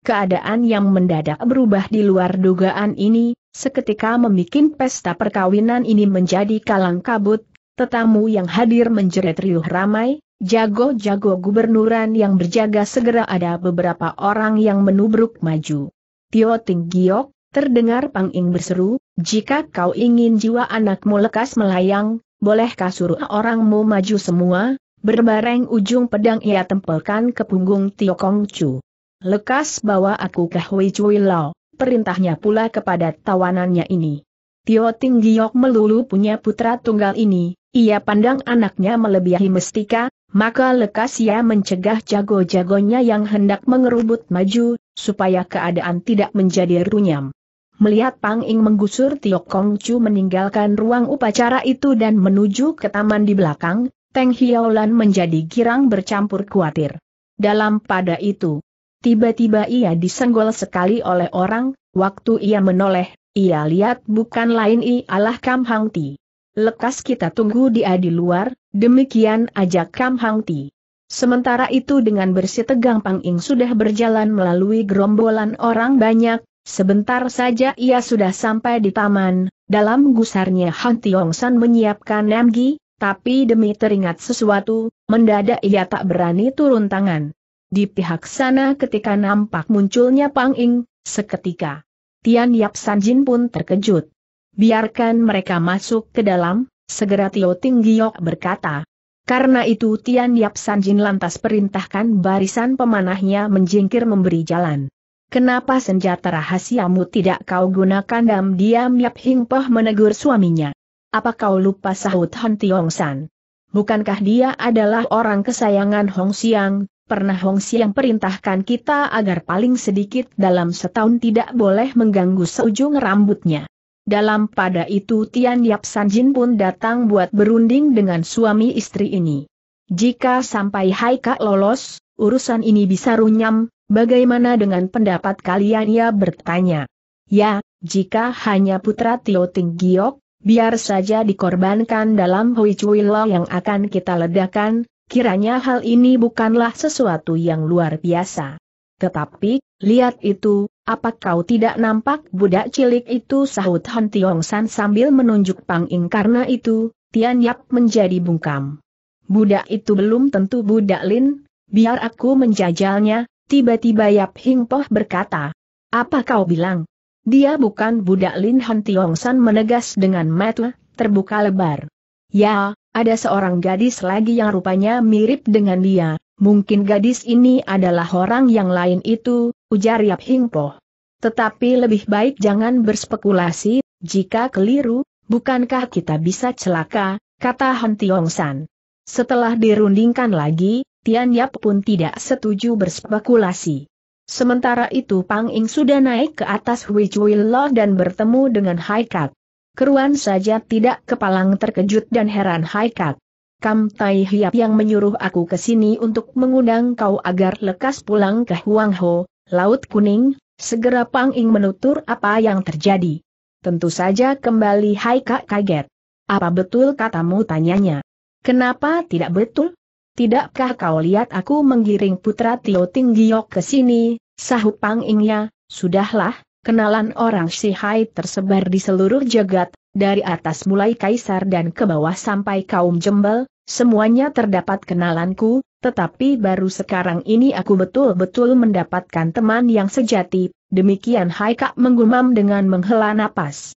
Keadaan yang mendadak berubah di luar dugaan ini, seketika membuat pesta perkawinan ini menjadi kalang kabut, tetamu yang hadir menjerit riuh ramai, jago-jago gubernuran yang berjaga segera ada beberapa orang yang menubruk maju. Tio Ting Giok, terdengar Pang Ing berseru, jika kau ingin jiwa anakmu lekas melayang, bolehkah suruh orangmu maju semua, berbareng ujung pedang ia tempelkan ke punggung Tio Chu. Lekas bawa aku ke Hui Chui Lao, perintahnya pula kepada tawanannya ini. Tio Ting Giok melulu punya putra tunggal ini, ia pandang anaknya melebihi mestika, maka lekas ia mencegah jago-jagonya yang hendak mengerubut maju, supaya keadaan tidak menjadi runyam. Melihat Pang Ing menggusur Tio Kong Chu meninggalkan ruang upacara itu dan menuju ke taman di belakang, Teng Hiaolan menjadi girang bercampur khawatir. Dalam pada itu, Tiba-tiba ia disenggol sekali oleh orang, waktu ia menoleh, ia lihat bukan lain ialah Kam Hang Ti. Lekas kita tunggu dia di luar, demikian ajak Kam Hang Ti. Sementara itu dengan bersih tegang Pang Ing sudah berjalan melalui gerombolan orang banyak, sebentar saja ia sudah sampai di taman, dalam gusarnya Han Tiong San menyiapkan Gi, tapi demi teringat sesuatu, mendadak ia tak berani turun tangan. Di pihak sana ketika nampak munculnya Pang Ing, seketika. Tian Yap Jin pun terkejut. Biarkan mereka masuk ke dalam, segera Tio Ting Giok berkata. Karena itu Tian Yap Jin lantas perintahkan barisan pemanahnya menjingkir memberi jalan. Kenapa senjata rahasiamu tidak kau gunakan diam-diam Yap Hing Poh menegur suaminya? Apa kau lupa sahut Han Tiong San? Bukankah dia adalah orang kesayangan Hong Siang, pernah Hong Siang perintahkan kita agar paling sedikit dalam setahun tidak boleh mengganggu seujung rambutnya. Dalam pada itu Tian Yap Sanjin pun datang buat berunding dengan suami istri ini. Jika sampai Hai Kak lolos, urusan ini bisa runyam, bagaimana dengan pendapat kalian ya bertanya. Ya, jika hanya putra Tio Ting Giok, biar saja dikorbankan dalam Hui Chui Lo yang akan kita ledakan, kiranya hal ini bukanlah sesuatu yang luar biasa. Tetapi, lihat itu, apa kau tidak nampak budak cilik itu sahut Han Tiong San sambil menunjuk Pang Ing karena itu, Tian Yap menjadi bungkam. Budak itu belum tentu budak Lin, biar aku menjajalnya, tiba-tiba Yap Hing Poh berkata. Apa kau bilang? Dia bukan budak Lin Han Tiong San menegas dengan mata terbuka lebar. Ya, ada seorang gadis lagi yang rupanya mirip dengan dia, mungkin gadis ini adalah orang yang lain itu, ujar Yap Hingpo. Tetapi lebih baik jangan berspekulasi, jika keliru, bukankah kita bisa celaka, kata Han Tiong San. Setelah dirundingkan lagi, Tian Yap pun tidak setuju berspekulasi. Sementara itu Pang Ing sudah naik ke atas Hui Chui Lo dan bertemu dengan Haikat keruan saja tidak kepalang terkejut dan heran haikat. Kam Tai Hiap yang menyuruh aku ke sini untuk mengundang kau agar lekas pulang ke Huang Ho, Laut Kuning, segera Pang Ing menutur apa yang terjadi. Tentu saja kembali Kak kaget. Apa betul katamu tanyanya? Kenapa tidak betul? Tidakkah kau lihat aku menggiring putra Tio Tinggiok ke sini, sahut Pang Ingnya, sudahlah, Kenalan orang Sihai tersebar di seluruh jagat, dari atas mulai kaisar dan ke bawah sampai kaum jembel, semuanya terdapat kenalanku, tetapi baru sekarang ini aku betul-betul mendapatkan teman yang sejati, demikian Haikak menggumam dengan menghela napas.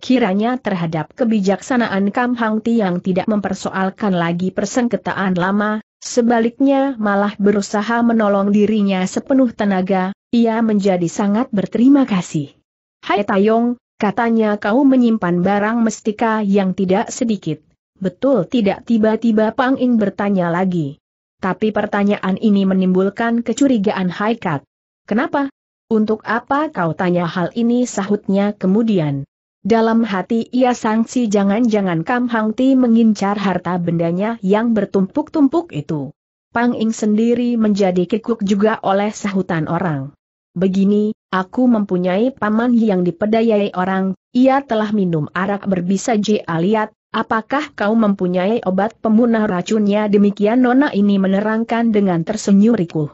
Kiranya terhadap kebijaksanaan Kam Hang Ti yang tidak mempersoalkan lagi persengketaan lama, Sebaliknya malah berusaha menolong dirinya sepenuh tenaga, ia menjadi sangat berterima kasih. Hai Tayong, katanya kau menyimpan barang mestika yang tidak sedikit. Betul tidak tiba-tiba Pang Ing bertanya lagi. Tapi pertanyaan ini menimbulkan kecurigaan Haikat. Kenapa? Untuk apa kau tanya hal ini sahutnya kemudian? Dalam hati ia sangsi jangan-jangan Kam Hang Ti mengincar harta bendanya yang bertumpuk-tumpuk itu. Pang Ing sendiri menjadi kikuk juga oleh sahutan orang. Begini, aku mempunyai paman yang dipedayai orang, ia telah minum arak berbisa J aliat, apakah kau mempunyai obat pemunah racunnya demikian Nona ini menerangkan dengan tersenyum rikuh.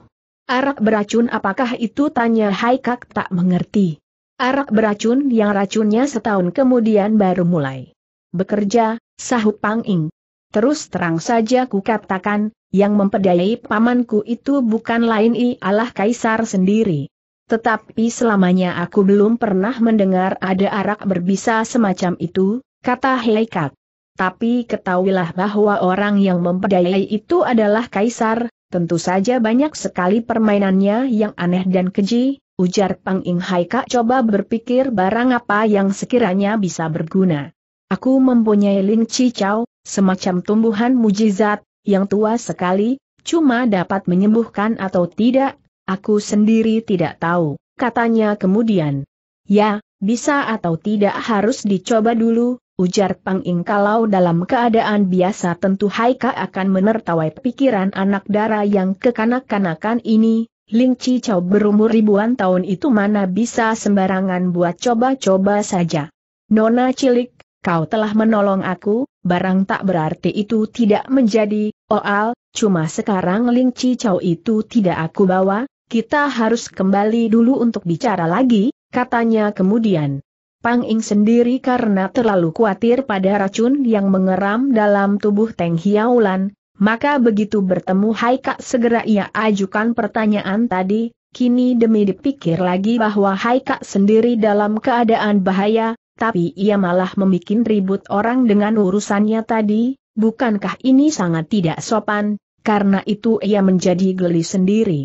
Arak beracun apakah itu tanya Haikak tak mengerti. Arak beracun yang racunnya setahun kemudian baru mulai. Bekerja, sahut Pang Ing. Terus terang saja ku katakan, yang memperdayai pamanku itu bukan lain ialah Kaisar sendiri. Tetapi selamanya aku belum pernah mendengar ada arak berbisa semacam itu, kata Heikat. Tapi ketahuilah bahwa orang yang memperdayai itu adalah Kaisar, tentu saja banyak sekali permainannya yang aneh dan keji, ujar Pang Ing Hai Kak coba berpikir barang apa yang sekiranya bisa berguna. Aku mempunyai Ling Cicau, semacam tumbuhan mujizat, yang tua sekali, cuma dapat menyembuhkan atau tidak, aku sendiri tidak tahu, katanya kemudian. Ya, bisa atau tidak harus dicoba dulu, ujar Pang Ing kalau dalam keadaan biasa tentu Haika akan menertawai pikiran anak dara yang kekanak-kanakan ini, Ling Chi Chao berumur ribuan tahun itu mana bisa sembarangan buat coba-coba saja. Nona cilik, kau telah menolong aku, barang tak berarti itu tidak menjadi, oal, cuma sekarang Ling Chi Chao itu tidak aku bawa, kita harus kembali dulu untuk bicara lagi, katanya kemudian. Pang Ing sendiri karena terlalu khawatir pada racun yang mengeram dalam tubuh Teng Hiaulan, maka begitu bertemu Haikak segera ia ajukan pertanyaan tadi, kini demi dipikir lagi bahwa Haikak sendiri dalam keadaan bahaya, tapi ia malah membuat ribut orang dengan urusannya tadi, bukankah ini sangat tidak sopan, karena itu ia menjadi geli sendiri.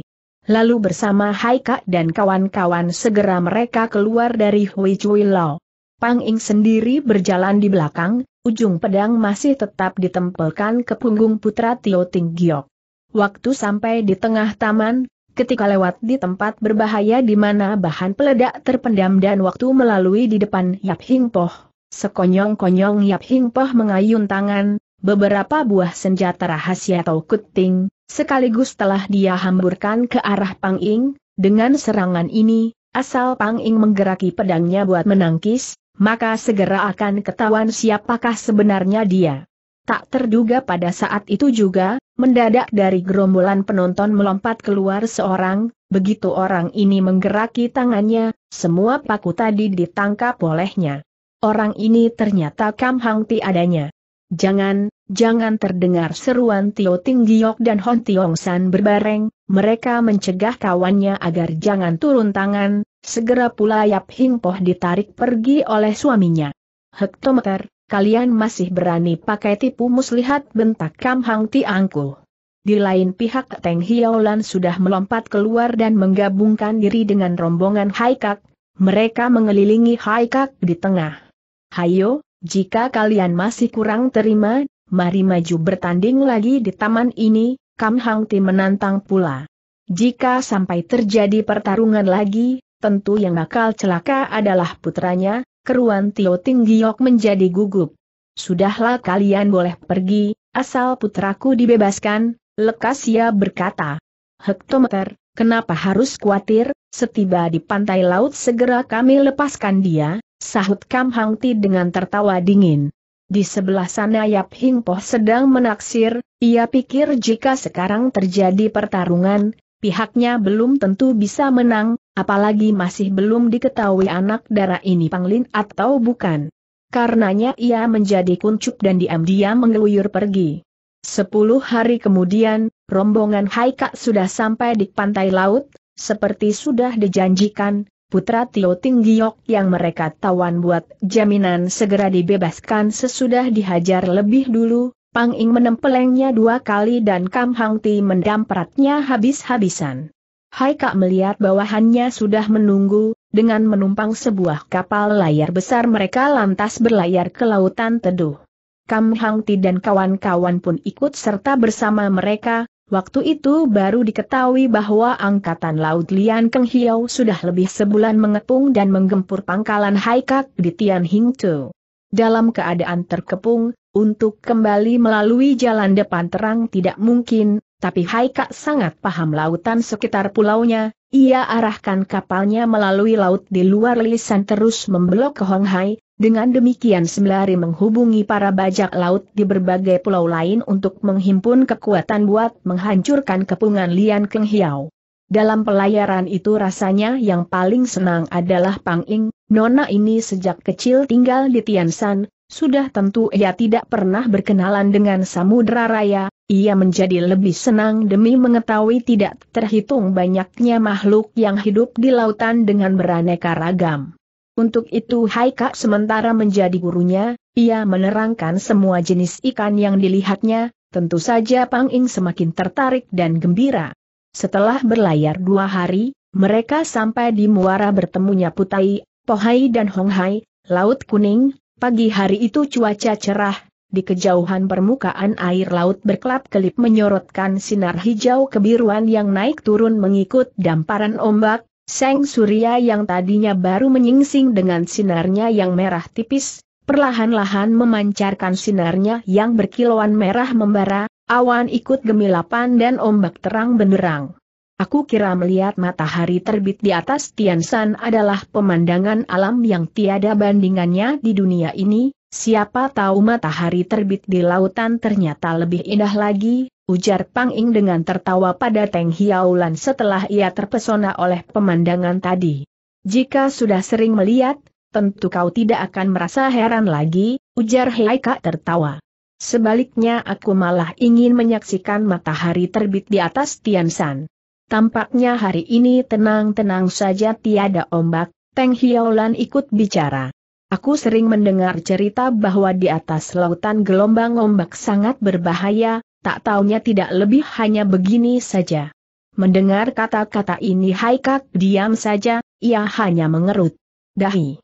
Lalu bersama Haika dan kawan-kawan segera mereka keluar dari Hui Chui Lao. Pang Ing sendiri berjalan di belakang, ujung pedang masih tetap ditempelkan ke punggung putra Tio Ting Giok. Waktu sampai di tengah taman, ketika lewat di tempat berbahaya di mana bahan peledak terpendam dan waktu melalui di depan Yap Hing Poh, sekonyong-konyong Yap Hing Poh mengayun tangan, beberapa buah senjata rahasia atau kuting, sekaligus telah dia hamburkan ke arah Pang Ing, dengan serangan ini, asal Pang Ing menggeraki pedangnya buat menangkis, maka segera akan ketahuan siapakah sebenarnya dia. Tak terduga pada saat itu juga, mendadak dari gerombolan penonton melompat keluar seorang, begitu orang ini menggeraki tangannya, semua paku tadi ditangkap olehnya. Orang ini ternyata Kam Hang Ti adanya. Jangan, jangan terdengar seruan Tio Ting Giok dan Hon Tiong San berbareng, mereka mencegah kawannya agar jangan turun tangan, Segera pula Yap Hing Poh ditarik pergi oleh suaminya. Hektometer, kalian masih berani pakai tipu muslihat bentak Kam Hang Angku. Di lain pihak Teng Hiaolan sudah melompat keluar dan menggabungkan diri dengan rombongan Haikak, mereka mengelilingi Haikak di tengah. Hayo, jika kalian masih kurang terima, mari maju bertanding lagi di taman ini, Kam Hang Ti menantang pula. Jika sampai terjadi pertarungan lagi, tentu yang bakal celaka adalah putranya, keruan Tio Tinggiok menjadi gugup. Sudahlah kalian boleh pergi, asal putraku dibebaskan, lekas ia berkata. Hektometer, kenapa harus khawatir, setiba di pantai laut segera kami lepaskan dia, sahut Kam Hang dengan tertawa dingin. Di sebelah sana Yap Hing Poh sedang menaksir, ia pikir jika sekarang terjadi pertarungan, pihaknya belum tentu bisa menang, apalagi masih belum diketahui anak darah ini Panglin atau bukan. Karenanya ia menjadi kuncup dan diam-diam mengeluyur pergi. Sepuluh hari kemudian, rombongan Haikak sudah sampai di pantai laut, seperti sudah dijanjikan, putra Tio Tinggiok yang mereka tawan buat jaminan segera dibebaskan sesudah dihajar lebih dulu, Pang Ing menempelengnya dua kali dan Kam Hang Ti mendampratnya habis-habisan. Hai Kak melihat bawahannya sudah menunggu, dengan menumpang sebuah kapal layar besar mereka lantas berlayar ke lautan teduh. Kam Hang Ti dan kawan-kawan pun ikut serta bersama mereka, waktu itu baru diketahui bahwa Angkatan Laut Lian Keng Hiau sudah lebih sebulan mengepung dan menggempur pangkalan Hai Kak di Tian Hing Tu. Dalam keadaan terkepung, untuk kembali melalui jalan depan terang tidak mungkin, tapi Haika sangat paham lautan sekitar pulaunya, ia arahkan kapalnya melalui laut di luar lisan terus membelok ke Honghai, dengan demikian sembari menghubungi para bajak laut di berbagai pulau lain untuk menghimpun kekuatan buat menghancurkan kepungan Lian Keng Hiao. Dalam pelayaran itu rasanya yang paling senang adalah Pang Ing, nona ini sejak kecil tinggal di Tiansan, sudah tentu ia tidak pernah berkenalan dengan Samudra Raya, ia menjadi lebih senang demi mengetahui tidak terhitung banyaknya makhluk yang hidup di lautan dengan beraneka ragam. Untuk itu Haikak sementara menjadi gurunya, ia menerangkan semua jenis ikan yang dilihatnya, tentu saja Pang Ing semakin tertarik dan gembira. Setelah berlayar dua hari, mereka sampai di muara bertemunya Putai, Pohai dan Honghai, Laut Kuning, Pagi hari itu cuaca cerah, di kejauhan permukaan air laut berkelap-kelip menyorotkan sinar hijau kebiruan yang naik turun mengikut damparan ombak, Seng Surya yang tadinya baru menyingsing dengan sinarnya yang merah tipis, perlahan-lahan memancarkan sinarnya yang berkilauan merah membara, awan ikut gemilapan dan ombak terang benderang. Aku kira melihat matahari terbit di atas Tiansan adalah pemandangan alam yang tiada bandingannya di dunia ini, siapa tahu matahari terbit di lautan ternyata lebih indah lagi, ujar Pang Ing dengan tertawa pada Teng Hiaulan setelah ia terpesona oleh pemandangan tadi. Jika sudah sering melihat, tentu kau tidak akan merasa heran lagi, ujar Hei Heika tertawa. Sebaliknya aku malah ingin menyaksikan matahari terbit di atas Tiansan. Tampaknya hari ini tenang-tenang saja tiada ombak, Teng Hiaulan ikut bicara. Aku sering mendengar cerita bahwa di atas lautan gelombang ombak sangat berbahaya, tak taunya tidak lebih hanya begini saja. Mendengar kata-kata ini Haikak diam saja, ia hanya mengerut. Dahi.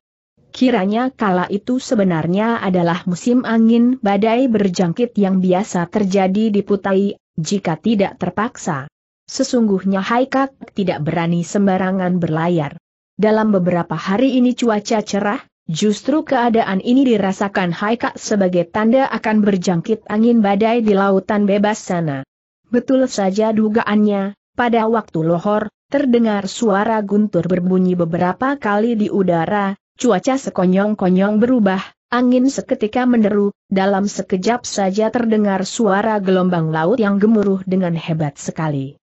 Kiranya kala itu sebenarnya adalah musim angin badai berjangkit yang biasa terjadi di Putai, jika tidak terpaksa. Sesungguhnya Haikak tidak berani sembarangan berlayar. Dalam beberapa hari ini cuaca cerah, justru keadaan ini dirasakan Haikak sebagai tanda akan berjangkit angin badai di lautan bebas sana. Betul saja dugaannya, pada waktu lohor, terdengar suara guntur berbunyi beberapa kali di udara, cuaca sekonyong-konyong berubah, angin seketika menderu, dalam sekejap saja terdengar suara gelombang laut yang gemuruh dengan hebat sekali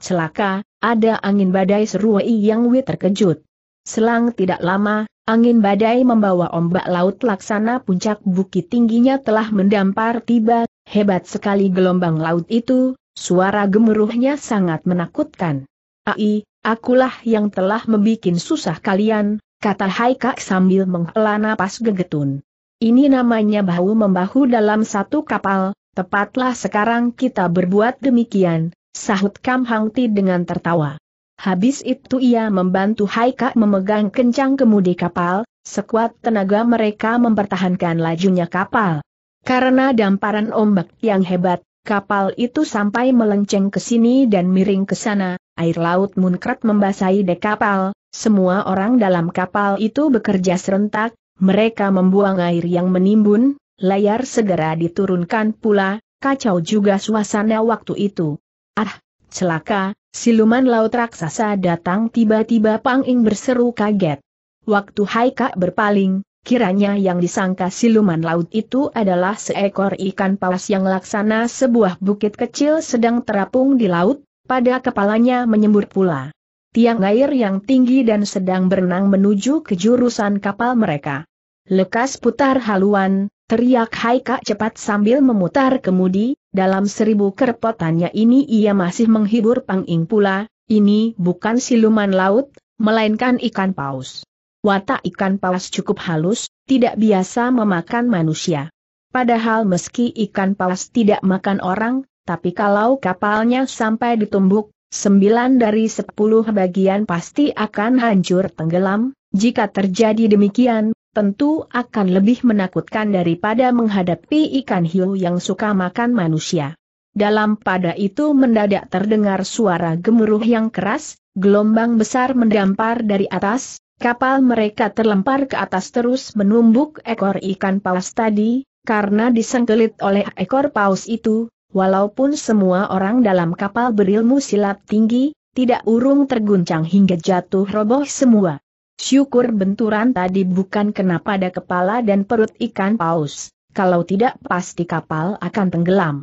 celaka, ada angin badai seru Yang Wei terkejut. Selang tidak lama, angin badai membawa ombak laut laksana puncak bukit tingginya telah mendampar tiba, hebat sekali gelombang laut itu, suara gemuruhnya sangat menakutkan. Ai, akulah yang telah membuat susah kalian, kata Haikak sambil menghela napas gegetun. Ini namanya bahu-membahu dalam satu kapal, tepatlah sekarang kita berbuat demikian, Sahut Kam Hang Ti dengan tertawa. Habis itu ia membantu Haika memegang kencang kemudi kapal, sekuat tenaga mereka mempertahankan lajunya kapal. Karena damparan ombak yang hebat, kapal itu sampai melenceng ke sini dan miring ke sana, air laut munkrat membasahi dek kapal, semua orang dalam kapal itu bekerja serentak, mereka membuang air yang menimbun, layar segera diturunkan pula, kacau juga suasana waktu itu. Ah, celaka, siluman laut raksasa datang tiba-tiba Pang Ing berseru kaget. Waktu Haika berpaling, kiranya yang disangka siluman laut itu adalah seekor ikan paus yang laksana sebuah bukit kecil sedang terapung di laut, pada kepalanya menyembur pula. Tiang air yang tinggi dan sedang berenang menuju ke jurusan kapal mereka. Lekas putar haluan, Teriak Haika cepat sambil memutar kemudi, dalam seribu kerepotannya ini ia masih menghibur Pang Ing pula, ini bukan siluman laut, melainkan ikan paus. Watak ikan paus cukup halus, tidak biasa memakan manusia. Padahal meski ikan paus tidak makan orang, tapi kalau kapalnya sampai ditumbuk, sembilan dari sepuluh bagian pasti akan hancur tenggelam, jika terjadi demikian, tentu akan lebih menakutkan daripada menghadapi ikan hiu yang suka makan manusia. Dalam pada itu mendadak terdengar suara gemuruh yang keras, gelombang besar mendampar dari atas, kapal mereka terlempar ke atas terus menumbuk ekor ikan paus tadi, karena disengkelit oleh ekor paus itu, walaupun semua orang dalam kapal berilmu silat tinggi, tidak urung terguncang hingga jatuh roboh semua. Syukur benturan tadi bukan kena pada kepala dan perut ikan paus, kalau tidak pasti kapal akan tenggelam.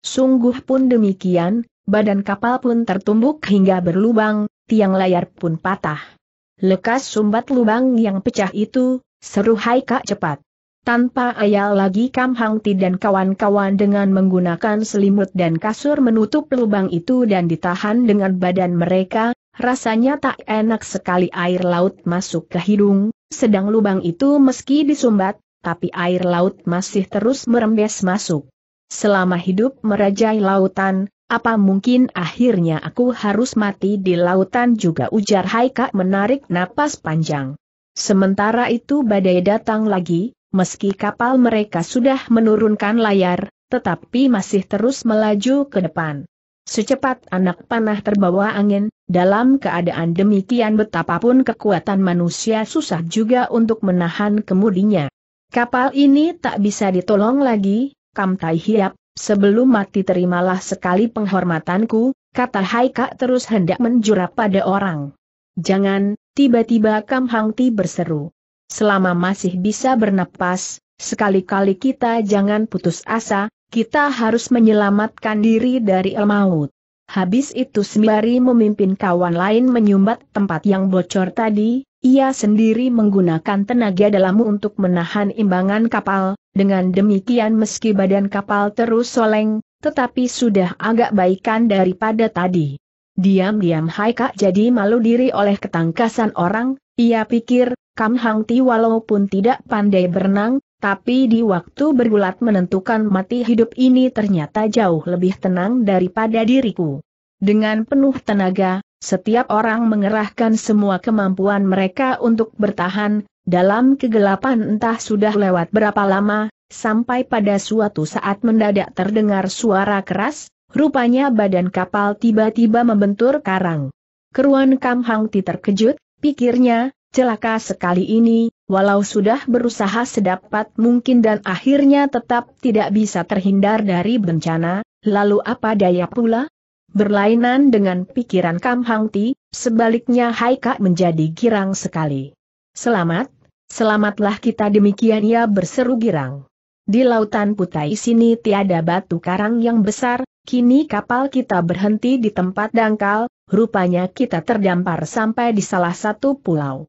Sungguh pun demikian, badan kapal pun tertumbuk hingga berlubang, tiang layar pun patah. Lekas sumbat lubang yang pecah itu, seru hai kak cepat. Tanpa ayal lagi Kam Hang Ti dan kawan-kawan dengan menggunakan selimut dan kasur menutup lubang itu dan ditahan dengan badan mereka, Rasanya tak enak sekali air laut masuk ke hidung, sedang lubang itu meski disumbat, tapi air laut masih terus merembes masuk. Selama hidup merajai lautan, apa mungkin akhirnya aku harus mati di lautan juga ujar Haika menarik napas panjang. Sementara itu badai datang lagi, meski kapal mereka sudah menurunkan layar, tetapi masih terus melaju ke depan. Secepat anak panah terbawa angin, dalam keadaan demikian betapapun kekuatan manusia susah juga untuk menahan kemudinya. Kapal ini tak bisa ditolong lagi, Kam Tai Hiap, sebelum mati terimalah sekali penghormatanku, kata Haika terus hendak menjura pada orang. Jangan, tiba-tiba Kam Hang Ti berseru. Selama masih bisa bernapas, sekali-kali kita jangan putus asa, kita harus menyelamatkan diri dari el maut. Habis itu sembari memimpin kawan lain menyumbat tempat yang bocor tadi, ia sendiri menggunakan tenaga dalam untuk menahan imbangan kapal, dengan demikian meski badan kapal terus soleng, tetapi sudah agak baikan daripada tadi. Diam-diam Haika jadi malu diri oleh ketangkasan orang, ia pikir, Kam Hang walaupun tidak pandai berenang, tapi di waktu bergulat menentukan mati hidup ini ternyata jauh lebih tenang daripada diriku. Dengan penuh tenaga, setiap orang mengerahkan semua kemampuan mereka untuk bertahan, dalam kegelapan entah sudah lewat berapa lama, sampai pada suatu saat mendadak terdengar suara keras, rupanya badan kapal tiba-tiba membentur karang. Keruan Kam Hang Ti terkejut, pikirnya, Celaka sekali ini, walau sudah berusaha sedapat mungkin dan akhirnya tetap tidak bisa terhindar dari bencana, lalu apa daya pula? Berlainan dengan pikiran Kam Hang Ti, sebaliknya Haika menjadi girang sekali. Selamat, selamatlah kita demikian ia berseru girang. Di lautan putai sini tiada batu karang yang besar, kini kapal kita berhenti di tempat dangkal, rupanya kita terdampar sampai di salah satu pulau.